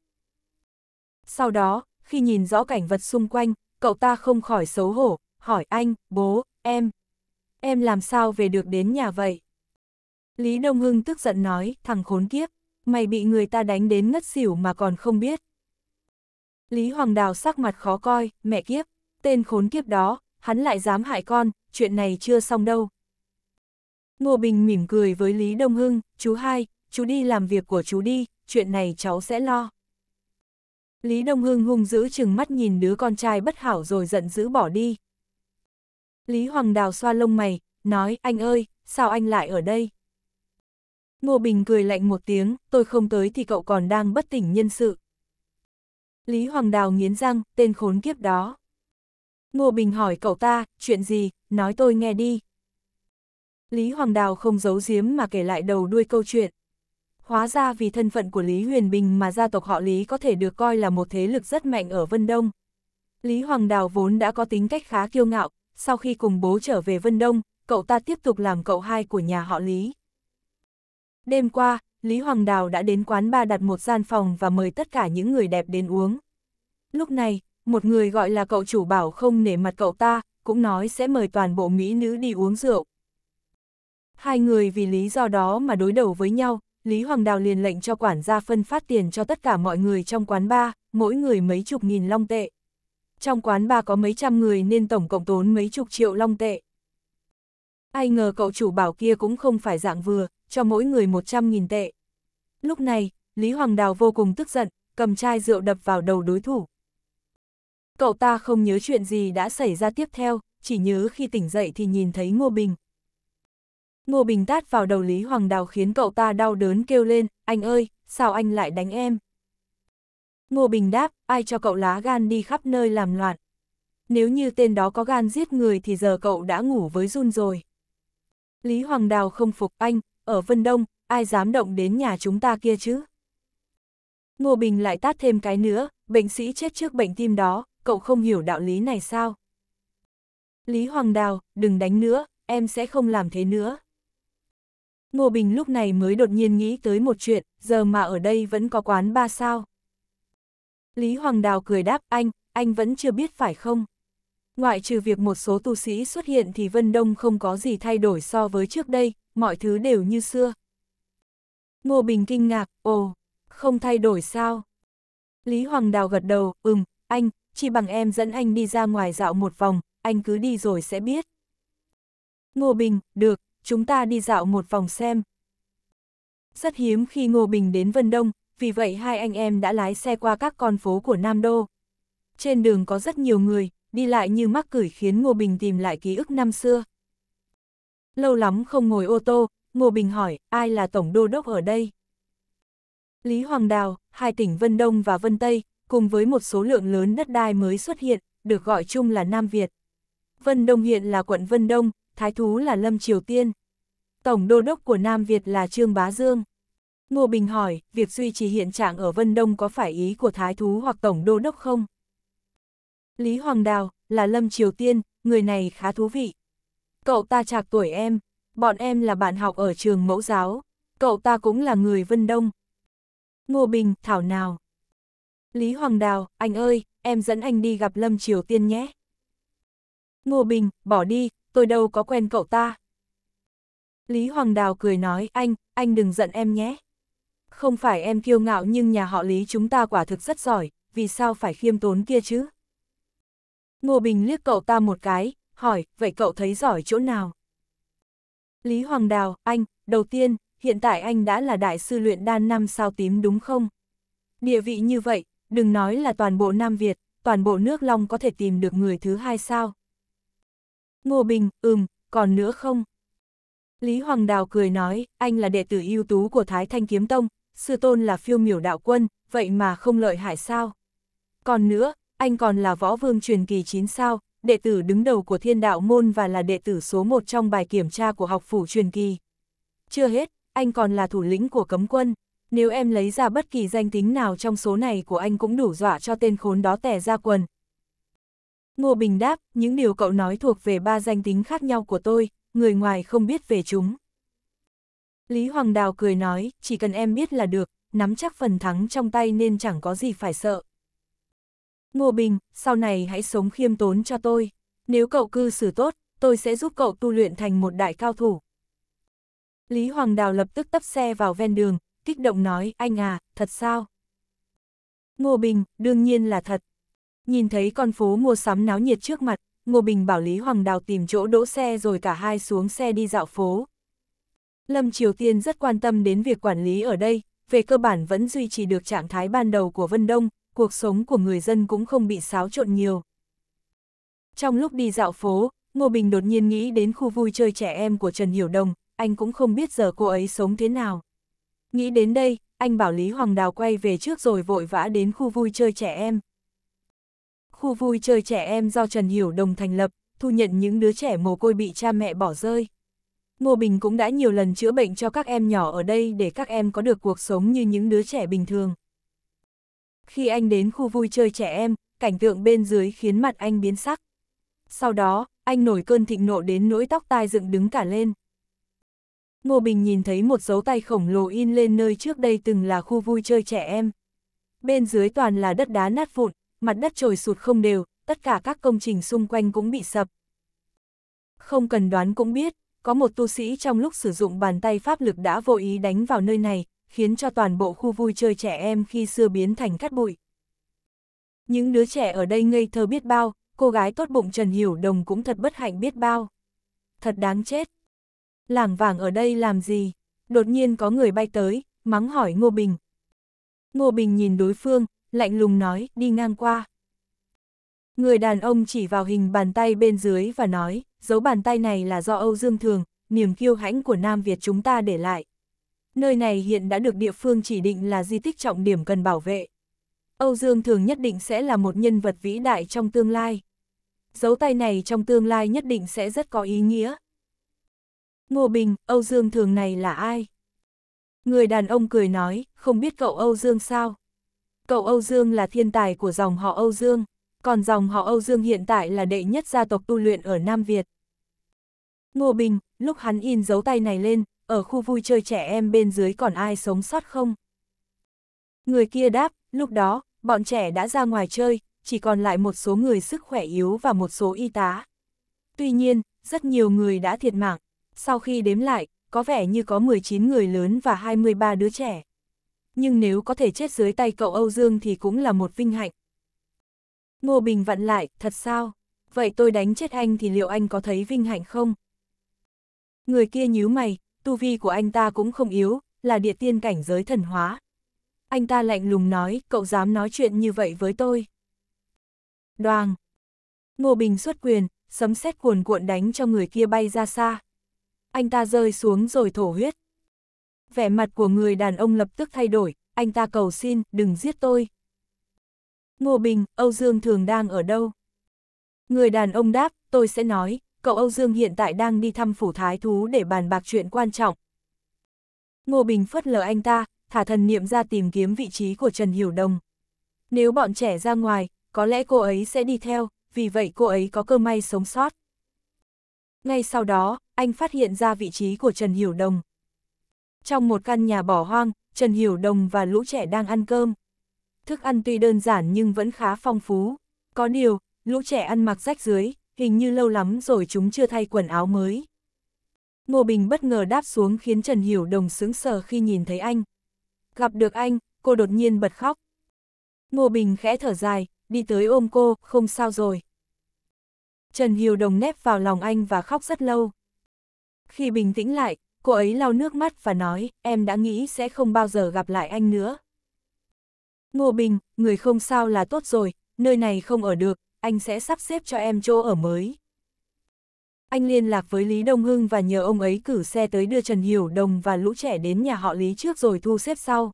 Sau đó, khi nhìn rõ cảnh vật xung quanh, cậu ta không khỏi xấu hổ, hỏi anh, bố, em. Em làm sao về được đến nhà vậy? Lý Đông Hưng tức giận nói, thằng khốn kiếp, mày bị người ta đánh đến ngất xỉu mà còn không biết. Lý Hoàng Đào sắc mặt khó coi, mẹ kiếp, tên khốn kiếp đó, hắn lại dám hại con, chuyện này chưa xong đâu. Ngô Bình mỉm cười với Lý Đông Hưng, chú hai, chú đi làm việc của chú đi, chuyện này cháu sẽ lo. Lý Đông Hưng hung dữ chừng mắt nhìn đứa con trai bất hảo rồi giận dữ bỏ đi. Lý Hoàng Đào xoa lông mày, nói, anh ơi, sao anh lại ở đây? Ngô Bình cười lạnh một tiếng, tôi không tới thì cậu còn đang bất tỉnh nhân sự. Lý Hoàng Đào nghiến răng, tên khốn kiếp đó. Ngô Bình hỏi cậu ta, chuyện gì, nói tôi nghe đi. Lý Hoàng Đào không giấu giếm mà kể lại đầu đuôi câu chuyện. Hóa ra vì thân phận của Lý Huyền Bình mà gia tộc họ Lý có thể được coi là một thế lực rất mạnh ở Vân Đông. Lý Hoàng Đào vốn đã có tính cách khá kiêu ngạo, sau khi cùng bố trở về Vân Đông, cậu ta tiếp tục làm cậu hai của nhà họ Lý. Đêm qua, Lý Hoàng Đào đã đến quán ba đặt một gian phòng và mời tất cả những người đẹp đến uống. Lúc này, một người gọi là cậu chủ bảo không nể mặt cậu ta, cũng nói sẽ mời toàn bộ mỹ nữ đi uống rượu. Hai người vì lý do đó mà đối đầu với nhau, Lý Hoàng Đào liền lệnh cho quản gia phân phát tiền cho tất cả mọi người trong quán ba, mỗi người mấy chục nghìn long tệ. Trong quán ba có mấy trăm người nên tổng cộng tốn mấy chục triệu long tệ. Ai ngờ cậu chủ bảo kia cũng không phải dạng vừa, cho mỗi người 100.000 tệ. Lúc này, Lý Hoàng Đào vô cùng tức giận, cầm chai rượu đập vào đầu đối thủ. Cậu ta không nhớ chuyện gì đã xảy ra tiếp theo, chỉ nhớ khi tỉnh dậy thì nhìn thấy Ngô Bình. Ngô Bình tát vào đầu Lý Hoàng Đào khiến cậu ta đau đớn kêu lên, anh ơi, sao anh lại đánh em? Ngô Bình đáp, ai cho cậu lá gan đi khắp nơi làm loạn. Nếu như tên đó có gan giết người thì giờ cậu đã ngủ với run rồi. Lý Hoàng Đào không phục anh, ở Vân Đông, ai dám động đến nhà chúng ta kia chứ? Ngô Bình lại tát thêm cái nữa, bệnh sĩ chết trước bệnh tim đó, cậu không hiểu đạo lý này sao? Lý Hoàng Đào, đừng đánh nữa, em sẽ không làm thế nữa. Ngô Bình lúc này mới đột nhiên nghĩ tới một chuyện, giờ mà ở đây vẫn có quán ba sao? Lý Hoàng Đào cười đáp anh, anh vẫn chưa biết phải không? Ngoại trừ việc một số tu sĩ xuất hiện thì Vân Đông không có gì thay đổi so với trước đây, mọi thứ đều như xưa. Ngô Bình kinh ngạc, ồ, không thay đổi sao? Lý Hoàng Đào gật đầu, ừm, anh, chỉ bằng em dẫn anh đi ra ngoài dạo một vòng, anh cứ đi rồi sẽ biết. Ngô Bình, được, chúng ta đi dạo một vòng xem. Rất hiếm khi Ngô Bình đến Vân Đông, vì vậy hai anh em đã lái xe qua các con phố của Nam Đô. Trên đường có rất nhiều người, đi lại như mắc cửi khiến Ngô Bình tìm lại ký ức năm xưa. Lâu lắm không ngồi ô tô, Ngô Bình hỏi, ai là tổng đô đốc ở đây? Lý Hoàng Đào, hai tỉnh Vân Đông và Vân Tây, cùng với một số lượng lớn đất đai mới xuất hiện, được gọi chung là Nam Việt. Vân Đông hiện là quận Vân Đông, Thái Thú là Lâm Triều Tiên. Tổng đô đốc của Nam Việt là Trương Bá Dương. Ngô Bình hỏi, việc duy trì hiện trạng ở Vân Đông có phải ý của Thái Thú hoặc Tổng đô đốc không? Lý Hoàng Đào, là Lâm Triều Tiên, người này khá thú vị. Cậu ta chạc tuổi em, bọn em là bạn học ở trường mẫu giáo, cậu ta cũng là người Vân Đông. Ngô Bình, Thảo nào. Lý Hoàng Đào, anh ơi, em dẫn anh đi gặp Lâm Triều Tiên nhé. Ngô Bình, bỏ đi, tôi đâu có quen cậu ta. Lý Hoàng Đào cười nói, anh, anh đừng giận em nhé. Không phải em kiêu ngạo nhưng nhà họ Lý chúng ta quả thực rất giỏi, vì sao phải khiêm tốn kia chứ? Ngô Bình liếc cậu ta một cái, hỏi, vậy cậu thấy giỏi chỗ nào? Lý Hoàng Đào, anh, đầu tiên, hiện tại anh đã là đại sư luyện đan năm sao tím đúng không? Địa vị như vậy, đừng nói là toàn bộ Nam Việt, toàn bộ nước Long có thể tìm được người thứ hai sao? Ngô Bình, ừm, còn nữa không? Lý Hoàng Đào cười nói, anh là đệ tử ưu tú của Thái Thanh Kiếm Tông, sư tôn là phiêu miểu đạo quân, vậy mà không lợi hại sao? Còn nữa, anh còn là võ vương truyền kỳ 9 sao, đệ tử đứng đầu của thiên đạo môn và là đệ tử số 1 trong bài kiểm tra của học phủ truyền kỳ. Chưa hết, anh còn là thủ lĩnh của cấm quân. Nếu em lấy ra bất kỳ danh tính nào trong số này của anh cũng đủ dọa cho tên khốn đó tẻ ra quần. Ngô Bình đáp, những điều cậu nói thuộc về ba danh tính khác nhau của tôi, người ngoài không biết về chúng. Lý Hoàng Đào cười nói, chỉ cần em biết là được, nắm chắc phần thắng trong tay nên chẳng có gì phải sợ. Ngô Bình, sau này hãy sống khiêm tốn cho tôi. Nếu cậu cư xử tốt, tôi sẽ giúp cậu tu luyện thành một đại cao thủ. Lý Hoàng Đào lập tức tấp xe vào ven đường, kích động nói, anh à, thật sao? Ngô Bình, đương nhiên là thật. Nhìn thấy con phố mua sắm náo nhiệt trước mặt, Ngô Bình bảo Lý Hoàng Đào tìm chỗ đỗ xe rồi cả hai xuống xe đi dạo phố. Lâm Triều Tiên rất quan tâm đến việc quản lý ở đây, về cơ bản vẫn duy trì được trạng thái ban đầu của Vân Đông, cuộc sống của người dân cũng không bị xáo trộn nhiều. Trong lúc đi dạo phố, Ngô Bình đột nhiên nghĩ đến khu vui chơi trẻ em của Trần Hiểu Đồng, anh cũng không biết giờ cô ấy sống thế nào. Nghĩ đến đây, anh bảo Lý Hoàng Đào quay về trước rồi vội vã đến khu vui chơi trẻ em. Khu vui chơi trẻ em do Trần Hiểu Đồng thành lập, thu nhận những đứa trẻ mồ côi bị cha mẹ bỏ rơi. Ngô Bình cũng đã nhiều lần chữa bệnh cho các em nhỏ ở đây để các em có được cuộc sống như những đứa trẻ bình thường. Khi anh đến khu vui chơi trẻ em, cảnh tượng bên dưới khiến mặt anh biến sắc. Sau đó, anh nổi cơn thịnh nộ đến nỗi tóc tai dựng đứng cả lên. Ngô Bình nhìn thấy một dấu tay khổng lồ in lên nơi trước đây từng là khu vui chơi trẻ em. Bên dưới toàn là đất đá nát vụn, mặt đất trồi sụt không đều, tất cả các công trình xung quanh cũng bị sập. Không cần đoán cũng biết, có một tu sĩ trong lúc sử dụng bàn tay pháp lực đã vô ý đánh vào nơi này, khiến cho toàn bộ khu vui chơi trẻ em khi xưa biến thành cát bụi. Những đứa trẻ ở đây ngây thơ biết bao, cô gái tốt bụng Trần Hiểu Đồng cũng thật bất hạnh biết bao. Thật đáng chết. Làng vàng ở đây làm gì? Đột nhiên có người bay tới, mắng hỏi Ngô Bình. Ngô Bình nhìn đối phương, lạnh lùng nói, đi ngang qua. Người đàn ông chỉ vào hình bàn tay bên dưới và nói, dấu bàn tay này là do Âu Dương Thường, niềm kiêu hãnh của Nam Việt chúng ta để lại nơi này hiện đã được địa phương chỉ định là di tích trọng điểm cần bảo vệ. Âu Dương Thường nhất định sẽ là một nhân vật vĩ đại trong tương lai. Dấu tay này trong tương lai nhất định sẽ rất có ý nghĩa. Ngô Bình, Âu Dương Thường này là ai? Người đàn ông cười nói, không biết cậu Âu Dương sao? Cậu Âu Dương là thiên tài của dòng họ Âu Dương, còn dòng họ Âu Dương hiện tại là đệ nhất gia tộc tu luyện ở Nam Việt. Ngô Bình, lúc hắn in dấu tay này lên, ở khu vui chơi trẻ em bên dưới còn ai sống sót không? Người kia đáp, lúc đó, bọn trẻ đã ra ngoài chơi, chỉ còn lại một số người sức khỏe yếu và một số y tá. Tuy nhiên, rất nhiều người đã thiệt mạng. Sau khi đếm lại, có vẻ như có 19 người lớn và 23 đứa trẻ. Nhưng nếu có thể chết dưới tay cậu Âu Dương thì cũng là một vinh hạnh. Ngô Bình vặn lại, thật sao? Vậy tôi đánh chết anh thì liệu anh có thấy vinh hạnh không? Người kia nhíu mày, tu vi của anh ta cũng không yếu, là địa tiên cảnh giới thần hóa. Anh ta lạnh lùng nói, cậu dám nói chuyện như vậy với tôi. Đoàn. Ngô Bình xuất quyền, sấm sét cuồn cuộn đánh cho người kia bay ra xa. Anh ta rơi xuống rồi thổ huyết. Vẻ mặt của người đàn ông lập tức thay đổi, anh ta cầu xin, đừng giết tôi. Ngô Bình, Âu Dương Thường đang ở đâu? Người đàn ông đáp, tôi sẽ nói, cậu Âu Dương hiện tại đang đi thăm phủ thái thú để bàn bạc chuyện quan trọng. Ngô Bình phất lờ anh ta, thả thần niệm ra tìm kiếm vị trí của Trần Hiểu Đồng. Nếu bọn trẻ ra ngoài, có lẽ cô ấy sẽ đi theo, vì vậy cô ấy có cơ may sống sót. Ngay sau đó, anh phát hiện ra vị trí của Trần Hiểu Đồng. Trong một căn nhà bỏ hoang, Trần Hiểu Đồng và lũ trẻ đang ăn cơm. Thức ăn tuy đơn giản nhưng vẫn khá phong phú. Có điều, lũ trẻ ăn mặc rách dưới, hình như lâu lắm rồi chúng chưa thay quần áo mới. Ngô Bình bất ngờ đáp xuống khiến Trần Hiểu Đồng sướng sờ khi nhìn thấy anh. Gặp được anh, cô đột nhiên bật khóc. Ngô Bình khẽ thở dài, đi tới ôm cô, không sao rồi. Trần Hiểu Đồng nép vào lòng anh và khóc rất lâu. Khi bình tĩnh lại, cô ấy lau nước mắt và nói, em đã nghĩ sẽ không bao giờ gặp lại anh nữa. Ngô Bình, người không sao là tốt rồi, nơi này không ở được, anh sẽ sắp xếp cho em chỗ ở mới. Anh liên lạc với Lý Đông Hưng và nhờ ông ấy cử xe tới đưa Trần Hiểu Đồng và lũ trẻ đến nhà họ Lý trước rồi thu xếp sau.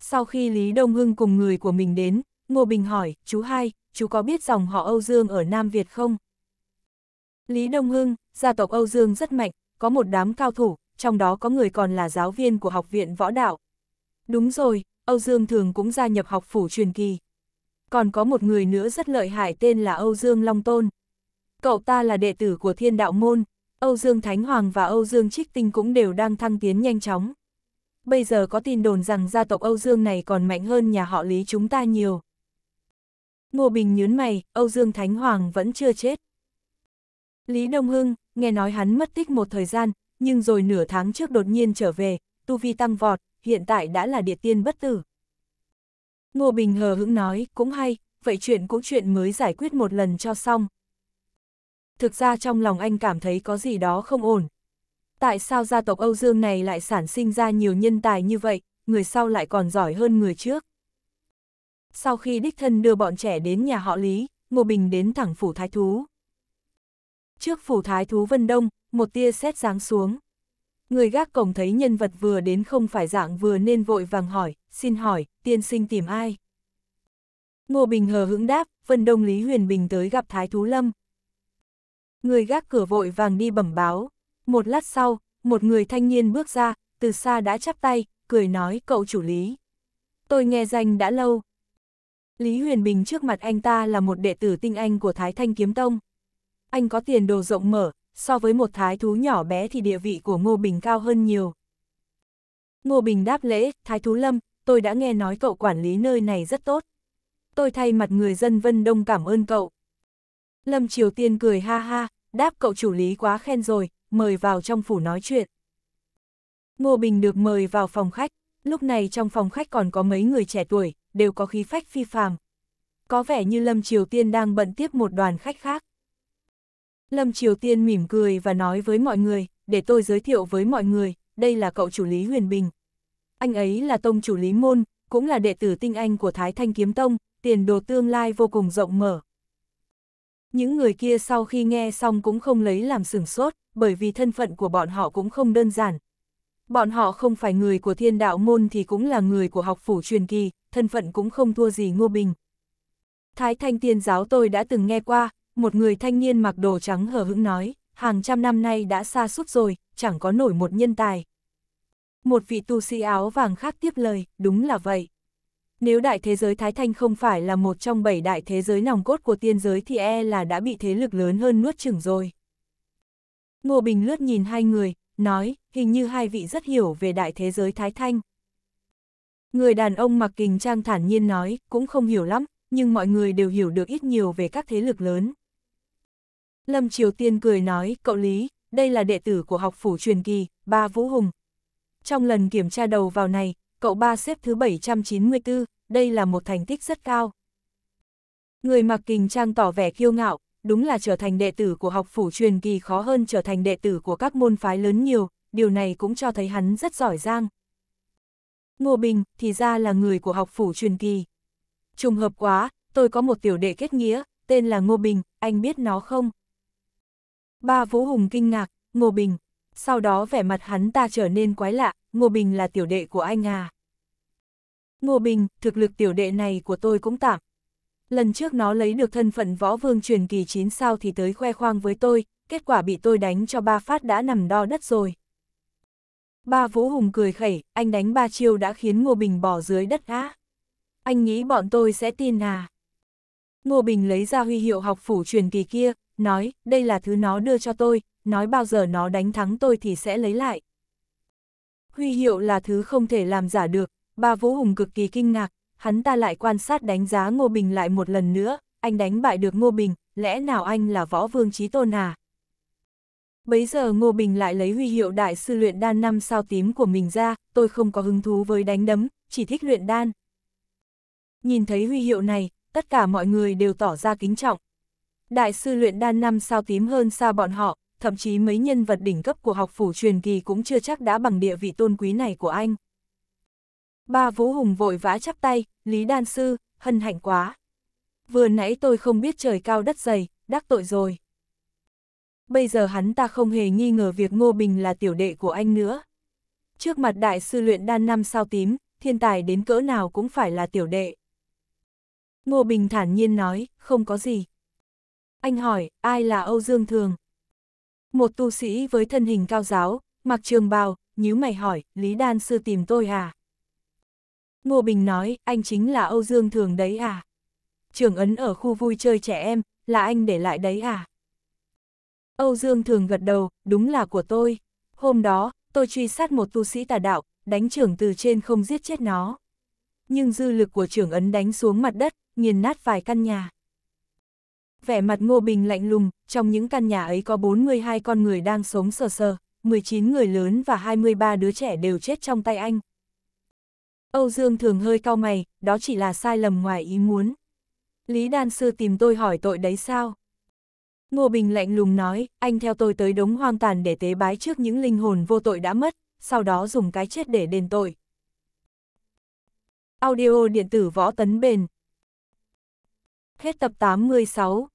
Sau khi Lý Đông Hưng cùng người của mình đến, Ngô Bình hỏi, chú hai, chú có biết dòng họ Âu Dương ở Nam Việt không? Lý Đông Hưng, gia tộc Âu Dương rất mạnh, có một đám cao thủ, trong đó có người còn là giáo viên của học viện võ đạo. Đúng rồi, Âu Dương thường cũng gia nhập học phủ truyền kỳ, còn có một người nữa rất lợi hại tên là Âu Dương Long Tôn. Cậu ta là đệ tử của thiên đạo môn, Âu Dương Thánh Hoàng và Âu Dương Trích Tinh cũng đều đang thăng tiến nhanh chóng. Bây giờ có tin đồn rằng gia tộc Âu Dương này còn mạnh hơn nhà họ Lý chúng ta nhiều. Ngô Bình nhớn mày, Âu Dương Thánh Hoàng vẫn chưa chết. Lý Đông Hưng, nghe nói hắn mất tích một thời gian, nhưng rồi nửa tháng trước đột nhiên trở về, tu vi tăng vọt, hiện tại đã là địa tiên bất tử. Ngô Bình hờ hững nói, cũng hay, vậy chuyện cũng chuyện mới giải quyết một lần cho xong. Thực ra trong lòng anh cảm thấy có gì đó không ổn. Tại sao gia tộc Âu Dương này lại sản sinh ra nhiều nhân tài như vậy, người sau lại còn giỏi hơn người trước? Sau khi đích thân đưa bọn trẻ đến nhà họ Lý, Ngô Bình đến thẳng phủ thái thú. Trước phủ thái thú Vân Đông, một tia sét giáng xuống. Người gác cổng thấy nhân vật vừa đến không phải dạng vừa nên vội vàng hỏi, xin hỏi, tiên sinh tìm ai? Ngô Bình hờ hững đáp, Vân Đông Lý Huyền Bình tới gặp Thái Thú Lâm. Người gác cửa vội vàng đi bẩm báo. Một lát sau, một người thanh niên bước ra, từ xa đã chắp tay, cười nói cậu chủ Lý. Tôi nghe danh đã lâu. Lý Huyền Bình trước mặt anh ta là một đệ tử tinh anh của Thái Thanh Kiếm Tông. Anh có tiền đồ rộng mở, so với một thái thú nhỏ bé thì địa vị của Ngô Bình cao hơn nhiều. Ngô Bình đáp lễ, Thái Thú Lâm, tôi đã nghe nói cậu quản lý nơi này rất tốt. Tôi thay mặt người dân Vân Đông cảm ơn cậu. Lâm Triều Tiên cười ha ha, đáp cậu chủ lý quá khen rồi, mời vào trong phủ nói chuyện. Ngô Bình được mời vào phòng khách, lúc này trong phòng khách còn có mấy người trẻ tuổi, đều có khí phách phi phàm. Có vẻ như Lâm Triều Tiên đang bận tiếp một đoàn khách khác. Lâm Triều Tiên mỉm cười và nói với mọi người, để tôi giới thiệu với mọi người, đây là cậu chủ lý Huyền Bình, anh ấy là tông chủ Lý Môn, cũng là đệ tử tinh anh của Thái Thanh Kiếm Tông, tiền đồ tương lai vô cùng rộng mở. Những người kia sau khi nghe xong cũng không lấy làm sửng sốt, bởi vì thân phận của bọn họ cũng không đơn giản. Bọn họ không phải người của thiên đạo môn thì cũng là người của học phủ truyền kỳ, thân phận cũng không thua gì Ngô Bình. Thái thanh tiên giáo tôi đã từng nghe qua, một người thanh niên mặc đồ trắng hờ hững nói, hàng trăm năm nay đã xa suốt rồi, chẳng có nổi một nhân tài một vị tu sĩ áo vàng khác tiếp lời, đúng là vậy. Nếu đại thế giới Thái Thanh không phải là một trong bảy đại thế giới nòng cốt của tiên giới thì e là đã bị thế lực lớn hơn nuốt chửng rồi. Ngô Bình lướt nhìn hai người, nói, hình như hai vị rất hiểu về đại thế giới Thái Thanh. Người đàn ông mặc kình trang thản nhiên nói, cũng không hiểu lắm, nhưng mọi người đều hiểu được ít nhiều về các thế lực lớn. Lâm Triều Tiên cười nói, cậu Lý, đây là đệ tử của học phủ truyền kỳ, ba Vũ Hùng, trong lần kiểm tra đầu vào này, cậu ba xếp thứ 794, đây là một thành tích rất cao. Người mặc kình trang tỏ vẻ kiêu ngạo, đúng là trở thành đệ tử của học phủ truyền kỳ khó hơn trở thành đệ tử của các môn phái lớn nhiều, điều này cũng cho thấy hắn rất giỏi giang. Ngô Bình, thì ra là người của học phủ truyền kỳ. Trùng hợp quá, tôi có một tiểu đệ kết nghĩa, tên là Ngô Bình, anh biết nó không? Ba Vũ Hùng kinh ngạc, Ngô Bình, sau đó vẻ mặt hắn ta trở nên quái lạ, Ngô Bình là tiểu đệ của anh à. Ngô Bình, thực lực tiểu đệ này của tôi cũng tạm. Lần trước nó lấy được thân phận võ vương truyền kỳ 9 sao thì tới khoe khoang với tôi, kết quả bị tôi đánh cho ba phát đã nằm đo đất rồi. Ba Vũ Hùng cười khẩy, anh đánh ba chiêu đã khiến Ngô Bình bỏ dưới đất á. Anh nghĩ bọn tôi sẽ tin à. Ngô Bình lấy ra huy hiệu học phủ truyền kỳ kia, nói, đây là thứ nó đưa cho tôi, nói bao giờ nó đánh thắng tôi thì sẽ lấy lại. Huy hiệu là thứ không thể làm giả được, bà Vũ Hùng cực kỳ kinh ngạc, hắn ta lại quan sát đánh giá Ngô Bình lại một lần nữa, anh đánh bại được Ngô Bình, lẽ nào anh là võ vương trí tôn à? Bấy giờ Ngô Bình lại lấy huy hiệu đại sư luyện đan năm sao tím của mình ra, tôi không có hứng thú với đánh đấm, chỉ thích luyện đan. Nhìn thấy huy hiệu này, tất cả mọi người đều tỏ ra kính trọng. Đại sư luyện đan năm sao tím hơn xa bọn họ, thậm chí mấy nhân vật đỉnh cấp của học phủ truyền kỳ cũng chưa chắc đã bằng địa vị tôn quý này của anh. Ba Vũ Hùng vội vã chắp tay, Lý Đan Sư, hân hạnh quá. Vừa nãy tôi không biết trời cao đất dày, đắc tội rồi. Bây giờ hắn ta không hề nghi ngờ việc Ngô Bình là tiểu đệ của anh nữa. Trước mặt đại sư luyện đan năm sao tím, thiên tài đến cỡ nào cũng phải là tiểu đệ. Ngô Bình thản nhiên nói, không có gì. Anh hỏi, ai là Âu Dương Thường? Một tu sĩ với thân hình cao giáo, mặc trường bào, nhíu mày hỏi, Lý Đan Sư tìm tôi à? Ngô Bình nói, anh chính là Âu Dương Thường đấy à? Trường ấn ở khu vui chơi trẻ em, là anh để lại đấy à? Âu Dương Thường gật đầu, đúng là của tôi. Hôm đó, tôi truy sát một tu sĩ tà đạo, đánh trưởng từ trên không giết chết nó. Nhưng dư lực của trưởng ấn đánh xuống mặt đất, nghiền nát vài căn nhà vẻ mặt Ngô Bình lạnh lùng, trong những căn nhà ấy có 42 con người đang sống sờ sờ, 19 người lớn và 23 đứa trẻ đều chết trong tay anh. Âu Dương thường hơi cau mày, đó chỉ là sai lầm ngoài ý muốn. Lý Đan Sư tìm tôi hỏi tội đấy sao? Ngô Bình lạnh lùng nói, anh theo tôi tới đống hoang tàn để tế bái trước những linh hồn vô tội đã mất, sau đó dùng cái chết để đền tội. Audio điện tử võ tấn bền Hết tập 86